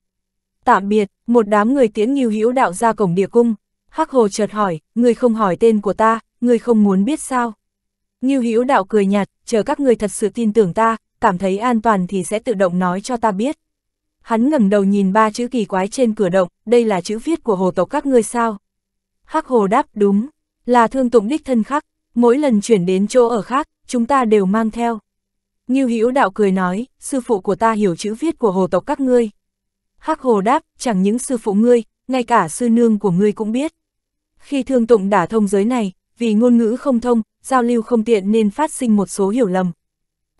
Tạm biệt, một đám người tiễn nghiêu hữu đạo ra cổng địa cung. Hắc hồ chợt hỏi, người không hỏi tên của ta, người không muốn biết sao. Nghiêu hữu đạo cười nhạt, chờ các người thật sự tin tưởng ta, cảm thấy an toàn thì sẽ tự động nói cho ta biết. Hắn ngẩng đầu nhìn ba chữ kỳ quái trên cửa động, đây là chữ viết của hồ tộc các ngươi sao. Hắc hồ đáp đúng, là thương tụng đích thân khắc, mỗi lần chuyển đến chỗ ở khác, chúng ta đều mang theo. Nghiêu hữu đạo cười nói, sư phụ của ta hiểu chữ viết của hồ tộc các ngươi. Hắc Hồ đáp, chẳng những sư phụ ngươi, ngay cả sư nương của ngươi cũng biết. Khi thương tụng đả thông giới này, vì ngôn ngữ không thông, giao lưu không tiện nên phát sinh một số hiểu lầm.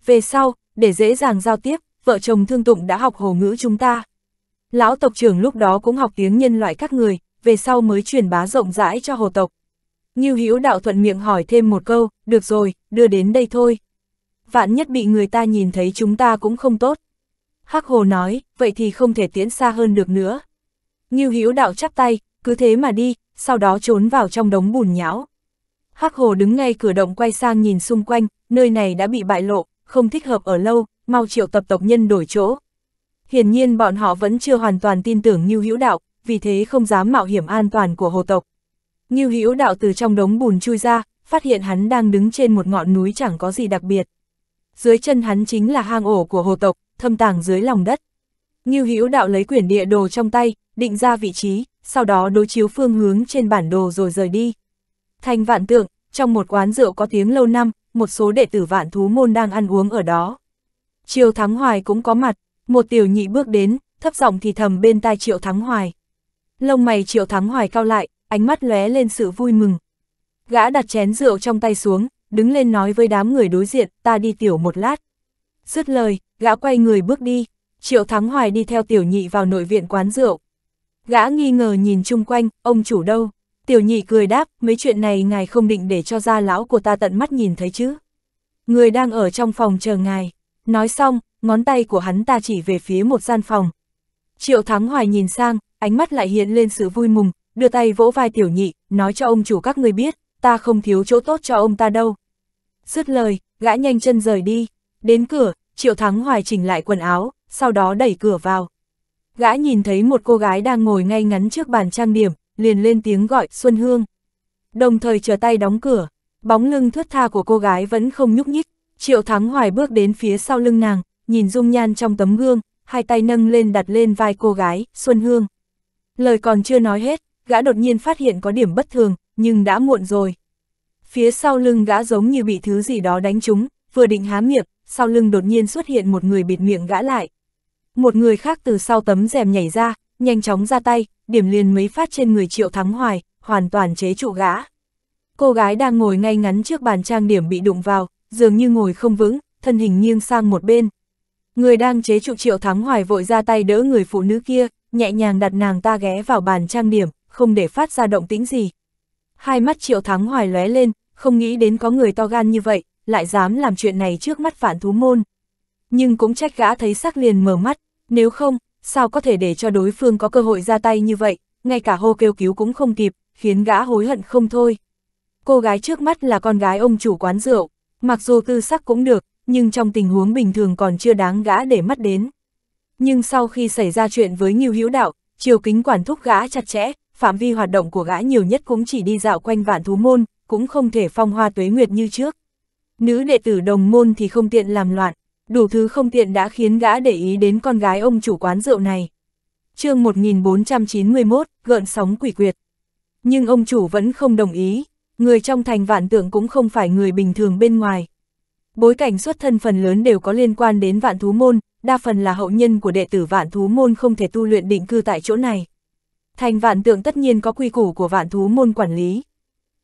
Về sau, để dễ dàng giao tiếp, vợ chồng thương tụng đã học hồ ngữ chúng ta. Lão tộc trưởng lúc đó cũng học tiếng nhân loại các người, về sau mới truyền bá rộng rãi cho hồ tộc. Như Hữu đạo thuận miệng hỏi thêm một câu, được rồi, đưa đến đây thôi. Vạn nhất bị người ta nhìn thấy chúng ta cũng không tốt. Hắc Hồ nói, vậy thì không thể tiến xa hơn được nữa. Như Hữu Đạo chắp tay, cứ thế mà đi, sau đó trốn vào trong đống bùn nhão. Hắc Hồ đứng ngay cửa động quay sang nhìn xung quanh, nơi này đã bị bại lộ, không thích hợp ở lâu, mau triệu tập tộc nhân đổi chỗ. Hiển nhiên bọn họ vẫn chưa hoàn toàn tin tưởng Như Hữu Đạo, vì thế không dám mạo hiểm an toàn của hồ tộc. Như Hữu Đạo từ trong đống bùn chui ra, phát hiện hắn đang đứng trên một ngọn núi chẳng có gì đặc biệt. Dưới chân hắn chính là hang ổ của hồ tộc, thâm tàng dưới lòng đất. Như Hữu Đạo lấy quyển địa đồ trong tay, định ra vị trí, sau đó đối chiếu phương hướng trên bản đồ rồi rời đi. Thành vạn tượng, trong một quán rượu có tiếng lâu năm, một số đệ tử vạn thú môn đang ăn uống ở đó. Triều Thắng Hoài cũng có mặt, một tiểu nhị bước đến, thấp giọng thì thầm bên tai Triệu Thắng Hoài. Lông mày Triệu Thắng Hoài cao lại, ánh mắt lóe lên sự vui mừng. Gã đặt chén rượu trong tay xuống, đứng lên nói với đám người đối diện, ta đi tiểu một lát. Dứt lời, gã quay người bước đi, Triệu Thắng Hoài đi theo tiểu nhị vào nội viện quán rượu. Gã nghi ngờ nhìn chung quanh, ông chủ đâu? Tiểu nhị cười đáp, mấy chuyện này ngài không định để cho gia lão của ta tận mắt nhìn thấy chứ. Người đang ở trong phòng chờ ngài. Nói xong, ngón tay của hắn ta chỉ về phía một gian phòng. Triệu Thắng Hoài nhìn sang, ánh mắt lại hiện lên sự vui mừng, đưa tay vỗ vai tiểu nhị, nói cho ông chủ các người biết, ta không thiếu chỗ tốt cho ông ta đâu. Dứt lời, gã nhanh chân rời đi. Đến cửa, Triệu Thắng Hoài chỉnh lại quần áo, sau đó đẩy cửa vào. Gã nhìn thấy một cô gái đang ngồi ngay ngắn trước bàn trang điểm, liền lên tiếng gọi Xuân Hương. Đồng thời trở tay đóng cửa, bóng lưng thướt tha của cô gái vẫn không nhúc nhích. Triệu Thắng Hoài bước đến phía sau lưng nàng, nhìn dung nhan trong tấm gương, hai tay nâng lên đặt lên vai cô gái, Xuân Hương. Lời còn chưa nói hết, gã đột nhiên phát hiện có điểm bất thường, nhưng đã muộn rồi. Phía sau lưng gã giống như bị thứ gì đó đánh trúng, vừa định há miệng, sau lưng đột nhiên xuất hiện một người bịt miệng gã lại. Một người khác từ sau tấm rèm nhảy ra, nhanh chóng ra tay, điểm liền mấy phát trên người Triệu Thắng Hoài, hoàn toàn chế trụ gã. Cô gái đang ngồi ngay ngắn trước bàn trang điểm bị đụng vào, dường như ngồi không vững, thân hình nghiêng sang một bên. Người đang chế trụ Triệu Thắng Hoài vội ra tay đỡ người phụ nữ kia, nhẹ nhàng đặt nàng ta ghé vào bàn trang điểm, không để phát ra động tĩnh gì. Hai mắt Triệu Thắng Hoài lóe lên, không nghĩ đến có người to gan như vậy, lại dám làm chuyện này trước mắt phản thú môn. Nhưng cũng trách gã thấy sắc liền mở mắt, nếu không, sao có thể để cho đối phương có cơ hội ra tay như vậy, ngay cả hô kêu cứu cũng không kịp, khiến gã hối hận không thôi. Cô gái trước mắt là con gái ông chủ quán rượu, mặc dù tư sắc cũng được, nhưng trong tình huống bình thường còn chưa đáng gã để mắt đến. Nhưng sau khi xảy ra chuyện với Ngưu Hữu Đạo, chiều kính quản thúc gã chặt chẽ, phạm vi hoạt động của gã nhiều nhất cũng chỉ đi dạo quanh vạn thú môn, cũng không thể phong hoa tuế nguyệt như trước nữ đệ tử đồng môn thì không tiện làm loạn, đủ thứ không tiện đã khiến gã để ý đến con gái ông chủ quán rượu này. chương 1491, gợn sóng quỷ quyệt. Nhưng ông chủ vẫn không đồng ý, người trong thành vạn tượng cũng không phải người bình thường bên ngoài. Bối cảnh xuất thân phần lớn đều có liên quan đến vạn thú môn, đa phần là hậu nhân của đệ tử vạn thú môn không thể tu luyện định cư tại chỗ này. Thành vạn tượng tất nhiên có quy củ của vạn thú môn quản lý.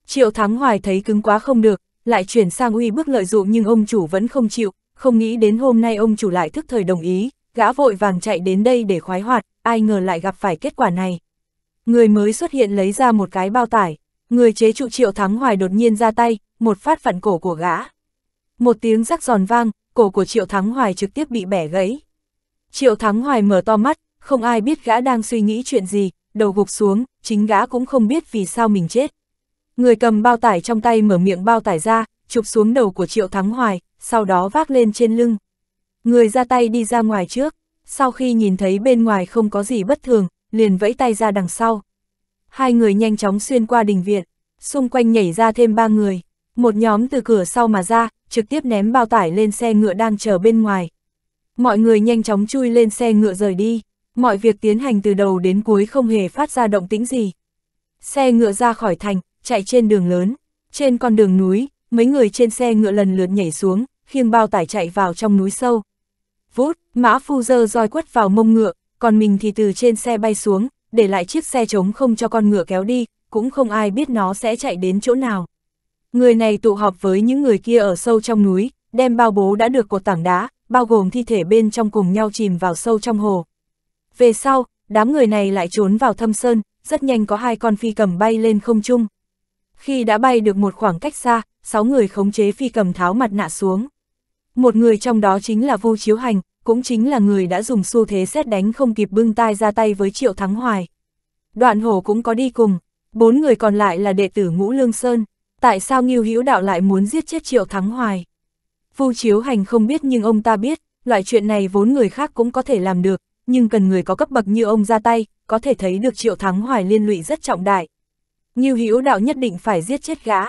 Triệu Thắng Hoài thấy cứng quá không được, lại chuyển sang uy bức lợi dụng nhưng ông chủ vẫn không chịu, không nghĩ đến hôm nay ông chủ lại thức thời đồng ý, gã vội vàng chạy đến đây để khoái hoạt, ai ngờ lại gặp phải kết quả này. Người mới xuất hiện lấy ra một cái bao tải, người chế trụ triệu thắng hoài đột nhiên ra tay, một phát phản cổ của gã. Một tiếng rắc giòn vang, cổ của triệu thắng hoài trực tiếp bị bẻ gãy. Triệu thắng hoài mở to mắt, không ai biết gã đang suy nghĩ chuyện gì, đầu gục xuống, chính gã cũng không biết vì sao mình chết. Người cầm bao tải trong tay mở miệng bao tải ra, chụp xuống đầu của Triệu Thắng Hoài, sau đó vác lên trên lưng. Người ra tay đi ra ngoài trước, sau khi nhìn thấy bên ngoài không có gì bất thường, liền vẫy tay ra đằng sau. Hai người nhanh chóng xuyên qua đình viện, xung quanh nhảy ra thêm ba người, một nhóm từ cửa sau mà ra, trực tiếp ném bao tải lên xe ngựa đang chờ bên ngoài. Mọi người nhanh chóng chui lên xe ngựa rời đi, mọi việc tiến hành từ đầu đến cuối không hề phát ra động tĩnh gì. Xe ngựa ra khỏi thành, chạy trên đường lớn. Trên con đường núi, mấy người trên xe ngựa lần lượt nhảy xuống, khiêng bao tải chạy vào trong núi sâu. Vút, mã phu dơ roi quất vào mông ngựa, còn mình thì từ trên xe bay xuống, để lại chiếc xe trống không cho con ngựa kéo đi, cũng không ai biết nó sẽ chạy đến chỗ nào. Người này tụ họp với những người kia ở sâu trong núi, đem bao bố đã được cột tảng đá, bao gồm thi thể bên trong cùng nhau chìm vào sâu trong hồ. Về sau, đám người này lại trốn vào thâm sơn, rất nhanh có hai con phi cầm bay lên không trung. Khi đã bay được một khoảng cách xa, sáu người khống chế phi cầm tháo mặt nạ xuống. Một người trong đó chính là Vu Chiếu Hành, cũng chính là người đã dùng xu thế xét đánh không kịp bưng tai ra tay với Triệu Thắng Hoài. Đoạn hổ cũng có đi cùng, bốn người còn lại là đệ tử Ngũ Lương Sơn. Tại sao Nghiêu Hữu Đạo lại muốn giết chết Triệu Thắng Hoài? Vu Chiếu Hành không biết nhưng ông ta biết, loại chuyện này vốn người khác cũng có thể làm được, nhưng cần người có cấp bậc như ông ra tay, có thể thấy được Triệu Thắng Hoài liên lụy rất trọng đại. Ngưu Hữu Đạo nhất định phải giết chết gã.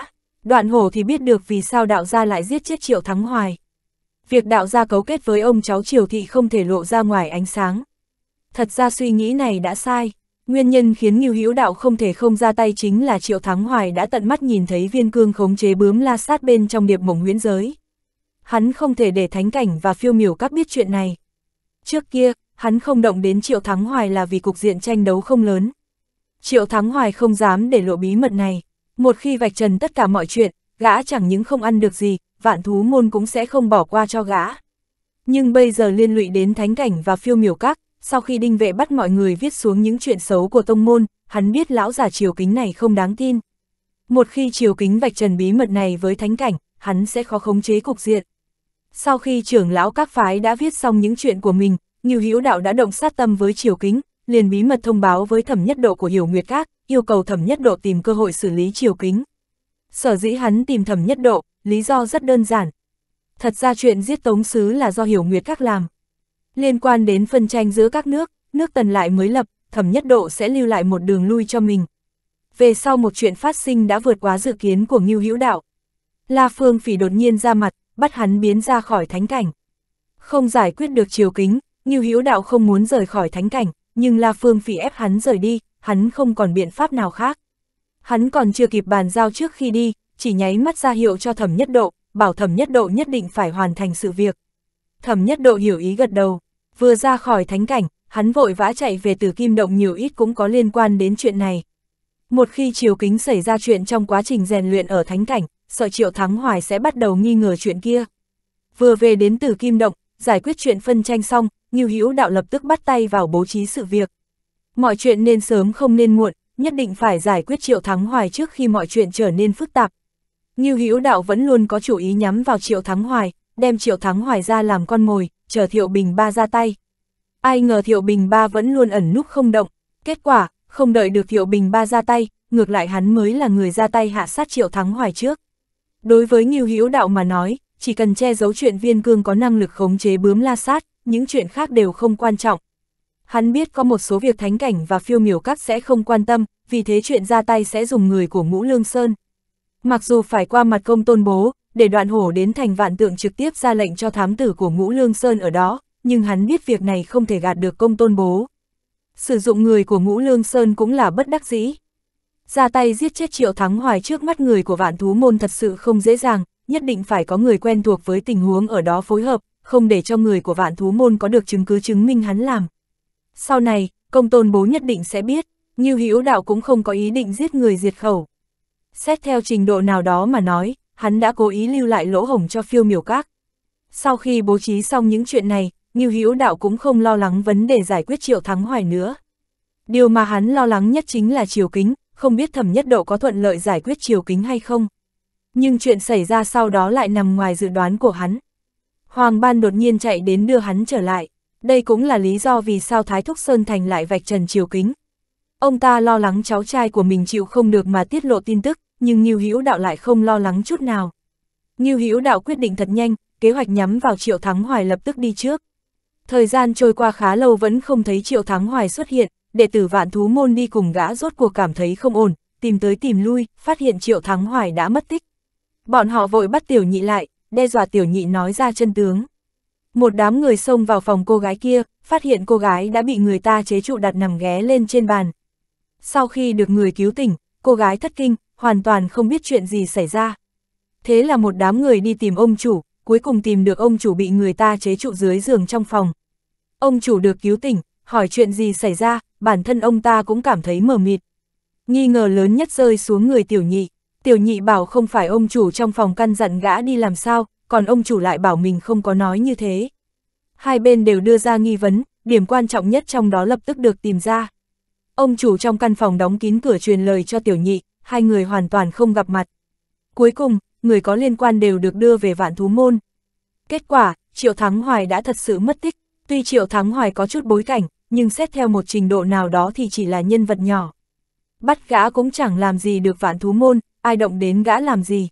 Đoạn hổ thì biết được vì sao đạo gia lại giết chết Triệu Thắng Hoài. Việc đạo gia cấu kết với ông cháu Triều Thị không thể lộ ra ngoài ánh sáng. Thật ra suy nghĩ này đã sai. Nguyên nhân khiến Ngưu Hữu Đạo không thể không ra tay chính là Triệu Thắng Hoài đã tận mắt nhìn thấy viên cương khống chế bướm la sát bên trong điệp mộng huyễn giới. Hắn không thể để thánh cảnh và phiêu miểu các biết chuyện này. Trước kia, hắn không động đến Triệu Thắng Hoài là vì cục diện tranh đấu không lớn. Triệu Thắng Hoài không dám để lộ bí mật này. Một khi vạch trần tất cả mọi chuyện, gã chẳng những không ăn được gì, vạn thú môn cũng sẽ không bỏ qua cho gã. Nhưng bây giờ liên lụy đến thánh cảnh và phiêu miểu các, sau khi đinh vệ bắt mọi người viết xuống những chuyện xấu của tông môn, hắn biết lão giả triều kính này không đáng tin. Một khi triều kính vạch trần bí mật này với thánh cảnh, hắn sẽ khó khống chế cục diện. Sau khi trưởng lão các phái đã viết xong những chuyện của mình, nhiều hữu đạo đã động sát tâm với triều kính, liền bí mật thông báo với thẩm nhất độ của Hiểu Nguyệt Các, yêu cầu thẩm nhất độ tìm cơ hội xử lý triều kính. Sở dĩ hắn tìm thẩm nhất độ, lý do rất đơn giản. Thật ra chuyện giết tống sứ là do Hiểu Nguyệt Các làm. Liên quan đến phân tranh giữa các nước, nước tần lại mới lập, thẩm nhất độ sẽ lưu lại một đường lui cho mình. Về sau một chuyện phát sinh đã vượt quá dự kiến của Ngưu Hữu Đạo. La Phương Phỉ đột nhiên ra mặt, bắt hắn biến ra khỏi thánh cảnh. Không giải quyết được triều kính, Ngưu Hữu Đạo không muốn rời khỏi thánh cảnh, nhưng La Phương Phỉ ép hắn rời đi, hắn không còn biện pháp nào khác. Hắn còn chưa kịp bàn giao trước khi đi, chỉ nháy mắt ra hiệu cho thẩm nhất độ, bảo thẩm nhất độ nhất định phải hoàn thành sự việc. Thẩm nhất độ hiểu ý gật đầu, vừa ra khỏi thánh cảnh, hắn vội vã chạy về từ kim động nhiều ít cũng có liên quan đến chuyện này. Một khi chiều kính xảy ra chuyện trong quá trình rèn luyện ở thánh cảnh, sợ triệu thắng hoài sẽ bắt đầu nghi ngờ chuyện kia. Vừa về đến từ kim động, giải quyết chuyện phân tranh xong, Ngưu Hữu Đạo lập tức bắt tay vào bố trí sự việc. Mọi chuyện nên sớm không nên muộn, nhất định phải giải quyết Triệu Thắng Hoài trước khi mọi chuyện trở nên phức tạp. Ngưu Hữu Đạo vẫn luôn có chủ ý nhắm vào Triệu Thắng Hoài, đem Triệu Thắng Hoài ra làm con mồi, chờ Thiệu Bình Ba ra tay. Ai ngờ Thiệu Bình Ba vẫn luôn ẩn núp không động, kết quả, không đợi được Thiệu Bình Ba ra tay, ngược lại hắn mới là người ra tay hạ sát Triệu Thắng Hoài trước. Đối với Ngưu Hữu Đạo mà nói, chỉ cần che giấu chuyện viên cương có năng lực khống chế bướm la sát, những chuyện khác đều không quan trọng. Hắn biết có một số việc thánh cảnh và phiêu miểu các sẽ không quan tâm, vì thế chuyện ra tay sẽ dùng người của ngũ lương sơn. Mặc dù phải qua mặt công tôn bố, để đoạn hổ đến thành vạn tượng trực tiếp ra lệnh cho thám tử của ngũ lương sơn ở đó, nhưng hắn biết việc này không thể gạt được công tôn bố. Sử dụng người của ngũ lương sơn cũng là bất đắc dĩ. Ra tay giết chết triệu thắng hoài trước mắt người của vạn thú môn thật sự không dễ dàng, nhất định phải có người quen thuộc với tình huống ở đó phối hợp, không để cho người của vạn thú môn có được chứng cứ chứng minh hắn làm. Sau này, công tôn bố nhất định sẽ biết, như hữu đạo cũng không có ý định giết người diệt khẩu. Xét theo trình độ nào đó mà nói, hắn đã cố ý lưu lại lỗ hổng cho phiêu miểu các. Sau khi bố trí xong những chuyện này, như hữu đạo cũng không lo lắng vấn đề giải quyết triệu thắng hoài nữa. Điều mà hắn lo lắng nhất chính là triều kính, không biết thẩm nhất độ có thuận lợi giải quyết triều kính hay không. Nhưng chuyện xảy ra sau đó lại nằm ngoài dự đoán của hắn. Hoàng Ban đột nhiên chạy đến đưa hắn trở lại. Đây cũng là lý do vì sao Thái Thúc Sơn Thành lại vạch trần chiều kính. Ông ta lo lắng cháu trai của mình chịu không được mà tiết lộ tin tức, nhưng Ngưu Hữu Đạo lại không lo lắng chút nào. Ngưu Hữu Đạo quyết định thật nhanh, kế hoạch nhắm vào Triệu Thắng Hoài lập tức đi trước. Thời gian trôi qua khá lâu vẫn không thấy Triệu Thắng Hoài xuất hiện, đệ tử Vạn Thú Môn đi cùng gã rốt cuộc cảm thấy không ổn, tìm tới tìm lui, phát hiện Triệu Thắng Hoài đã mất tích. Bọn họ vội bắt Tiểu Nhị lại, đe dọa tiểu nhị nói ra chân tướng. Một đám người xông vào phòng cô gái kia, phát hiện cô gái đã bị người ta chế trụ đặt nằm ghé lên trên bàn. Sau khi được người cứu tỉnh, cô gái thất kinh, hoàn toàn không biết chuyện gì xảy ra. Thế là một đám người đi tìm ông chủ, cuối cùng tìm được ông chủ bị người ta chế trụ dưới giường trong phòng. Ông chủ được cứu tỉnh, hỏi chuyện gì xảy ra, bản thân ông ta cũng cảm thấy mờ mịt. Nghi ngờ lớn nhất rơi xuống người tiểu nhị tiểu nhị bảo không phải ông chủ trong phòng căn dặn gã đi làm sao, còn ông chủ lại bảo mình không có nói như thế. Hai bên đều đưa ra nghi vấn, điểm quan trọng nhất trong đó lập tức được tìm ra. Ông chủ trong căn phòng đóng kín cửa truyền lời cho tiểu nhị, hai người hoàn toàn không gặp mặt. Cuối cùng, người có liên quan đều được đưa về vạn thú môn. Kết quả, Triệu Thắng Hoài đã thật sự mất tích. Tuy Triệu Thắng Hoài có chút bối cảnh, nhưng xét theo một trình độ nào đó thì chỉ là nhân vật nhỏ. Bắt gã cũng chẳng làm gì được vạn thú môn, ai động đến gã làm gì.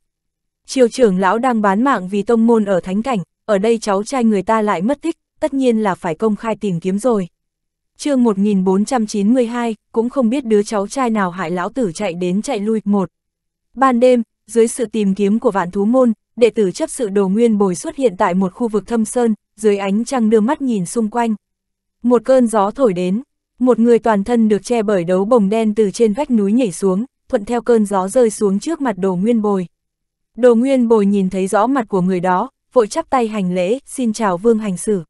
Triều trưởng lão đang bán mạng vì tông môn ở thánh cảnh, ở đây cháu trai người ta lại mất tích, tất nhiên là phải công khai tìm kiếm rồi. chương 1492, cũng không biết đứa cháu trai nào hại lão tử chạy đến chạy lui. một Ban đêm, dưới sự tìm kiếm của vạn thú môn, đệ tử chấp sự đồ nguyên bồi xuất hiện tại một khu vực thâm sơn, dưới ánh trăng đưa mắt nhìn xung quanh. Một cơn gió thổi đến, một người toàn thân được che bởi đấu bồng đen từ trên vách núi nhảy xuống, thuận theo cơn gió rơi xuống trước mặt đồ nguyên bồi. Đồ nguyên bồi nhìn thấy rõ mặt của người đó, vội chắp tay hành lễ, xin chào vương hành sử.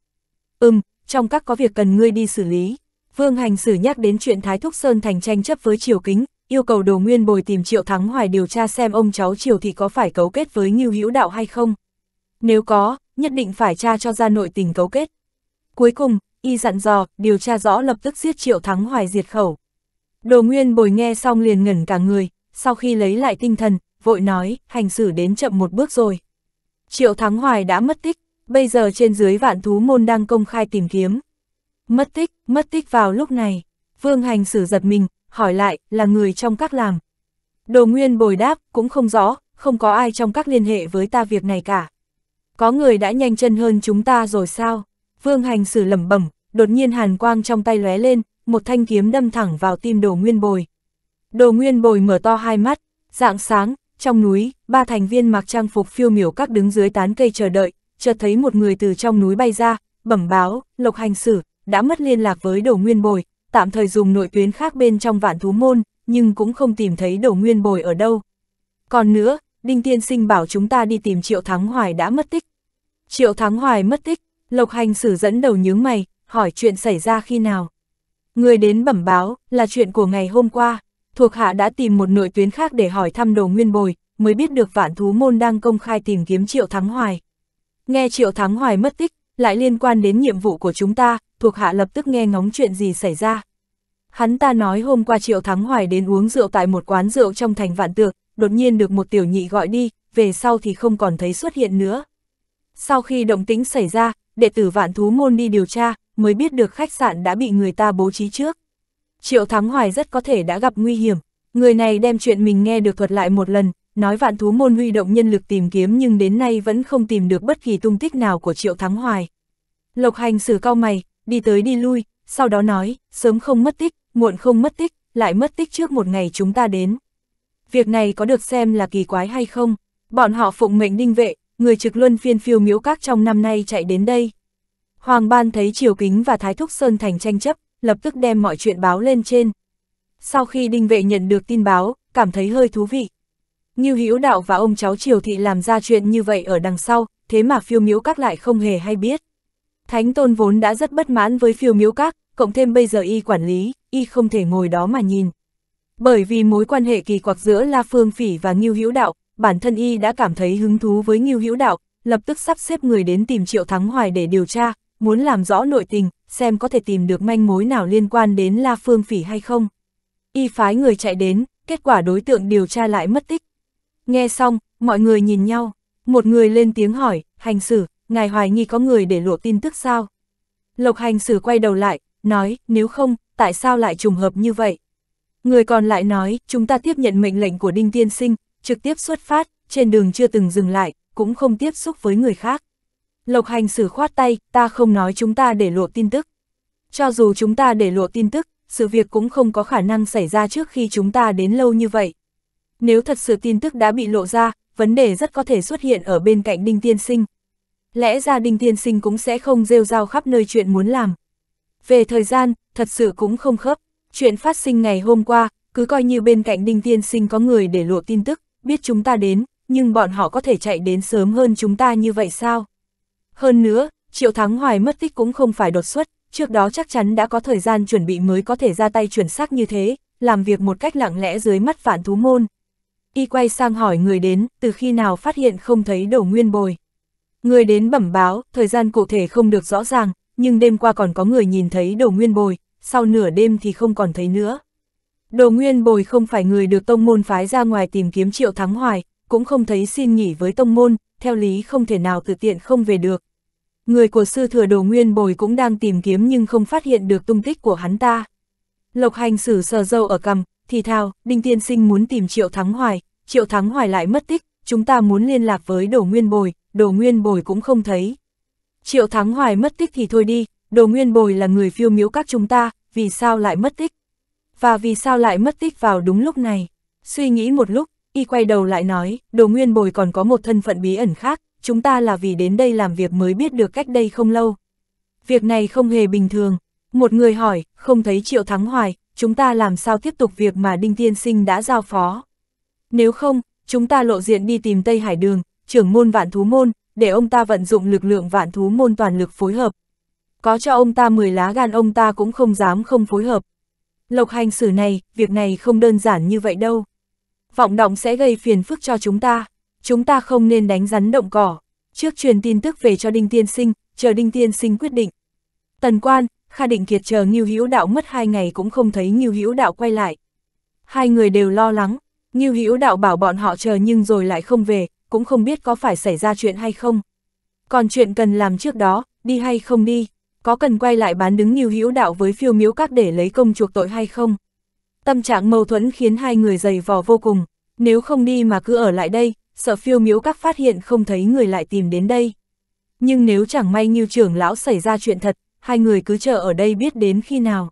Ừm, trong các có việc cần ngươi đi xử lý. Vương hành sử nhắc đến chuyện Thái Thúc Sơn thành tranh chấp với Triều Kính, yêu cầu đồ nguyên bồi tìm Triệu Thắng Hoài điều tra xem ông cháu Triều thì có phải cấu kết với Ngưu Hữu Đạo hay không. Nếu có, nhất định phải tra cho ra nội tình cấu kết. Cuối cùng, y dặn dò, điều tra rõ lập tức giết Triệu Thắng Hoài diệt khẩu. Đồ nguyên bồi nghe xong liền ngẩn cả người, sau khi lấy lại tinh thần, vội nói, hành xử đến chậm một bước rồi. Triệu Thắng Hoài đã mất tích, bây giờ trên dưới vạn thú môn đang công khai tìm kiếm. Mất tích, mất tích vào lúc này, vương hành xử giật mình, hỏi lại, là người trong các làm. Đồ nguyên bồi đáp, cũng không rõ, không có ai trong các liên hệ với ta việc này cả. Có người đã nhanh chân hơn chúng ta rồi sao? Vương hành xử lẩm bẩm, đột nhiên hàn quang trong tay lóe lên, một thanh kiếm đâm thẳng vào tim đồ nguyên bồi. Đồ nguyên bồi mở to hai mắt, dạng sáng, trong núi, ba thành viên mặc trang phục phiêu miểu các đứng dưới tán cây chờ đợi, chợt thấy một người từ trong núi bay ra, bẩm báo, lộc hành sử, đã mất liên lạc với đồ nguyên bồi, tạm thời dùng nội tuyến khác bên trong vạn thú môn, nhưng cũng không tìm thấy đồ nguyên bồi ở đâu. Còn nữa, Đinh Tiên Sinh bảo chúng ta đi tìm Triệu Thắng Hoài đã mất tích. Triệu Thắng Hoài mất tích, Lộc Hành Sử dẫn đầu nhướng mày, hỏi chuyện xảy ra khi nào. Người đến bẩm báo, là chuyện của ngày hôm qua, thuộc hạ đã tìm một nội tuyến khác để hỏi thăm đồ nguyên bồi, mới biết được vạn thú môn đang công khai tìm kiếm Triệu Thắng Hoài. Nghe Triệu Thắng Hoài mất tích, lại liên quan đến nhiệm vụ của chúng ta, thuộc hạ lập tức nghe ngóng chuyện gì xảy ra. Hắn ta nói hôm qua Triệu Thắng Hoài đến uống rượu tại một quán rượu trong thành vạn tược, đột nhiên được một tiểu nhị gọi đi, về sau thì không còn thấy xuất hiện nữa. Sau khi động tĩnh xảy ra, đệ tử vạn thú môn đi điều tra, mới biết được khách sạn đã bị người ta bố trí trước. Triệu Thắng Hoài rất có thể đã gặp nguy hiểm, người này đem chuyện mình nghe được thuật lại một lần, nói vạn thú môn huy động nhân lực tìm kiếm nhưng đến nay vẫn không tìm được bất kỳ tung tích nào của Triệu Thắng Hoài. Lộc hành xử cao mày, đi tới đi lui, sau đó nói, sớm không mất tích, muộn không mất tích, lại mất tích trước một ngày chúng ta đến. Việc này có được xem là kỳ quái hay không? Bọn họ phụng mệnh đinh vệ, người trực luân phiên phiêu miếu các trong năm nay chạy đến đây. Hoàng Ban thấy Triều Kính và Thái Thúc Sơn Thành tranh chấp, lập tức đem mọi chuyện báo lên trên. Sau khi đinh vệ nhận được tin báo, cảm thấy hơi thú vị. Như Hữu Đạo và ông cháu Triều Thị làm ra chuyện như vậy ở đằng sau, thế mà phiêu Miếu các lại không hề hay biết. Thánh Tôn vốn đã rất bất mãn với phiêu Miếu các, cộng thêm bây giờ y quản lý, y không thể ngồi đó mà nhìn. Bởi vì mối quan hệ kỳ quặc giữa La Phương Phỉ và Ngưu Hữu Đạo, bản thân y đã cảm thấy hứng thú với Ngưu Hữu Đạo, lập tức sắp xếp người đến tìm Triệu Thắng Hoài để điều tra, muốn làm rõ nội tình, xem có thể tìm được manh mối nào liên quan đến La Phương Phỉ hay không. Y phái người chạy đến, kết quả đối tượng điều tra lại mất tích. Nghe xong, mọi người nhìn nhau, một người lên tiếng hỏi, hành xử, ngài hoài nghi có người để lộ tin tức sao? Lộc hành xử quay đầu lại, nói, nếu không, tại sao lại trùng hợp như vậy? Người còn lại nói, chúng ta tiếp nhận mệnh lệnh của Đinh Tiên Sinh, trực tiếp xuất phát, trên đường chưa từng dừng lại, cũng không tiếp xúc với người khác. Lộc hành xử khoát tay, ta không nói chúng ta để lộ tin tức. Cho dù chúng ta để lộ tin tức, sự việc cũng không có khả năng xảy ra trước khi chúng ta đến lâu như vậy. Nếu thật sự tin tức đã bị lộ ra, vấn đề rất có thể xuất hiện ở bên cạnh Đinh Tiên Sinh. Lẽ ra Đinh Tiên Sinh cũng sẽ không rêu rao khắp nơi chuyện muốn làm. Về thời gian, thật sự cũng không khớp. Chuyện phát sinh ngày hôm qua, cứ coi như bên cạnh Đinh Tiên Sinh có người để lộ tin tức, biết chúng ta đến, nhưng bọn họ có thể chạy đến sớm hơn chúng ta như vậy sao? Hơn nữa, Triệu Thắng Hoài mất tích cũng không phải đột xuất, trước đó chắc chắn đã có thời gian chuẩn bị mới có thể ra tay chuẩn xác như thế, làm việc một cách lặng lẽ dưới mắt phản thú môn. Y quay sang hỏi người đến, từ khi nào phát hiện không thấy đầu nguyên bồi. Người đến bẩm báo, thời gian cụ thể không được rõ ràng, nhưng đêm qua còn có người nhìn thấy đầu nguyên bồi, sau nửa đêm thì không còn thấy nữa. Đồ nguyên bồi không phải người được tông môn phái ra ngoài tìm kiếm triệu thắng hoài, cũng không thấy xin nghỉ với tông môn, theo lý không thể nào tự tiện không về được, Người của sư thừa đồ nguyên bồi cũng đang tìm kiếm nhưng không phát hiện được tung tích của hắn ta. Lộc hành xử sờ dâu ở cầm, thì thao, Đinh Tiên Sinh muốn tìm Triệu Thắng Hoài, Triệu Thắng Hoài lại mất tích, chúng ta muốn liên lạc với đồ nguyên bồi, đồ nguyên bồi cũng không thấy. Triệu Thắng Hoài mất tích thì thôi đi, đồ nguyên bồi là người phiêu miếu các chúng ta, vì sao lại mất tích? Và vì sao lại mất tích vào đúng lúc này? Suy nghĩ một lúc, y quay đầu lại nói, đồ nguyên bồi còn có một thân phận bí ẩn khác, chúng ta là vì đến đây làm việc mới biết được cách đây không lâu. Việc này không hề bình thường. Một người hỏi, không thấy Triệu Thắng Hoài, chúng ta làm sao tiếp tục việc mà Đinh Tiên Sinh đã giao phó. Nếu không, chúng ta lộ diện đi tìm Tây Hải Đường, trưởng môn vạn thú môn, để ông ta vận dụng lực lượng vạn thú môn toàn lực phối hợp. Có cho ông ta 10 lá gan ông ta cũng không dám không phối hợp. Lộc hành xử này, việc này không đơn giản như vậy đâu. Vọng động sẽ gây phiền phức cho chúng ta chúng ta không nên đánh rắn động cỏ, trước truyền tin tức về cho Đinh Tiên Sinh, chờ Đinh Tiên Sinh quyết định. Tần quan, Kha Định Kiệt chờ Ngưu Hữu Đạo mất hai ngày cũng không thấy Ngưu Hữu Đạo quay lại. Hai người đều lo lắng, Ngưu Hữu Đạo bảo bọn họ chờ nhưng rồi lại không về, cũng không biết có phải xảy ra chuyện hay không. Còn chuyện cần làm trước đó, đi hay không đi, có cần quay lại bán đứng Ngưu Hữu Đạo với phiêu miếu các để lấy công chuộc tội hay không. Tâm trạng mâu thuẫn khiến hai người dày vò vô cùng, nếu không đi mà cứ ở lại đây, sợ phiêu miếu các phát hiện không thấy người lại tìm đến đây. Nhưng nếu chẳng may Ngưu trưởng lão xảy ra chuyện thật, hai người cứ chờ ở đây biết đến khi nào.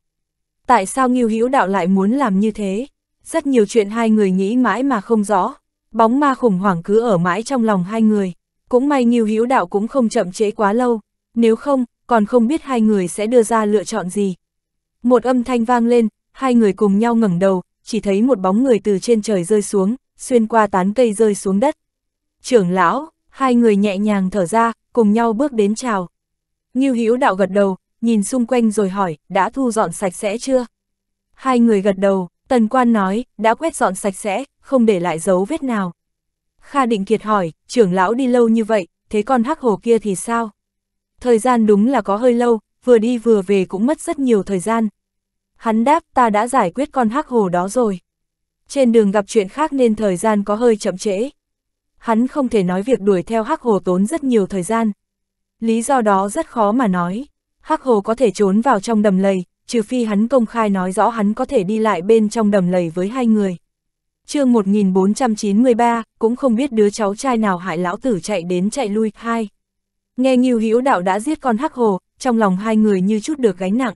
Tại sao Ngưu Hữu Đạo lại muốn làm như thế? Rất nhiều chuyện hai người nghĩ mãi mà không rõ. Bóng ma khủng hoảng cứ ở mãi trong lòng hai người. Cũng may Ngưu Hữu Đạo cũng không chậm trễ quá lâu, nếu không, còn không biết hai người sẽ đưa ra lựa chọn gì. Một âm thanh vang lên, hai người cùng nhau ngẩng đầu, chỉ thấy một bóng người từ trên trời rơi xuống, xuyên qua tán cây rơi xuống đất. Trưởng lão, hai người nhẹ nhàng thở ra, cùng nhau bước đến chào. Ngưu Hữu đạo gật đầu, nhìn xung quanh rồi hỏi, đã thu dọn sạch sẽ chưa? Hai người gật đầu, tần quan nói, đã quét dọn sạch sẽ, không để lại dấu vết nào. Kha Định Kiệt hỏi, trưởng lão đi lâu như vậy, thế con hắc hồ kia thì sao? Thời gian đúng là có hơi lâu, vừa đi vừa về cũng mất rất nhiều thời gian. Hắn đáp ta đã giải quyết con hắc hồ đó rồi trên đường gặp chuyện khác nên thời gian có hơi chậm trễ. Hắn không thể nói việc đuổi theo Hắc Hồ tốn rất nhiều thời gian. Lý do đó rất khó mà nói. Hắc Hồ có thể trốn vào trong đầm lầy, trừ phi hắn công khai nói rõ hắn có thể đi lại bên trong đầm lầy với hai người. chương 1493, cũng không biết đứa cháu trai nào hại lão tử chạy đến chạy lui, hai. Nghe nghiêu hữu đạo đã giết con Hắc Hồ, trong lòng hai người như chút được gánh nặng.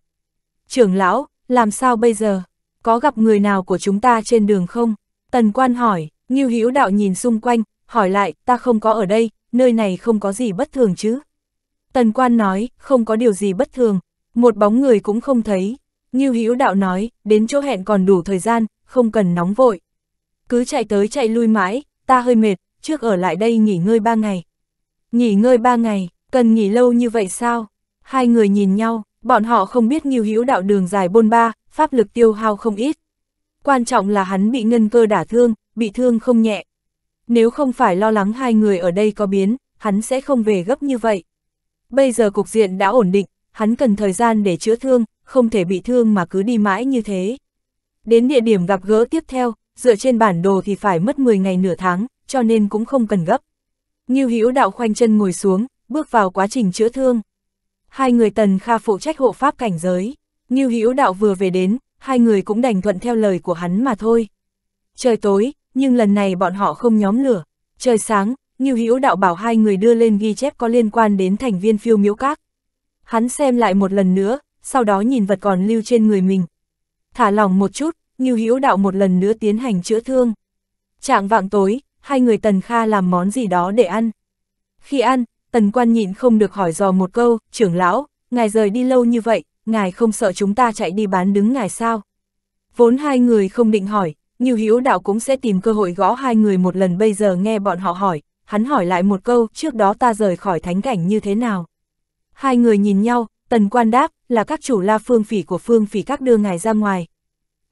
Trưởng lão, làm sao bây giờ? có gặp người nào của chúng ta trên đường không? Tần quan hỏi, Ngưu Hữu đạo nhìn xung quanh, hỏi lại, ta không có ở đây, nơi này không có gì bất thường chứ? Tần quan nói, không có điều gì bất thường, một bóng người cũng không thấy. Ngưu Hữu đạo nói, đến chỗ hẹn còn đủ thời gian, không cần nóng vội. Cứ chạy tới chạy lui mãi, ta hơi mệt, trước ở lại đây nghỉ ngơi ba ngày. Nghỉ ngơi ba ngày, cần nghỉ lâu như vậy sao? Hai người nhìn nhau, bọn họ không biết Ngưu Hữu đạo đường dài bôn ba, pháp lực tiêu hao không ít. Quan trọng là hắn bị ngân cơ đả thương, bị thương không nhẹ. Nếu không phải lo lắng hai người ở đây có biến, hắn sẽ không về gấp như vậy. Bây giờ cục diện đã ổn định, hắn cần thời gian để chữa thương, không thể bị thương mà cứ đi mãi như thế. Đến địa điểm gặp gỡ tiếp theo, dựa trên bản đồ thì phải mất 10 ngày nửa tháng, cho nên cũng không cần gấp. Như Hữu Đạo khoanh chân ngồi xuống, bước vào quá trình chữa thương. Hai người Tần Kha phụ trách hộ pháp cảnh giới. Ngưu Hữu Đạo vừa về đến, hai người cũng đành thuận theo lời của hắn mà thôi. Trời tối, nhưng lần này bọn họ không nhóm lửa. Trời sáng, Ngưu Hữu Đạo bảo hai người đưa lên ghi chép có liên quan đến thành viên phiêu miếu các. Hắn xem lại một lần nữa, sau đó nhìn vật còn lưu trên người mình. Thả lỏng một chút, Ngưu Hữu Đạo một lần nữa tiến hành chữa thương. Trạng vạng tối, hai người Tần Kha làm món gì đó để ăn. Khi ăn, Tần Quan nhịn không được hỏi dò một câu, trưởng lão, ngài rời đi lâu như vậy, ngài không sợ chúng ta chạy đi bán đứng ngài sao? Vốn hai người không định hỏi, Như hữu đạo cũng sẽ tìm cơ hội gõ hai người một lần bây giờ nghe bọn họ hỏi, hắn hỏi lại một câu trước đó ta rời khỏi thánh cảnh như thế nào. Hai người nhìn nhau, tần quan đáp là các chủ la phương phỉ của phương phỉ các đưa ngài ra ngoài.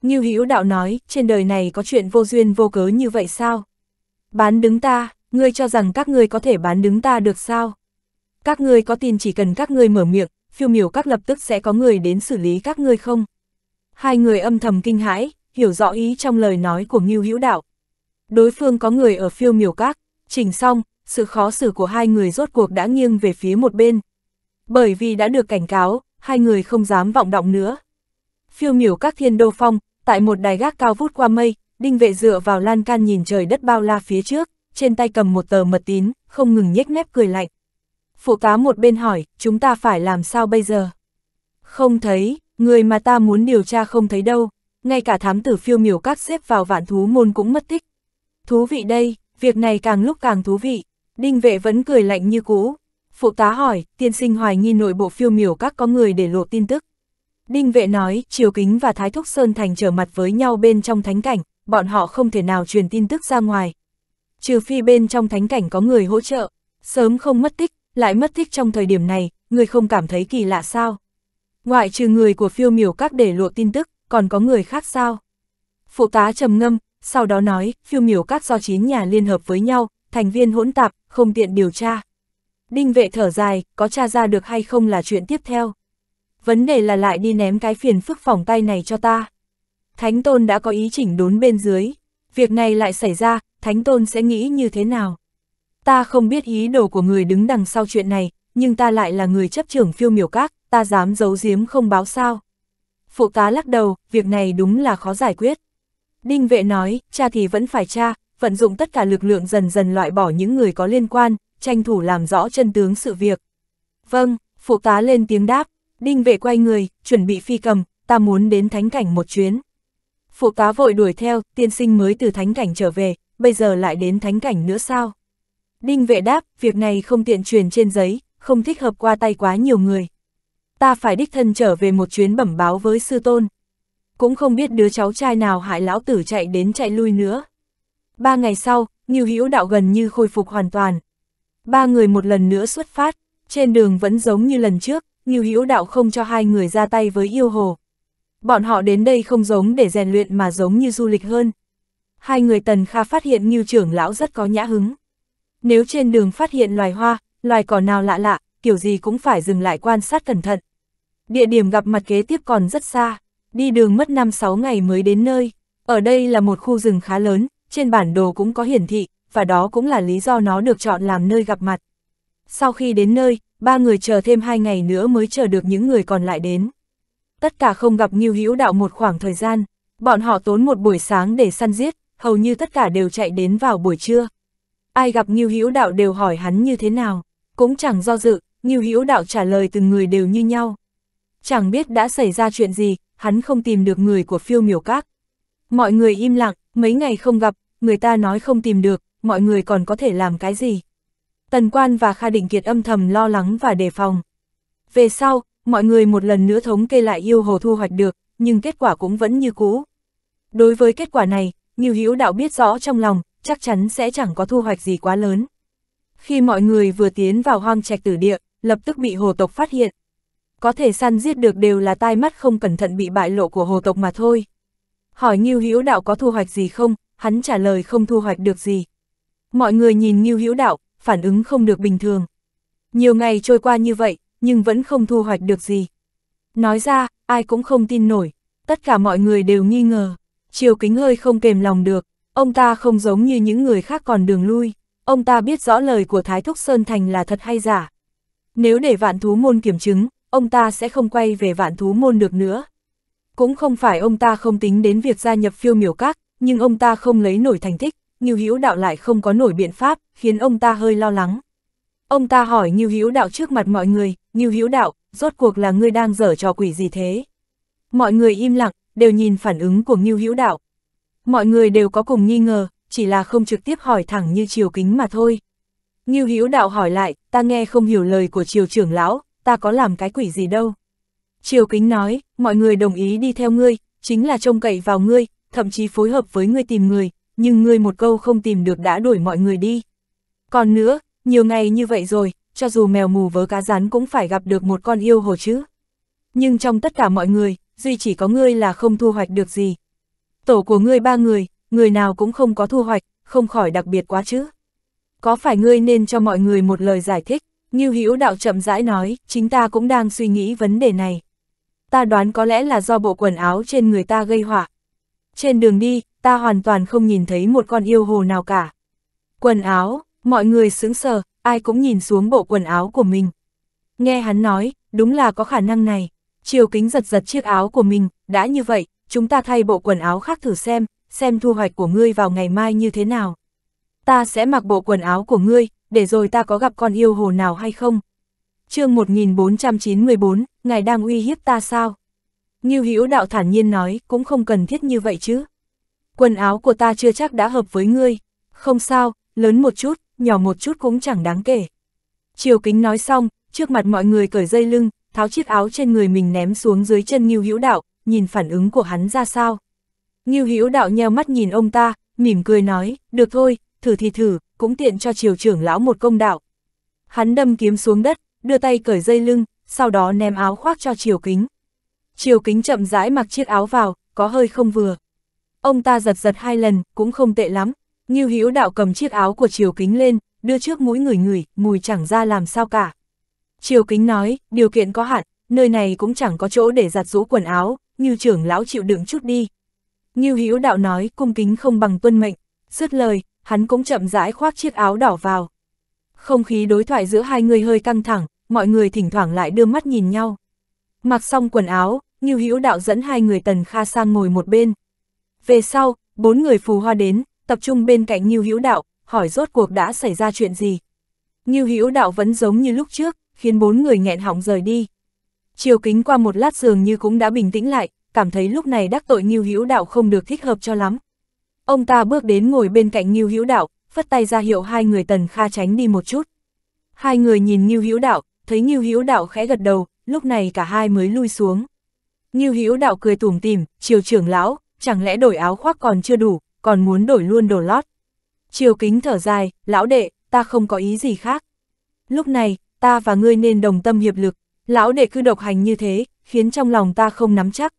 Như hữu đạo nói, trên đời này có chuyện vô duyên vô cớ như vậy sao? Bán đứng ta, ngươi cho rằng các ngươi có thể bán đứng ta được sao? Các ngươi có tin chỉ cần các ngươi mở miệng, phiêu miểu các lập tức sẽ có người đến xử lý các ngươi không? Hai người âm thầm kinh hãi, hiểu rõ ý trong lời nói của Ngưu Hữu Đạo. Đối phương có người ở phiêu miểu các, chỉnh xong, sự khó xử của hai người rốt cuộc đã nghiêng về phía một bên. Bởi vì đã được cảnh cáo, hai người không dám vọng động nữa. Phiêu miểu các thiên đô phong, tại một đài gác cao vút qua mây, đinh vệ dựa vào lan can nhìn trời đất bao la phía trước, trên tay cầm một tờ mật tín, không ngừng nhếch mép cười lạnh phụ tá một bên hỏi, chúng ta phải làm sao bây giờ? Không thấy, người mà ta muốn điều tra không thấy đâu, ngay cả thám tử phiêu miểu các xếp vào vạn thú môn cũng mất tích. Thú vị đây, việc này càng lúc càng thú vị, đinh vệ vẫn cười lạnh như cũ. Phụ tá hỏi, tiên sinh hoài nghi nội bộ phiêu miểu các có người để lộ tin tức. Đinh vệ nói, Triều Kính và Thái Thúc Sơn Thành trở mặt với nhau bên trong thánh cảnh, bọn họ không thể nào truyền tin tức ra ngoài. Trừ phi bên trong thánh cảnh có người hỗ trợ, sớm không mất tích, lại mất thích trong thời điểm này, người không cảm thấy kỳ lạ sao? Ngoại trừ người của phiêu miểu các để lộ tin tức, còn có người khác sao? Phụ tá trầm ngâm, sau đó nói, phiêu miểu các do chín nhà liên hợp với nhau, thành viên hỗn tạp, không tiện điều tra. Đinh vệ thở dài, có tra ra được hay không là chuyện tiếp theo. Vấn đề là lại đi ném cái phiền phức phòng tay này cho ta. Thánh Tôn đã có ý chỉnh đốn bên dưới. Việc này lại xảy ra, Thánh Tôn sẽ nghĩ như thế nào? ta không biết ý đồ của người đứng đằng sau chuyện này, nhưng ta lại là người chấp trưởng phiêu miểu các, ta dám giấu giếm không báo sao. Phụ tá lắc đầu, việc này đúng là khó giải quyết. Đinh vệ nói, cha thì vẫn phải cha, vận dụng tất cả lực lượng dần dần loại bỏ những người có liên quan, tranh thủ làm rõ chân tướng sự việc. Vâng, phụ tá lên tiếng đáp, đinh vệ quay người, chuẩn bị phi cầm, ta muốn đến thánh cảnh một chuyến. Phụ tá vội đuổi theo, tiên sinh mới từ thánh cảnh trở về, bây giờ lại đến thánh cảnh nữa sao? Đinh vệ đáp, việc này không tiện truyền trên giấy, không thích hợp qua tay quá nhiều người. Ta phải đích thân trở về một chuyến bẩm báo với sư tôn. Cũng không biết đứa cháu trai nào hại lão tử chạy đến chạy lui nữa. Ba ngày sau, Nghiêu Hữu Đạo gần như khôi phục hoàn toàn. Ba người một lần nữa xuất phát, trên đường vẫn giống như lần trước, Nghiêu Hữu Đạo không cho hai người ra tay với yêu hồ. Bọn họ đến đây không giống để rèn luyện mà giống như du lịch hơn. Hai người Tần Kha phát hiện Nghiêu trưởng lão rất có nhã hứng. Nếu trên đường phát hiện loài hoa, loài cỏ nào lạ lạ, kiểu gì cũng phải dừng lại quan sát cẩn thận. Địa điểm gặp mặt kế tiếp còn rất xa, đi đường mất 5-6 ngày mới đến nơi. Ở đây là một khu rừng khá lớn, trên bản đồ cũng có hiển thị, và đó cũng là lý do nó được chọn làm nơi gặp mặt. Sau khi đến nơi, ba người chờ thêm hai ngày nữa mới chờ được những người còn lại đến. Tất cả không gặp Ngưu Hữu Đạo một khoảng thời gian, bọn họ tốn một buổi sáng để săn giết, hầu như tất cả đều chạy đến vào buổi trưa ai gặp Ngưu Hữu Đạo đều hỏi hắn như thế nào, cũng chẳng do dự, Ngưu Hữu Đạo trả lời từng người đều như nhau. Chẳng biết đã xảy ra chuyện gì, hắn không tìm được người của phiêu miểu các. Mọi người im lặng, mấy ngày không gặp, người ta nói không tìm được, mọi người còn có thể làm cái gì. Tần Quan và Kha Định Kiệt âm thầm lo lắng và đề phòng. Về sau, mọi người một lần nữa thống kê lại yêu hồ thu hoạch được, nhưng kết quả cũng vẫn như cũ. Đối với kết quả này, Ngưu Hữu Đạo biết rõ trong lòng, chắc chắn sẽ chẳng có thu hoạch gì quá lớn. Khi mọi người vừa tiến vào hoang trạch tử địa, lập tức bị hồ tộc phát hiện. Có thể săn giết được đều là tai mắt không cẩn thận bị bại lộ của hồ tộc mà thôi. Hỏi Ngưu Hữu Đạo có thu hoạch gì không, hắn trả lời không thu hoạch được gì. Mọi người nhìn Ngưu Hữu Đạo, phản ứng không được bình thường. Nhiều ngày trôi qua như vậy, nhưng vẫn không thu hoạch được gì. Nói ra, ai cũng không tin nổi, tất cả mọi người đều nghi ngờ. Triều Kính hơi không kềm lòng được, Ông ta không giống như những người khác còn đường lui, ông ta biết rõ lời của Thái Thúc Sơn Thành là thật hay giả. Nếu để vạn thú môn kiểm chứng, ông ta sẽ không quay về vạn thú môn được nữa. Cũng không phải ông ta không tính đến việc gia nhập phiêu miểu các, nhưng ông ta không lấy nổi thành tích, Ngưu Hữu Đạo lại không có nổi biện pháp, khiến ông ta hơi lo lắng. Ông ta hỏi Ngưu Hữu Đạo trước mặt mọi người, Ngưu Hữu Đạo, rốt cuộc là ngươi đang dở trò quỷ gì thế? Mọi người im lặng, đều nhìn phản ứng của Ngưu Hữu Đạo. Mọi người đều có cùng nghi ngờ, chỉ là không trực tiếp hỏi thẳng như Triều Kính mà thôi. Ngưu Hữu Đạo hỏi lại, ta nghe không hiểu lời của Triều trưởng lão, ta có làm cái quỷ gì đâu. Triều Kính nói, mọi người đồng ý đi theo ngươi, chính là trông cậy vào ngươi, thậm chí phối hợp với ngươi tìm người, nhưng ngươi một câu không tìm được đã đuổi mọi người đi. Còn nữa, nhiều ngày như vậy rồi, cho dù mèo mù vớ cá rắn cũng phải gặp được một con yêu hồ chứ. Nhưng trong tất cả mọi người, duy chỉ có ngươi là không thu hoạch được gì, Tổ của ngươi ba người, người nào cũng không có thu hoạch, không khỏi đặc biệt quá chứ. Có phải ngươi nên cho mọi người một lời giải thích? Ngưu Hữu Đạo chậm rãi nói, chính ta cũng đang suy nghĩ vấn đề này. Ta đoán có lẽ là do bộ quần áo trên người ta gây họa. Trên đường đi, ta hoàn toàn không nhìn thấy một con yêu hồ nào cả. Quần áo, mọi người sững sờ, ai cũng nhìn xuống bộ quần áo của mình. Nghe hắn nói, đúng là có khả năng này. Triều kính giật giật chiếc áo của mình, đã như vậy, chúng ta thay bộ quần áo khác thử xem, xem thu hoạch của ngươi vào ngày mai như thế nào. Ta sẽ mặc bộ quần áo của ngươi, để rồi ta có gặp con yêu hồ nào hay không. chương 1494, ngài đang uy hiếp ta sao? Ngưu Hữu đạo thản nhiên nói, cũng không cần thiết như vậy chứ. Quần áo của ta chưa chắc đã hợp với ngươi, không sao, lớn một chút, nhỏ một chút cũng chẳng đáng kể. Triều Kính nói xong, trước mặt mọi người cởi dây lưng, tháo chiếc áo trên người mình ném xuống dưới chân Ngưu Hữu đạo, nhìn phản ứng của hắn ra sao. Ngưu Hữu đạo nheo mắt nhìn ông ta, mỉm cười nói, được thôi, thử thì thử, cũng tiện cho triều trưởng lão một công đạo. Hắn đâm kiếm xuống đất, đưa tay cởi dây lưng, sau đó ném áo khoác cho triều kính. Triều kính chậm rãi mặc chiếc áo vào, có hơi không vừa. Ông ta giật giật hai lần, cũng không tệ lắm. Ngưu Hữu đạo cầm chiếc áo của triều kính lên, đưa trước mũi người người, mùi chẳng ra làm sao cả. Triều kính nói, điều kiện có hạn, nơi này cũng chẳng có chỗ để giặt rũ quần áo, Ngưu trưởng lão chịu đựng chút đi. Ngưu Hữu đạo nói cung kính không bằng tuân mệnh, dứt lời, hắn cũng chậm rãi khoác chiếc áo đỏ vào. Không khí đối thoại giữa hai người hơi căng thẳng, mọi người thỉnh thoảng lại đưa mắt nhìn nhau. Mặc xong quần áo, Ngưu Hữu đạo dẫn hai người Tần Kha sang ngồi một bên. Về sau, bốn người phù hoa đến, tập trung bên cạnh Ngưu Hữu đạo, hỏi rốt cuộc đã xảy ra chuyện gì. Ngưu Hữu đạo vẫn giống như lúc trước, khiến bốn người nghẹn họng rời đi. Triều kính qua một lát dường như cũng đã bình tĩnh lại, cảm thấy lúc này đắc tội Ngưu Hữu Đạo không được thích hợp cho lắm. Ông ta bước đến ngồi bên cạnh Ngưu Hữu Đạo, phất tay ra hiệu hai người Tần Kha tránh đi một chút. Hai người nhìn Ngưu Hữu Đạo, thấy Ngưu Hữu Đạo khẽ gật đầu, lúc này cả hai mới lui xuống. Ngưu Hữu Đạo cười tủm tỉm, "Triều trưởng lão, chẳng lẽ đổi áo khoác còn chưa đủ, còn muốn đổi luôn đồ lót?" Triều Kính thở dài, "Lão đệ, ta không có ý gì khác. Lúc này, ta và ngươi nên đồng tâm hiệp lực, lão đệ cứ độc hành như thế, khiến trong lòng ta không nắm chắc.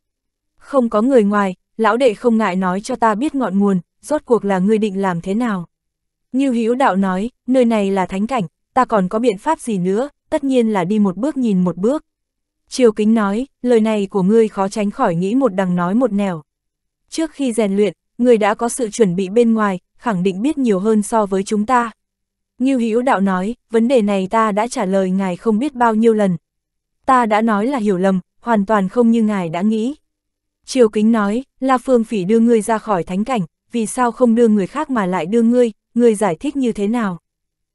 Không có người ngoài, lão đệ không ngại nói cho ta biết ngọn nguồn, rốt cuộc là ngươi định làm thế nào. Như Hữu đạo nói, nơi này là thánh cảnh, ta còn có biện pháp gì nữa, tất nhiên là đi một bước nhìn một bước. Triều Kính nói, lời này của ngươi khó tránh khỏi nghĩ một đằng nói một nẻo. Trước khi rèn luyện, ngươi đã có sự chuẩn bị bên ngoài, khẳng định biết nhiều hơn so với chúng ta. Như Hữu đạo nói, vấn đề này ta đã trả lời ngài không biết bao nhiêu lần, ta đã nói là hiểu lầm, hoàn toàn không như ngài đã nghĩ. Triều Kính nói, La Phương Phỉ đưa ngươi ra khỏi thánh cảnh, vì sao không đưa người khác mà lại đưa ngươi, ngươi giải thích như thế nào?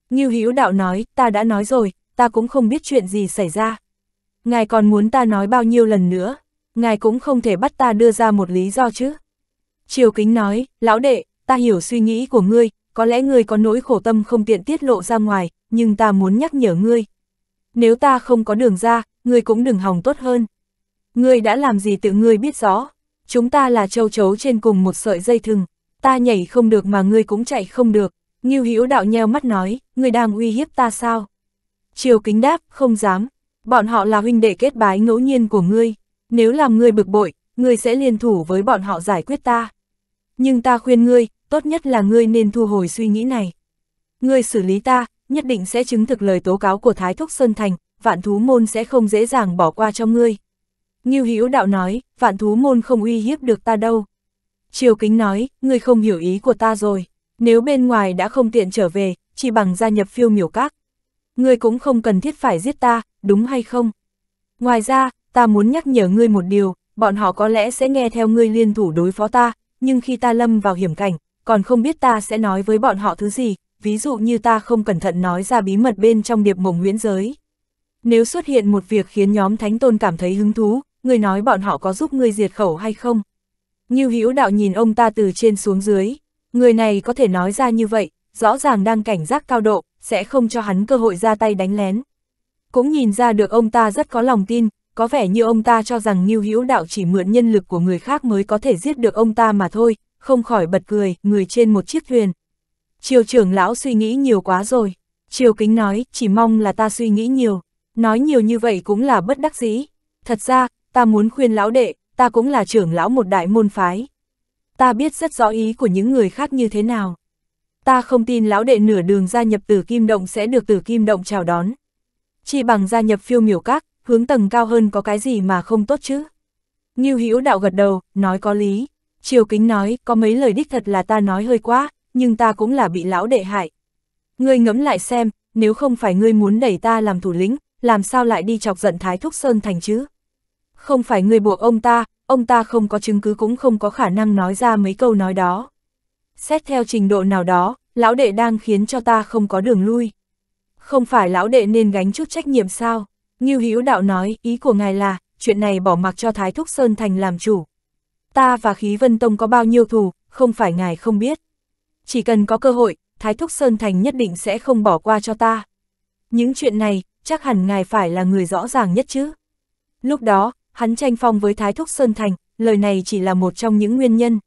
Ngưu Hữu Đạo nói, ta đã nói rồi, ta cũng không biết chuyện gì xảy ra. Ngài còn muốn ta nói bao nhiêu lần nữa, ngài cũng không thể bắt ta đưa ra một lý do chứ. Triều Kính nói, lão đệ, ta hiểu suy nghĩ của ngươi, có lẽ ngươi có nỗi khổ tâm không tiện tiết lộ ra ngoài, nhưng ta muốn nhắc nhở ngươi. Nếu ta không có đường ra, ngươi cũng đừng hòng tốt hơn. Ngươi đã làm gì tự ngươi biết rõ, chúng ta là châu chấu trên cùng một sợi dây thừng, ta nhảy không được mà ngươi cũng chạy không được. Ngưu Hữu đạo nheo mắt nói, ngươi đang uy hiếp ta sao? Triều Kính đáp, không dám, bọn họ là huynh đệ kết bái ngẫu nhiên của ngươi, nếu làm ngươi bực bội, ngươi sẽ liên thủ với bọn họ giải quyết ta. Nhưng ta khuyên ngươi, tốt nhất là ngươi nên thu hồi suy nghĩ này. Ngươi xử lý ta, nhất định sẽ chứng thực lời tố cáo của Thái Thúc Sơn Thành, vạn thú môn sẽ không dễ dàng bỏ qua cho ngươi. Ngưu Hữu đạo nói, vạn thú môn không uy hiếp được ta đâu. Triều Kính nói, ngươi không hiểu ý của ta rồi, nếu bên ngoài đã không tiện trở về, chỉ bằng gia nhập phiêu miểu các. Ngươi cũng không cần thiết phải giết ta, đúng hay không? Ngoài ra, ta muốn nhắc nhở ngươi một điều, bọn họ có lẽ sẽ nghe theo ngươi liên thủ đối phó ta, nhưng khi ta lâm vào hiểm cảnh, còn không biết ta sẽ nói với bọn họ thứ gì, ví dụ như ta không cẩn thận nói ra bí mật bên trong điệp mộng nguyễn giới. Nếu xuất hiện một việc khiến nhóm Thánh Tôn cảm thấy hứng thú, người nói bọn họ có giúp người diệt khẩu hay không? Như hữu đạo nhìn ông ta từ trên xuống dưới, người này có thể nói ra như vậy, rõ ràng đang cảnh giác cao độ, sẽ không cho hắn cơ hội ra tay đánh lén. Cũng nhìn ra được ông ta rất có lòng tin, có vẻ như ông ta cho rằng Ngưu Hữu Đạo chỉ mượn nhân lực của người khác mới có thể giết được ông ta mà thôi, không khỏi bật cười, người trên một chiếc thuyền. Triều trưởng lão suy nghĩ nhiều quá rồi, Triều Kính nói, chỉ mong là ta suy nghĩ nhiều. Nói nhiều như vậy cũng là bất đắc dĩ. Thật ra, ta muốn khuyên lão đệ, ta cũng là trưởng lão một đại môn phái. Ta biết rất rõ ý của những người khác như thế nào. Ta không tin lão đệ nửa đường gia nhập tử kim động sẽ được tử kim động chào đón. Chỉ bằng gia nhập phiêu miểu các, hướng tầng cao hơn có cái gì mà không tốt chứ. Nghiêu Hữu đạo gật đầu, nói có lý. Triều Kính nói, có mấy lời đích thật là ta nói hơi quá, nhưng ta cũng là bị lão đệ hại. Ngươi ngẫm lại xem, nếu không phải ngươi muốn đẩy ta làm thủ lĩnh, làm sao lại đi chọc giận Thái Thúc Sơn Thành chứ? Không phải người buộc ông ta, ông ta không có chứng cứ cũng không có khả năng nói ra mấy câu nói đó. Xét theo trình độ nào đó, lão đệ đang khiến cho ta không có đường lui. Không phải lão đệ nên gánh chút trách nhiệm sao? Như Hữu Đạo nói, ý của ngài là, chuyện này bỏ mặc cho Thái Thúc Sơn Thành làm chủ. Ta và Khí Vân Tông có bao nhiêu thù, không phải ngài không biết. Chỉ cần có cơ hội, Thái Thúc Sơn Thành nhất định sẽ không bỏ qua cho ta. Những chuyện này, chắc hẳn ngài phải là người rõ ràng nhất chứ. Lúc đó, hắn tranh phong với Thái Thúc Sơn Thành, lời này chỉ là một trong những nguyên nhân.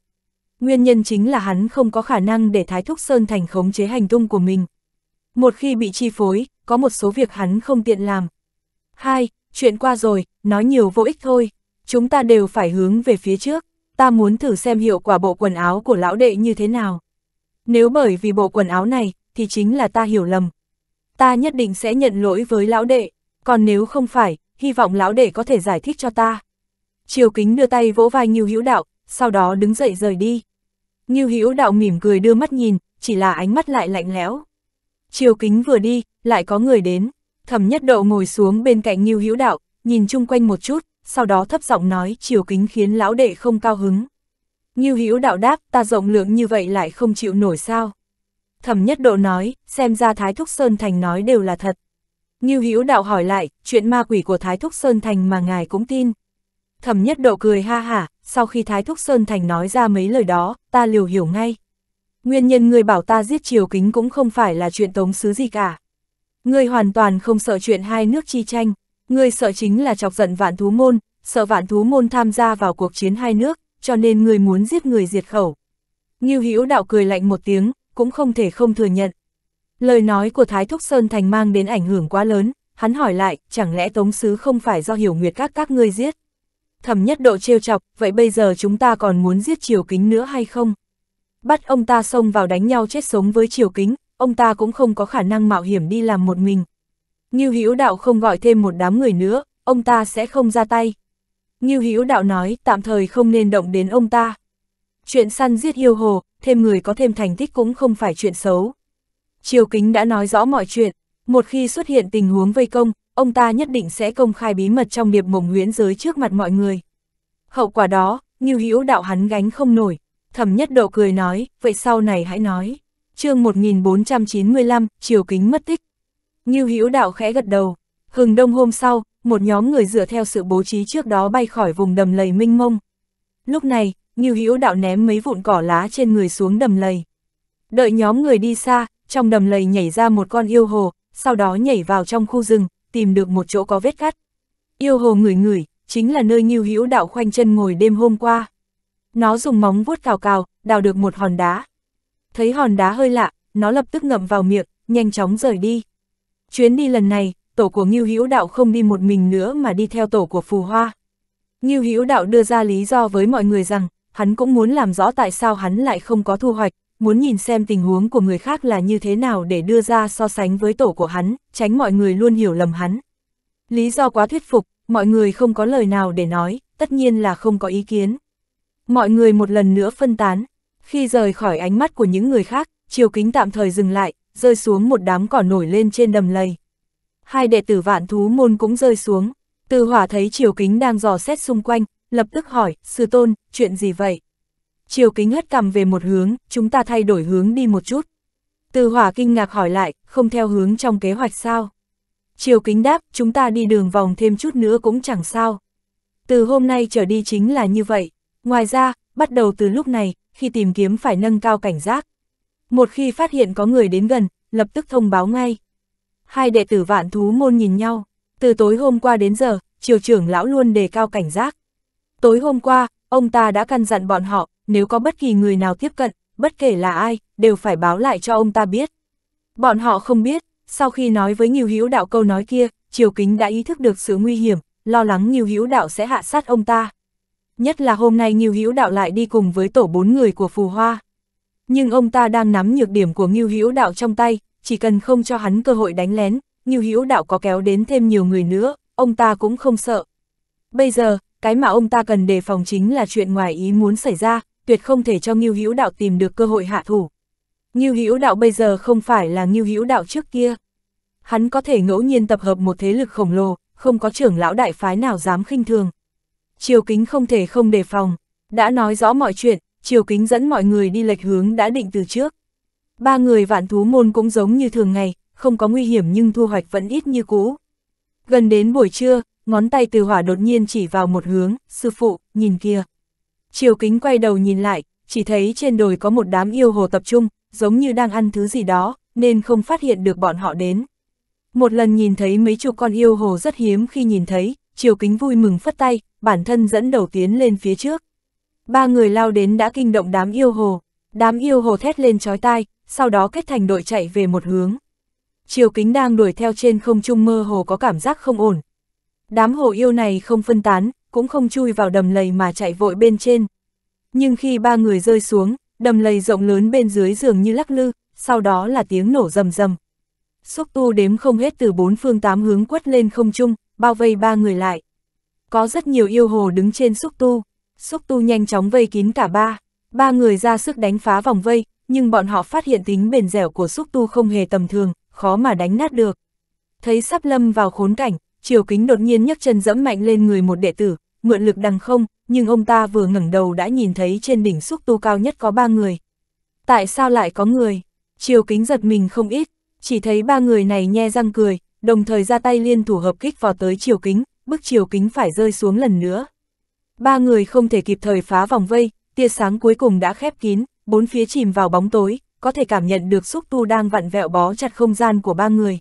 Nguyên nhân chính là hắn không có khả năng để Thái Thúc Sơn Thành khống chế hành tung của mình. Một khi bị chi phối, có một số việc hắn không tiện làm. Hai, chuyện qua rồi, nói nhiều vô ích thôi, chúng ta đều phải hướng về phía trước, ta muốn thử xem hiệu quả bộ quần áo của lão đệ như thế nào. Nếu bởi vì bộ quần áo này, thì chính là ta hiểu lầm, ta nhất định sẽ nhận lỗi với lão đệ, còn nếu không phải, hy vọng lão đệ có thể giải thích cho ta. Triều kính đưa tay vỗ vai Ngưu Hữu Đạo, sau đó đứng dậy rời đi. Ngưu Hữu Đạo mỉm cười đưa mắt nhìn, chỉ là ánh mắt lại lạnh lẽo. Triều kính vừa đi, lại có người đến. Thẩm Nhất Độ ngồi xuống bên cạnh Ngưu Hữu Đạo, nhìn chung quanh một chút, sau đó thấp giọng nói, "Triều kính khiến lão đệ không cao hứng." Ngưu Hữu Đạo đáp, "Ta rộng lượng như vậy lại không chịu nổi sao?" Thẩm nhất độ nói, xem ra Thái Thúc Sơn Thành nói đều là thật. Ngưu Hữu đạo hỏi lại, chuyện ma quỷ của Thái Thúc Sơn Thành mà ngài cũng tin. Thẩm nhất độ cười ha hả, sau khi Thái Thúc Sơn Thành nói ra mấy lời đó, ta liều hiểu ngay. Nguyên nhân người bảo ta giết triều kính cũng không phải là chuyện tống xứ gì cả. Người hoàn toàn không sợ chuyện hai nước chi tranh, người sợ chính là chọc giận vạn thú môn, sợ vạn thú môn tham gia vào cuộc chiến hai nước, cho nên người muốn giết người diệt khẩu. Ngưu Hữu đạo cười lạnh một tiếng, cũng không thể không thừa nhận. Lời nói của Thái Thúc Sơn Thành mang đến ảnh hưởng quá lớn, hắn hỏi lại, chẳng lẽ Tống Sứ không phải do hiểu nguyệt các các ngươi giết? Thầm nhất độ trêu chọc, vậy bây giờ chúng ta còn muốn giết Triều Kính nữa hay không? Bắt ông ta xông vào đánh nhau chết sống với Triều Kính, ông ta cũng không có khả năng mạo hiểm đi làm một mình. Như Hữu Đạo không gọi thêm một đám người nữa, ông ta sẽ không ra tay. Như Hữu Đạo nói, tạm thời không nên động đến ông ta chuyện săn giết yêu hồ, thêm người có thêm thành tích cũng không phải chuyện xấu. Triều Kính đã nói rõ mọi chuyện, một khi xuất hiện tình huống vây công, ông ta nhất định sẽ công khai bí mật trong điệp mộng nguyễn giới trước mặt mọi người. Hậu quả đó, như hữu đạo hắn gánh không nổi, thẩm nhất độ cười nói, vậy sau này hãy nói. chương 1495, Triều Kính mất tích. Như hữu đạo khẽ gật đầu, hừng đông hôm sau, một nhóm người dựa theo sự bố trí trước đó bay khỏi vùng đầm lầy minh mông. Lúc này, Ngưu Hữu Đạo ném mấy vụn cỏ lá trên người xuống đầm lầy. Đợi nhóm người đi xa, trong đầm lầy nhảy ra một con yêu hồ, sau đó nhảy vào trong khu rừng, tìm được một chỗ có vết cắt. Yêu hồ ngửi ngửi, chính là nơi Ngưu Hữu Đạo khoanh chân ngồi đêm hôm qua. Nó dùng móng vuốt cào cào, đào được một hòn đá. Thấy hòn đá hơi lạ, nó lập tức ngậm vào miệng, nhanh chóng rời đi. Chuyến đi lần này, tổ của Ngưu Hữu Đạo không đi một mình nữa mà đi theo tổ của Phù Hoa. Ngưu Hữu Đạo đưa ra lý do với mọi người rằng, hắn cũng muốn làm rõ tại sao hắn lại không có thu hoạch, muốn nhìn xem tình huống của người khác là như thế nào để đưa ra so sánh với tổ của hắn, tránh mọi người luôn hiểu lầm hắn. Lý do quá thuyết phục, mọi người không có lời nào để nói, tất nhiên là không có ý kiến. Mọi người một lần nữa phân tán, khi rời khỏi ánh mắt của những người khác, chiều kính tạm thời dừng lại, rơi xuống một đám cỏ nổi lên trên đầm lầy. Hai đệ tử vạn thú môn cũng rơi xuống, từ hỏa thấy chiều kính đang dò xét xung quanh, lập tức hỏi, sư tôn, chuyện gì vậy? Triều kính hất cầm về một hướng, chúng ta thay đổi hướng đi một chút. Từ hỏa kinh ngạc hỏi lại, không theo hướng trong kế hoạch sao? Triều kính đáp, chúng ta đi đường vòng thêm chút nữa cũng chẳng sao. Từ hôm nay trở đi chính là như vậy. Ngoài ra, bắt đầu từ lúc này, khi tìm kiếm phải nâng cao cảnh giác. Một khi phát hiện có người đến gần, lập tức thông báo ngay. Hai đệ tử vạn thú môn nhìn nhau, từ tối hôm qua đến giờ, triều trưởng lão luôn đề cao cảnh giác. Tối hôm qua, ông ta đã căn dặn bọn họ, nếu có bất kỳ người nào tiếp cận, bất kể là ai, đều phải báo lại cho ông ta biết. Bọn họ không biết, sau khi nói với Nghiêu Hữu Đạo câu nói kia, Triều Kính đã ý thức được sự nguy hiểm, lo lắng Nghiêu Hữu Đạo sẽ hạ sát ông ta. Nhất là hôm nay Nghiêu Hữu Đạo lại đi cùng với tổ bốn người của Phù Hoa. Nhưng ông ta đang nắm nhược điểm của Nghiêu Hữu Đạo trong tay, chỉ cần không cho hắn cơ hội đánh lén, Nghiêu Hữu Đạo có kéo đến thêm nhiều người nữa, ông ta cũng không sợ. Bây giờ, cái mà ông ta cần đề phòng chính là chuyện ngoài ý muốn xảy ra, tuyệt không thể cho Ngưu Hữu Đạo tìm được cơ hội hạ thủ. Ngưu Hữu Đạo bây giờ không phải là Ngưu Hữu Đạo trước kia. Hắn có thể ngẫu nhiên tập hợp một thế lực khổng lồ, không có trưởng lão đại phái nào dám khinh thường. Triều Kính không thể không đề phòng, đã nói rõ mọi chuyện, Triều Kính dẫn mọi người đi lệch hướng đã định từ trước. Ba người vạn thú môn cũng giống như thường ngày, không có nguy hiểm nhưng thu hoạch vẫn ít như cũ. Gần đến buổi trưa, ngón tay từ hỏa đột nhiên chỉ vào một hướng, sư phụ, nhìn kia. Triều kính quay đầu nhìn lại, chỉ thấy trên đồi có một đám yêu hồ tập trung, giống như đang ăn thứ gì đó, nên không phát hiện được bọn họ đến. Một lần nhìn thấy mấy chục con yêu hồ rất hiếm khi nhìn thấy, triều kính vui mừng phất tay, bản thân dẫn đầu tiến lên phía trước. Ba người lao đến đã kinh động đám yêu hồ, đám yêu hồ thét lên chói tai, sau đó kết thành đội chạy về một hướng. Triều kính đang đuổi theo trên không trung mơ hồ có cảm giác không ổn, Đám hồ yêu này không phân tán, cũng không chui vào đầm lầy mà chạy vội bên trên. Nhưng khi ba người rơi xuống, đầm lầy rộng lớn bên dưới dường như lắc lư, sau đó là tiếng nổ rầm rầm. Xúc tu đếm không hết từ bốn phương tám hướng quất lên không trung, bao vây ba người lại. Có rất nhiều yêu hồ đứng trên xúc tu, xúc tu nhanh chóng vây kín cả ba. Ba người ra sức đánh phá vòng vây, nhưng bọn họ phát hiện tính bền dẻo của xúc tu không hề tầm thường, khó mà đánh nát được. Thấy sắp lâm vào khốn cảnh, Triều Kính đột nhiên nhấc chân dẫm mạnh lên người một đệ tử, mượn lực đằng không, nhưng ông ta vừa ngẩng đầu đã nhìn thấy trên đỉnh xúc tu cao nhất có ba người. Tại sao lại có người? Triều Kính giật mình không ít, chỉ thấy ba người này nhe răng cười, đồng thời ra tay liên thủ hợp kích vào tới Triều Kính, bức Triều Kính phải rơi xuống lần nữa. Ba người không thể kịp thời phá vòng vây, tia sáng cuối cùng đã khép kín, bốn phía chìm vào bóng tối, có thể cảm nhận được xúc tu đang vặn vẹo bó chặt không gian của ba người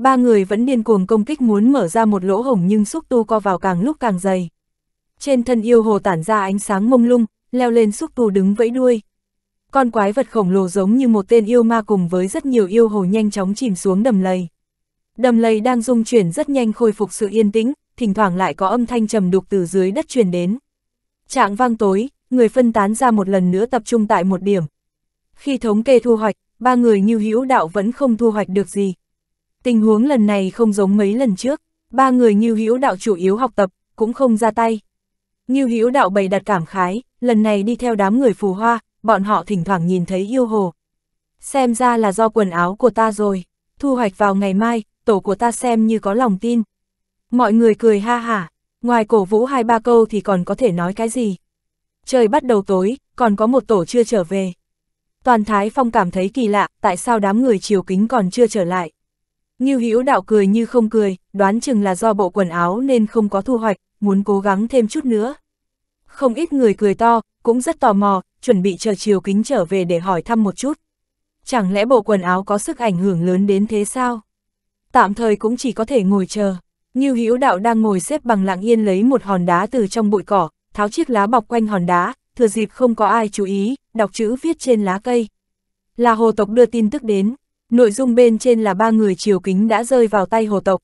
ba người vẫn điên cuồng công kích muốn mở ra một lỗ hổng nhưng xúc tu co vào càng lúc càng dày. Trên thân yêu hồ tản ra ánh sáng mông lung, leo lên xúc tu đứng vẫy đuôi. Con quái vật khổng lồ giống như một tên yêu ma cùng với rất nhiều yêu hồ nhanh chóng chìm xuống đầm lầy. Đầm lầy đang rung chuyển rất nhanh khôi phục sự yên tĩnh, thỉnh thoảng lại có âm thanh trầm đục từ dưới đất truyền đến. Trạng vang tối, người phân tán ra một lần nữa tập trung tại một điểm. Khi thống kê thu hoạch, ba người như hữu đạo vẫn không thu hoạch được gì. Tình huống lần này không giống mấy lần trước, ba người như Hữu Đạo chủ yếu học tập, cũng không ra tay. như Hữu Đạo bày đặt cảm khái, lần này đi theo đám người phù hoa, bọn họ thỉnh thoảng nhìn thấy yêu hồ. Xem ra là do quần áo của ta rồi, thu hoạch vào ngày mai, tổ của ta xem như có lòng tin. Mọi người cười ha hả, ngoài cổ vũ hai ba câu thì còn có thể nói cái gì. Trời bắt đầu tối, còn có một tổ chưa trở về. Toàn Thái Phong cảm thấy kỳ lạ, tại sao đám người chiều kính còn chưa trở lại. Ngưu Hữu Đạo cười như không cười, đoán chừng là do bộ quần áo nên không có thu hoạch, muốn cố gắng thêm chút nữa. Không ít người cười to, cũng rất tò mò, chuẩn bị chờ chiều kính trở về để hỏi thăm một chút. Chẳng lẽ bộ quần áo có sức ảnh hưởng lớn đến thế sao? Tạm thời cũng chỉ có thể ngồi chờ. Ngưu Hữu Đạo đang ngồi xếp bằng lặng yên lấy một hòn đá từ trong bụi cỏ, tháo chiếc lá bọc quanh hòn đá, thừa dịp không có ai chú ý, đọc chữ viết trên lá cây. Là hồ tộc đưa tin tức đến. Nội dung bên trên là ba người triều kính đã rơi vào tay hồ tộc.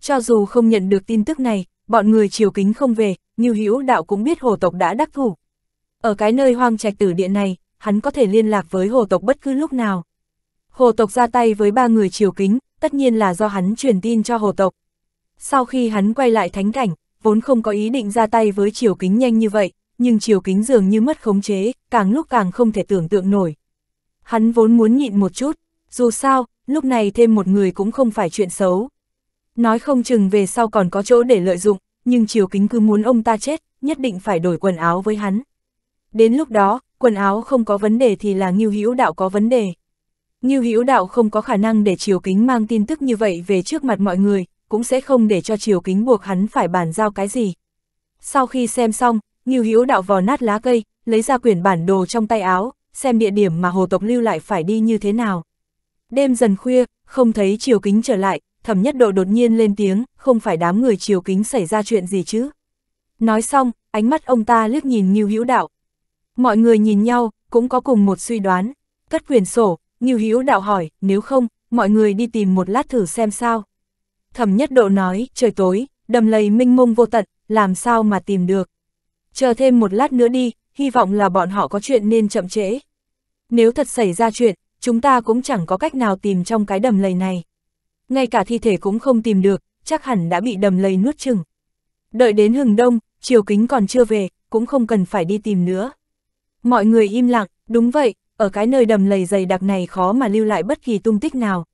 Cho dù không nhận được tin tức này, bọn người triều kính không về, như hữu đạo cũng biết hồ tộc đã đắc thủ. Ở cái nơi hoang trạch tử địa này, hắn có thể liên lạc với hồ tộc bất cứ lúc nào. Hồ tộc ra tay với ba người triều kính, tất nhiên là do hắn truyền tin cho hồ tộc. Sau khi hắn quay lại thánh cảnh, vốn không có ý định ra tay với triều kính nhanh như vậy, nhưng triều kính dường như mất khống chế, càng lúc càng không thể tưởng tượng nổi. Hắn vốn muốn nhịn một chút, dù sao, lúc này thêm một người cũng không phải chuyện xấu. Nói không chừng về sau còn có chỗ để lợi dụng, nhưng Triều Kính cứ muốn ông ta chết, nhất định phải đổi quần áo với hắn. Đến lúc đó, quần áo không có vấn đề thì là Ngưu Hữu Đạo có vấn đề. Ngưu Hữu Đạo không có khả năng để Triều Kính mang tin tức như vậy về trước mặt mọi người, cũng sẽ không để cho Triều Kính buộc hắn phải bàn giao cái gì. Sau khi xem xong, Ngưu Hữu Đạo vò nát lá cây, lấy ra quyển bản đồ trong tay áo, xem địa điểm mà hồ tộc lưu lại phải đi như thế nào. Đêm dần khuya, không thấy chiều kính trở lại, thẩm nhất độ đột nhiên lên tiếng, không phải đám người chiều kính xảy ra chuyện gì chứ. Nói xong, ánh mắt ông ta liếc nhìn Ngưu Hữu Đạo. Mọi người nhìn nhau, cũng có cùng một suy đoán. Cất quyền sổ, Ngưu Hữu Đạo hỏi, nếu không, mọi người đi tìm một lát thử xem sao. Thẩm nhất độ nói, trời tối, đầm lầy minh mông vô tận, làm sao mà tìm được. Chờ thêm một lát nữa đi, hy vọng là bọn họ có chuyện nên chậm trễ. Nếu thật xảy ra chuyện, chúng ta cũng chẳng có cách nào tìm trong cái đầm lầy này. Ngay cả thi thể cũng không tìm được, chắc hẳn đã bị đầm lầy nuốt chừng. Đợi đến hừng đông, chiều kính còn chưa về, cũng không cần phải đi tìm nữa. Mọi người im lặng, đúng vậy, ở cái nơi đầm lầy dày đặc này khó mà lưu lại bất kỳ tung tích nào.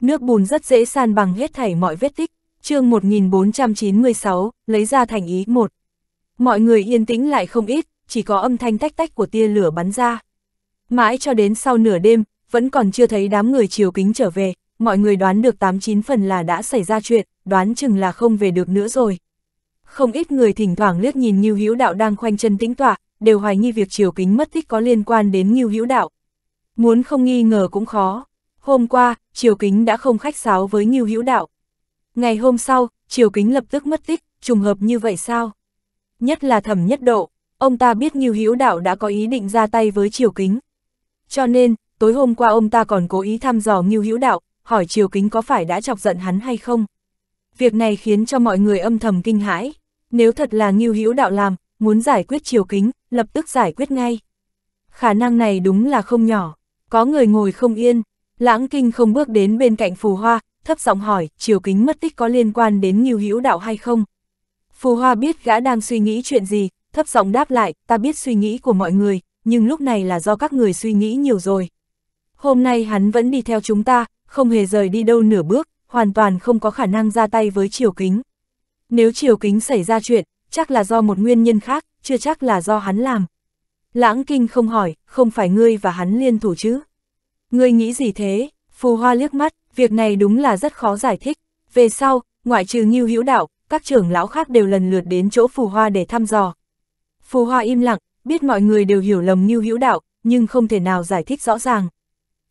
Nước bùn rất dễ san bằng hết thảy mọi vết tích. chương 1496, lấy ra thành ý một. Mọi người yên tĩnh lại không ít, chỉ có âm thanh tách tách của tia lửa bắn ra. Mãi cho đến sau nửa đêm, vẫn còn chưa thấy đám người chiều kính trở về, mọi người đoán được 89 phần là đã xảy ra chuyện, đoán chừng là không về được nữa rồi. Không ít người thỉnh thoảng liếc nhìn Ngưu Hữu Đạo đang khoanh chân tĩnh tọa, đều hoài nghi việc chiều kính mất tích có liên quan đến Ngưu Hữu Đạo. Muốn không nghi ngờ cũng khó. Hôm qua, chiều kính đã không khách sáo với Ngưu Hữu Đạo. Ngày hôm sau, chiều kính lập tức mất tích, trùng hợp như vậy sao? Nhất là thẩm nhất độ, ông ta biết Ngưu Hữu Đạo đã có ý định ra tay với chiều kính. Cho nên, tối hôm qua ông ta còn cố ý thăm dò Ngưu Hữu Đạo, hỏi Triều Kính có phải đã chọc giận hắn hay không. Việc này khiến cho mọi người âm thầm kinh hãi, nếu thật là Ngưu Hữu Đạo làm, muốn giải quyết Triều Kính, lập tức giải quyết ngay. Khả năng này đúng là không nhỏ, có người ngồi không yên, Lãng Kinh không bước đến bên cạnh Phù Hoa, thấp giọng hỏi, Triều Kính mất tích có liên quan đến Ngưu Hữu Đạo hay không? Phù Hoa biết gã đang suy nghĩ chuyện gì, thấp giọng đáp lại, ta biết suy nghĩ của mọi người, nhưng lúc này là do các người suy nghĩ nhiều rồi, hôm nay hắn vẫn đi theo chúng ta, không hề rời đi đâu nửa bước, hoàn toàn không có khả năng ra tay với triều kính. Nếu triều kính xảy ra chuyện, chắc là do một nguyên nhân khác, chưa chắc là do hắn làm. Lãng kinh không hỏi, không phải ngươi và hắn liên thủ chứ. Ngươi nghĩ gì thế? Phù hoa liếc mắt, việc này đúng là rất khó giải thích. Về sau, ngoại trừ Ngưu hữu đạo, các trưởng lão khác đều lần lượt đến chỗ phù hoa để thăm dò. Phù hoa im lặng, biết mọi người đều hiểu lầm Ngưu hữu đạo, nhưng không thể nào giải thích rõ ràng.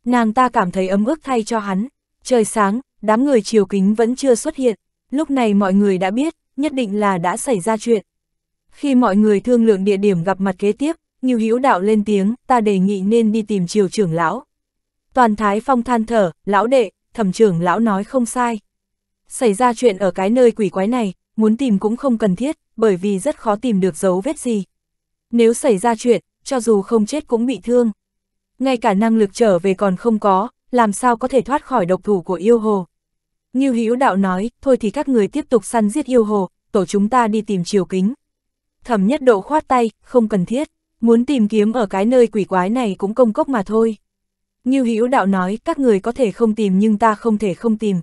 Nàng ta cảm thấy ấm ức thay cho hắn. Trời sáng, đám người chiều kính vẫn chưa xuất hiện. Lúc này mọi người đã biết, nhất định là đã xảy ra chuyện. Khi mọi người thương lượng địa điểm gặp mặt kế tiếp, Nghiêu Hữu Đạo lên tiếng, ta đề nghị nên đi tìm triều trưởng lão. Toàn Thái Phong than thở, lão đệ, thẩm trưởng lão nói không sai. Xảy ra chuyện ở cái nơi quỷ quái này, muốn tìm cũng không cần thiết, bởi vì rất khó tìm được dấu vết gì. Nếu xảy ra chuyện, cho dù không chết cũng bị thương ngay cả năng lực trở về còn không có, làm sao có thể thoát khỏi độc thủ của yêu hồ. Như hữu đạo nói, thôi thì các người tiếp tục săn giết yêu hồ, tổ chúng ta đi tìm chiều kính. Thẩm nhất độ khoát tay, không cần thiết, muốn tìm kiếm ở cái nơi quỷ quái này cũng công cốc mà thôi. Như hữu đạo nói, các người có thể không tìm nhưng ta không thể không tìm.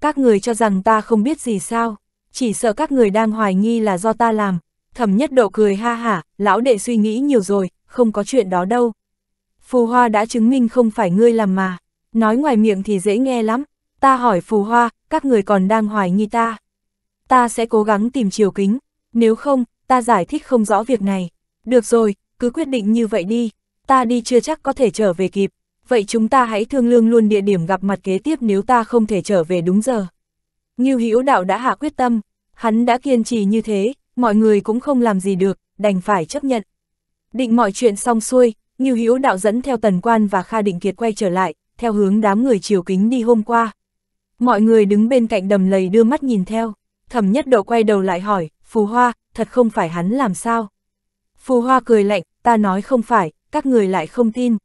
Các người cho rằng ta không biết gì sao, chỉ sợ các người đang hoài nghi là do ta làm. Thẩm nhất độ cười ha hả, lão đệ suy nghĩ nhiều rồi, không có chuyện đó đâu phù hoa đã chứng minh không phải ngươi làm mà. Nói ngoài miệng thì dễ nghe lắm, ta hỏi phù hoa, các người còn đang hoài nghi ta. Ta sẽ cố gắng tìm chiều kính, nếu không, ta giải thích không rõ việc này. Được rồi, cứ quyết định như vậy đi, ta đi chưa chắc có thể trở về kịp, vậy chúng ta hãy thương lương luôn địa điểm gặp mặt kế tiếp nếu ta không thể trở về đúng giờ. Như Hữu đạo đã hạ quyết tâm, hắn đã kiên trì như thế, mọi người cũng không làm gì được, đành phải chấp nhận. Định mọi chuyện xong xuôi, Ngưu Hữu Đạo dẫn theo Tần Quan và Kha Định Kiệt quay trở lại, theo hướng đám người chiều kính đi hôm qua. Mọi người đứng bên cạnh đầm lầy đưa mắt nhìn theo, thẩm nhất độ quay đầu lại hỏi, Phù Hoa, thật không phải hắn làm sao? Phù Hoa cười lạnh, ta nói không phải, các người lại không tin.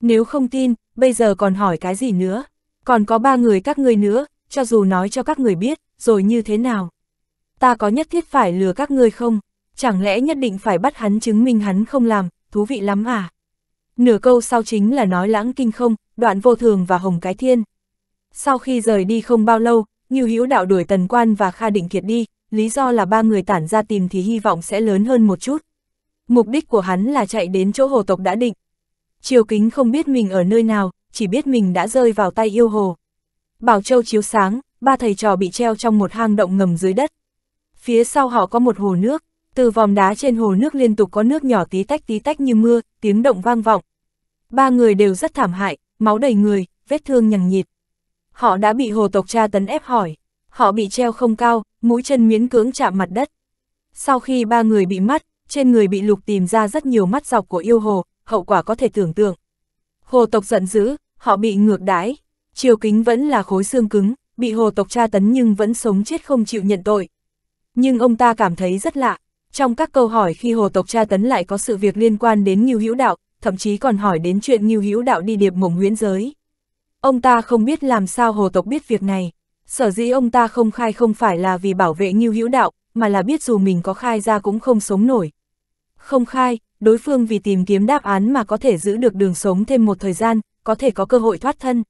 Nếu không tin, bây giờ còn hỏi cái gì nữa? Còn có ba người các ngươi nữa, cho dù nói cho các người biết, rồi như thế nào? Ta có nhất thiết phải lừa các ngươi không? Chẳng lẽ nhất định phải bắt hắn chứng minh hắn không làm, thú vị lắm à? Nửa câu sau chính là nói lãng kinh không, đoạn vô thường và hồng cái thiên. Sau khi rời đi không bao lâu, Ngưu Hữu Đạo đuổi Tần Quan và Kha Định Kiệt đi, lý do là ba người tản ra tìm thì hy vọng sẽ lớn hơn một chút. Mục đích của hắn là chạy đến chỗ hồ tộc đã định. Triều Kính không biết mình ở nơi nào, chỉ biết mình đã rơi vào tay yêu hồ. Bảo Châu chiếu sáng, ba thầy trò bị treo trong một hang động ngầm dưới đất. Phía sau họ có một hồ nước, từ vòm đá trên hồ nước liên tục có nước nhỏ tí tách tí tách như mưa, tiếng động vang vọng. Ba người đều rất thảm hại, máu đầy người, vết thương nhằng nhịt. Họ đã bị hồ tộc tra tấn ép hỏi. Họ bị treo không cao, mũi chân miễn cưỡng chạm mặt đất. Sau khi ba người bị mắt, trên người bị lục tìm ra rất nhiều mắt dọc của yêu hồ, hậu quả có thể tưởng tượng. Hồ tộc giận dữ, họ bị ngược đái. chiều kính vẫn là khối xương cứng, bị hồ tộc tra tấn nhưng vẫn sống chết không chịu nhận tội. Nhưng ông ta cảm thấy rất lạ, trong các câu hỏi khi hồ tộc tra tấn lại có sự việc liên quan đến Ngưu Hữu Đạo, thậm chí còn hỏi đến chuyện Ngưu Hữu Đạo đi điệp mộng huyễn giới. Ông ta không biết làm sao hồ tộc biết việc này, sở dĩ ông ta không khai không phải là vì bảo vệ Ngưu Hữu Đạo, mà là biết dù mình có khai ra cũng không sống nổi. Không khai, đối phương vì tìm kiếm đáp án mà có thể giữ được đường sống thêm một thời gian, có thể có cơ hội thoát thân.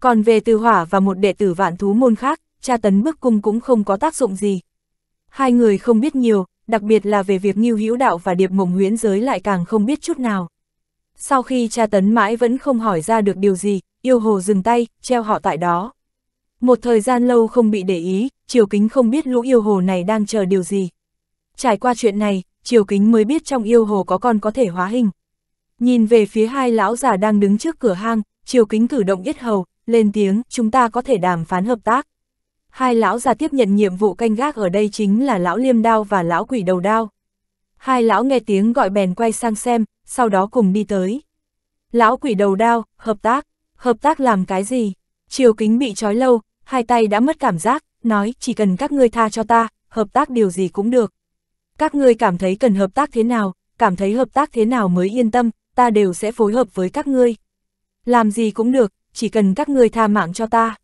Còn về Từ Hỏa và một đệ tử vạn thú môn khác, tra tấn bức cung cũng không có tác dụng gì. Hai người không biết nhiều, đặc biệt là về việc Ngưu Hữu Đạo và Điệp Mộng Huyễn giới lại càng không biết chút nào. Sau khi tra tấn mãi vẫn không hỏi ra được điều gì, yêu hồ dừng tay, treo họ tại đó. Một thời gian lâu không bị để ý, Triều Kính không biết lũ yêu hồ này đang chờ điều gì. Trải qua chuyện này, Triều Kính mới biết trong yêu hồ có con có thể hóa hình. Nhìn về phía hai lão già đang đứng trước cửa hang, Triều Kính cử động ít hầu, lên tiếng, chúng ta có thể đàm phán hợp tác. Hai lão già tiếp nhận nhiệm vụ canh gác ở đây chính là lão liêm đao và lão quỷ đầu đao. Hai lão nghe tiếng gọi bèn quay sang xem, sau đó cùng đi tới. Lão quỷ đầu đao, hợp tác, hợp tác làm cái gì? Triều kính bị trói lâu, hai tay đã mất cảm giác, nói chỉ cần các ngươi tha cho ta, hợp tác điều gì cũng được. Các ngươi cảm thấy cần hợp tác thế nào, cảm thấy hợp tác thế nào mới yên tâm, ta đều sẽ phối hợp với các ngươi. Làm gì cũng được, chỉ cần các ngươi tha mạng cho ta.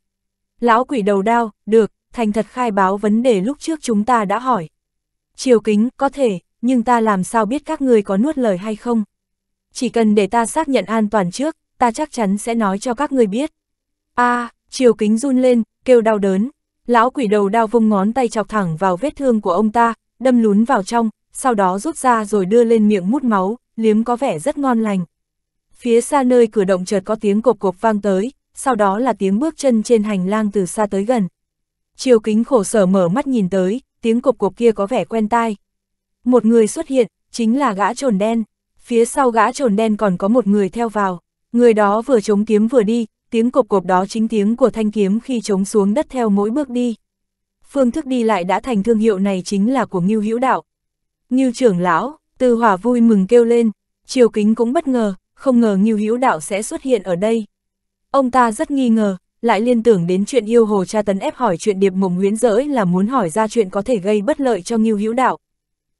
Lão quỷ đầu đao, được, thành thật khai báo vấn đề lúc trước chúng ta đã hỏi. Triều kính, có thể, nhưng ta làm sao biết các ngươi có nuốt lời hay không? Chỉ cần để ta xác nhận an toàn trước, ta chắc chắn sẽ nói cho các ngươi biết. a à, chiều kính run lên, kêu đau đớn. Lão quỷ đầu đao vung ngón tay chọc thẳng vào vết thương của ông ta, đâm lún vào trong, sau đó rút ra rồi đưa lên miệng mút máu, liếm có vẻ rất ngon lành. Phía xa nơi cửa động chợt có tiếng cộp cộp vang tới, sau đó là tiếng bước chân trên hành lang từ xa tới gần. Chiều kính khổ sở mở mắt nhìn tới, tiếng cộp cộp kia có vẻ quen tai. Một người xuất hiện, chính là gã trồn đen. Phía sau gã trồn đen còn có một người theo vào. Người đó vừa chống kiếm vừa đi, tiếng cộp cộp đó chính tiếng của thanh kiếm khi chống xuống đất theo mỗi bước đi. Phương thức đi lại đã thành thương hiệu này chính là của Ngưu Hữu Đạo. Ngưu trưởng lão, từ Hỏa vui mừng kêu lên, Triều Kính cũng bất ngờ, không ngờ Ngưu Hữu Đạo sẽ xuất hiện ở đây. Ông ta rất nghi ngờ, lại liên tưởng đến chuyện yêu hồ cha tấn ép hỏi chuyện điệp mộng huyến rỡi là muốn hỏi ra chuyện có thể gây bất lợi cho Ngưu Hữu Đạo,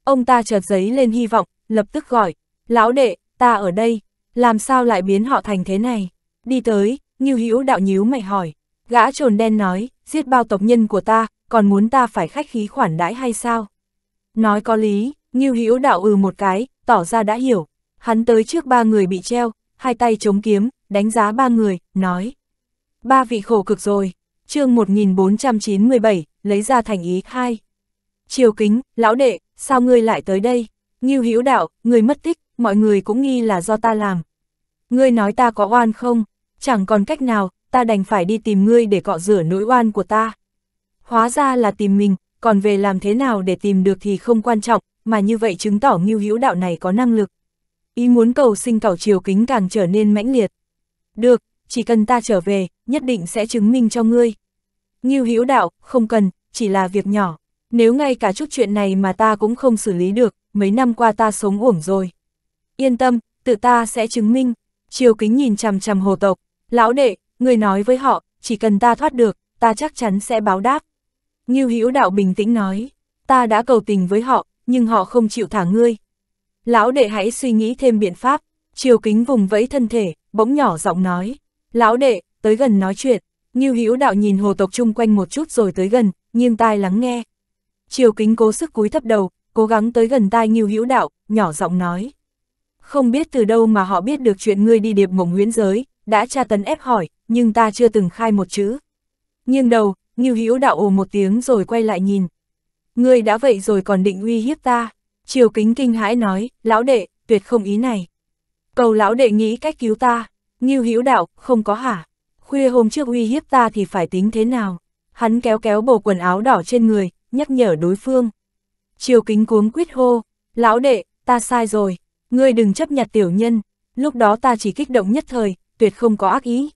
Ông ta chợt giấy lên hy vọng, lập tức gọi, lão đệ, ta ở đây, làm sao lại biến họ thành thế này? Đi tới, như Hữu đạo nhíu mày hỏi, gã trồn đen nói, giết bao tộc nhân của ta, còn muốn ta phải khách khí khoản đãi hay sao? Nói có lý, như Hữu đạo ừ một cái, tỏ ra đã hiểu. Hắn tới trước ba người bị treo, hai tay chống kiếm, đánh giá ba người, nói. Ba vị khổ cực rồi, chương 1497, lấy ra thành ý hai. Triều kính, lão đệ, sao ngươi lại tới đây? Ngưu Hữu đạo, người mất tích, mọi người cũng nghi là do ta làm. Ngươi nói ta có oan không? Chẳng còn cách nào, ta đành phải đi tìm ngươi để cọ rửa nỗi oan của ta. Hóa ra là tìm mình, còn về làm thế nào để tìm được thì không quan trọng, mà như vậy chứng tỏ Ngưu Hữu đạo này có năng lực. Ý muốn cầu sinh cầu chiều kính càng trở nên mãnh liệt. Được, chỉ cần ta trở về, nhất định sẽ chứng minh cho ngươi. Ngưu Hữu đạo, không cần, chỉ là việc nhỏ. Nếu ngay cả chút chuyện này mà ta cũng không xử lý được, mấy năm qua ta sống uổng rồi. Yên tâm, tự ta sẽ chứng minh. Triều kính nhìn chằm chằm hồ tộc. Lão đệ, người nói với họ, chỉ cần ta thoát được, ta chắc chắn sẽ báo đáp. Ngưu Hữu Đạo bình tĩnh nói, ta đã cầu tình với họ, nhưng họ không chịu thả ngươi. Lão đệ hãy suy nghĩ thêm biện pháp. Triều kính vùng vẫy thân thể, bỗng nhỏ giọng nói. Lão đệ, tới gần nói chuyện. Ngưu Hữu Đạo nhìn hồ tộc chung quanh một chút rồi tới gần, nghiêng tai lắng nghe. Triều kính cố sức cúi thấp đầu, cố gắng tới gần tai Ngưu Hữu Đạo, nhỏ giọng nói. Không biết từ đâu mà họ biết được chuyện ngươi đi điệp mộng huyễn giới, đã tra tấn ép hỏi, nhưng ta chưa từng khai một chữ. Nghiêng đầu, Ngưu Hữu Đạo ồ một tiếng rồi quay lại nhìn. Ngươi đã vậy rồi còn định uy hiếp ta. Triều kính kinh hãi nói, lão đệ, tuyệt không ý này. Cầu lão đệ nghĩ cách cứu ta. Ngưu Hữu Đạo, không có hả? Khuya hôm trước uy hiếp ta thì phải tính thế nào? Hắn kéo kéo bộ quần áo đỏ trên người, nhắc nhở đối phương. Triều kính cuống quyết hô, lão đệ, ta sai rồi, ngươi đừng chấp nhặt tiểu nhân, lúc đó ta chỉ kích động nhất thời, tuyệt không có ác ý.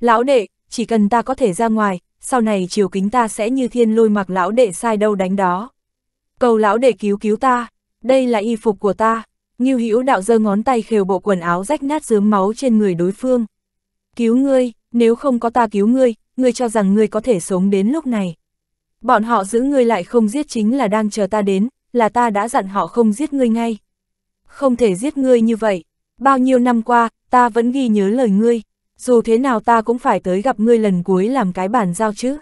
Lão đệ, chỉ cần ta có thể ra ngoài, sau này triều kính ta sẽ như thiên lôi mặc lão đệ sai đâu đánh đó. Cầu lão đệ cứu cứu ta, đây là y phục của ta, Ngưu Hữu đạo giơ ngón tay khều bộ quần áo rách nát dướm máu trên người đối phương. Cứu ngươi, nếu không có ta cứu ngươi, ngươi cho rằng ngươi có thể sống đến lúc này bọn họ giữ ngươi lại không giết chính là đang chờ ta đến, là ta đã dặn họ không giết ngươi ngay. Không thể giết ngươi như vậy, bao nhiêu năm qua, ta vẫn ghi nhớ lời ngươi, dù thế nào ta cũng phải tới gặp ngươi lần cuối làm cái bản giao chứ.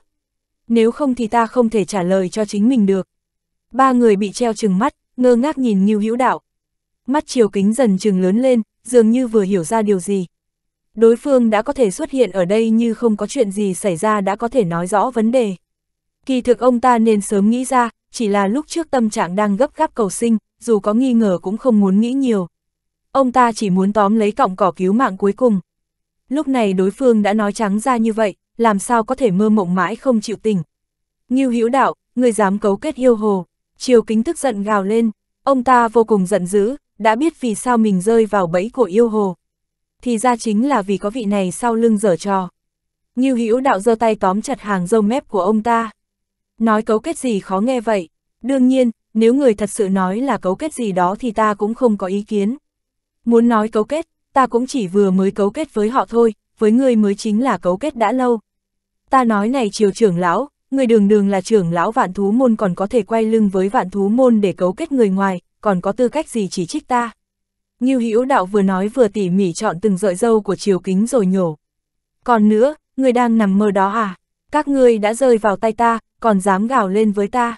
Nếu không thì ta không thể trả lời cho chính mình được. Ba người bị treo chừng mắt, ngơ ngác nhìn như Hữu Đạo. Mắt chiều kính dần chừng lớn lên, dường như vừa hiểu ra điều gì. Đối phương đã có thể xuất hiện ở đây như không có chuyện gì xảy ra đã có thể nói rõ vấn đề. Kỳ thực ông ta nên sớm nghĩ ra, chỉ là lúc trước tâm trạng đang gấp gáp cầu sinh, dù có nghi ngờ cũng không muốn nghĩ nhiều. Ông ta chỉ muốn tóm lấy cọng cỏ cứu mạng cuối cùng. Lúc này đối phương đã nói trắng ra như vậy, làm sao có thể mơ mộng mãi không chịu tỉnh. Ngưu Hữu Đạo, người dám cấu kết yêu hồ, Triều Kính tức giận gào lên, ông ta vô cùng giận dữ, đã biết vì sao mình rơi vào bẫy của yêu hồ. Thì ra chính là vì có vị này sau lưng dở trò. Ngưu Hữu Đạo giơ tay tóm chặt hàng râu mép của ông ta. Nói cấu kết gì khó nghe vậy? Đương nhiên, nếu người thật sự nói là cấu kết gì đó thì ta cũng không có ý kiến. Muốn nói cấu kết, ta cũng chỉ vừa mới cấu kết với họ thôi, với ngươi mới chính là cấu kết đã lâu. Ta nói này triều trưởng lão, người đường đường là trưởng lão vạn thú môn còn có thể quay lưng với vạn thú môn để cấu kết người ngoài, còn có tư cách gì chỉ trích ta. Ngưu Hữu Đạo vừa nói vừa tỉ mỉ chọn từng rợi dâu của Triều Kính rồi nhổ. Còn nữa, người đang nằm mơ đó à? Các ngươi đã rơi vào tay ta, còn dám gào lên với ta.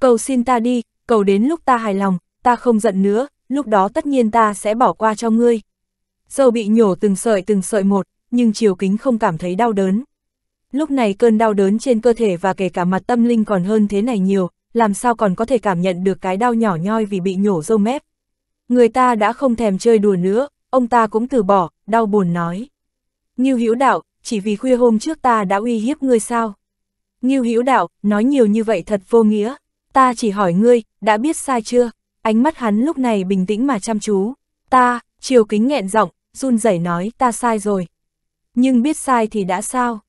Cầu xin ta đi, cầu đến lúc ta hài lòng, ta không giận nữa, lúc đó tất nhiên ta sẽ bỏ qua cho ngươi. Dâu bị nhổ từng sợi từng sợi một, nhưng chiều kính không cảm thấy đau đớn. Lúc này cơn đau đớn trên cơ thể và kể cả mặt tâm linh còn hơn thế này nhiều, làm sao còn có thể cảm nhận được cái đau nhỏ nhoi vì bị nhổ dâu mép. Người ta đã không thèm chơi đùa nữa, ông ta cũng từ bỏ, đau buồn nói. Như hữu đạo, chỉ vì khuya hôm trước ta đã uy hiếp ngươi sao? Ngưu Hữu Đạo, nói nhiều như vậy thật vô nghĩa, ta chỉ hỏi ngươi, đã biết sai chưa? Ánh mắt hắn lúc này bình tĩnh mà chăm chú. Ta, Triều Kính nghẹn giọng, run rẩy nói, ta sai rồi. Nhưng biết sai thì đã sao?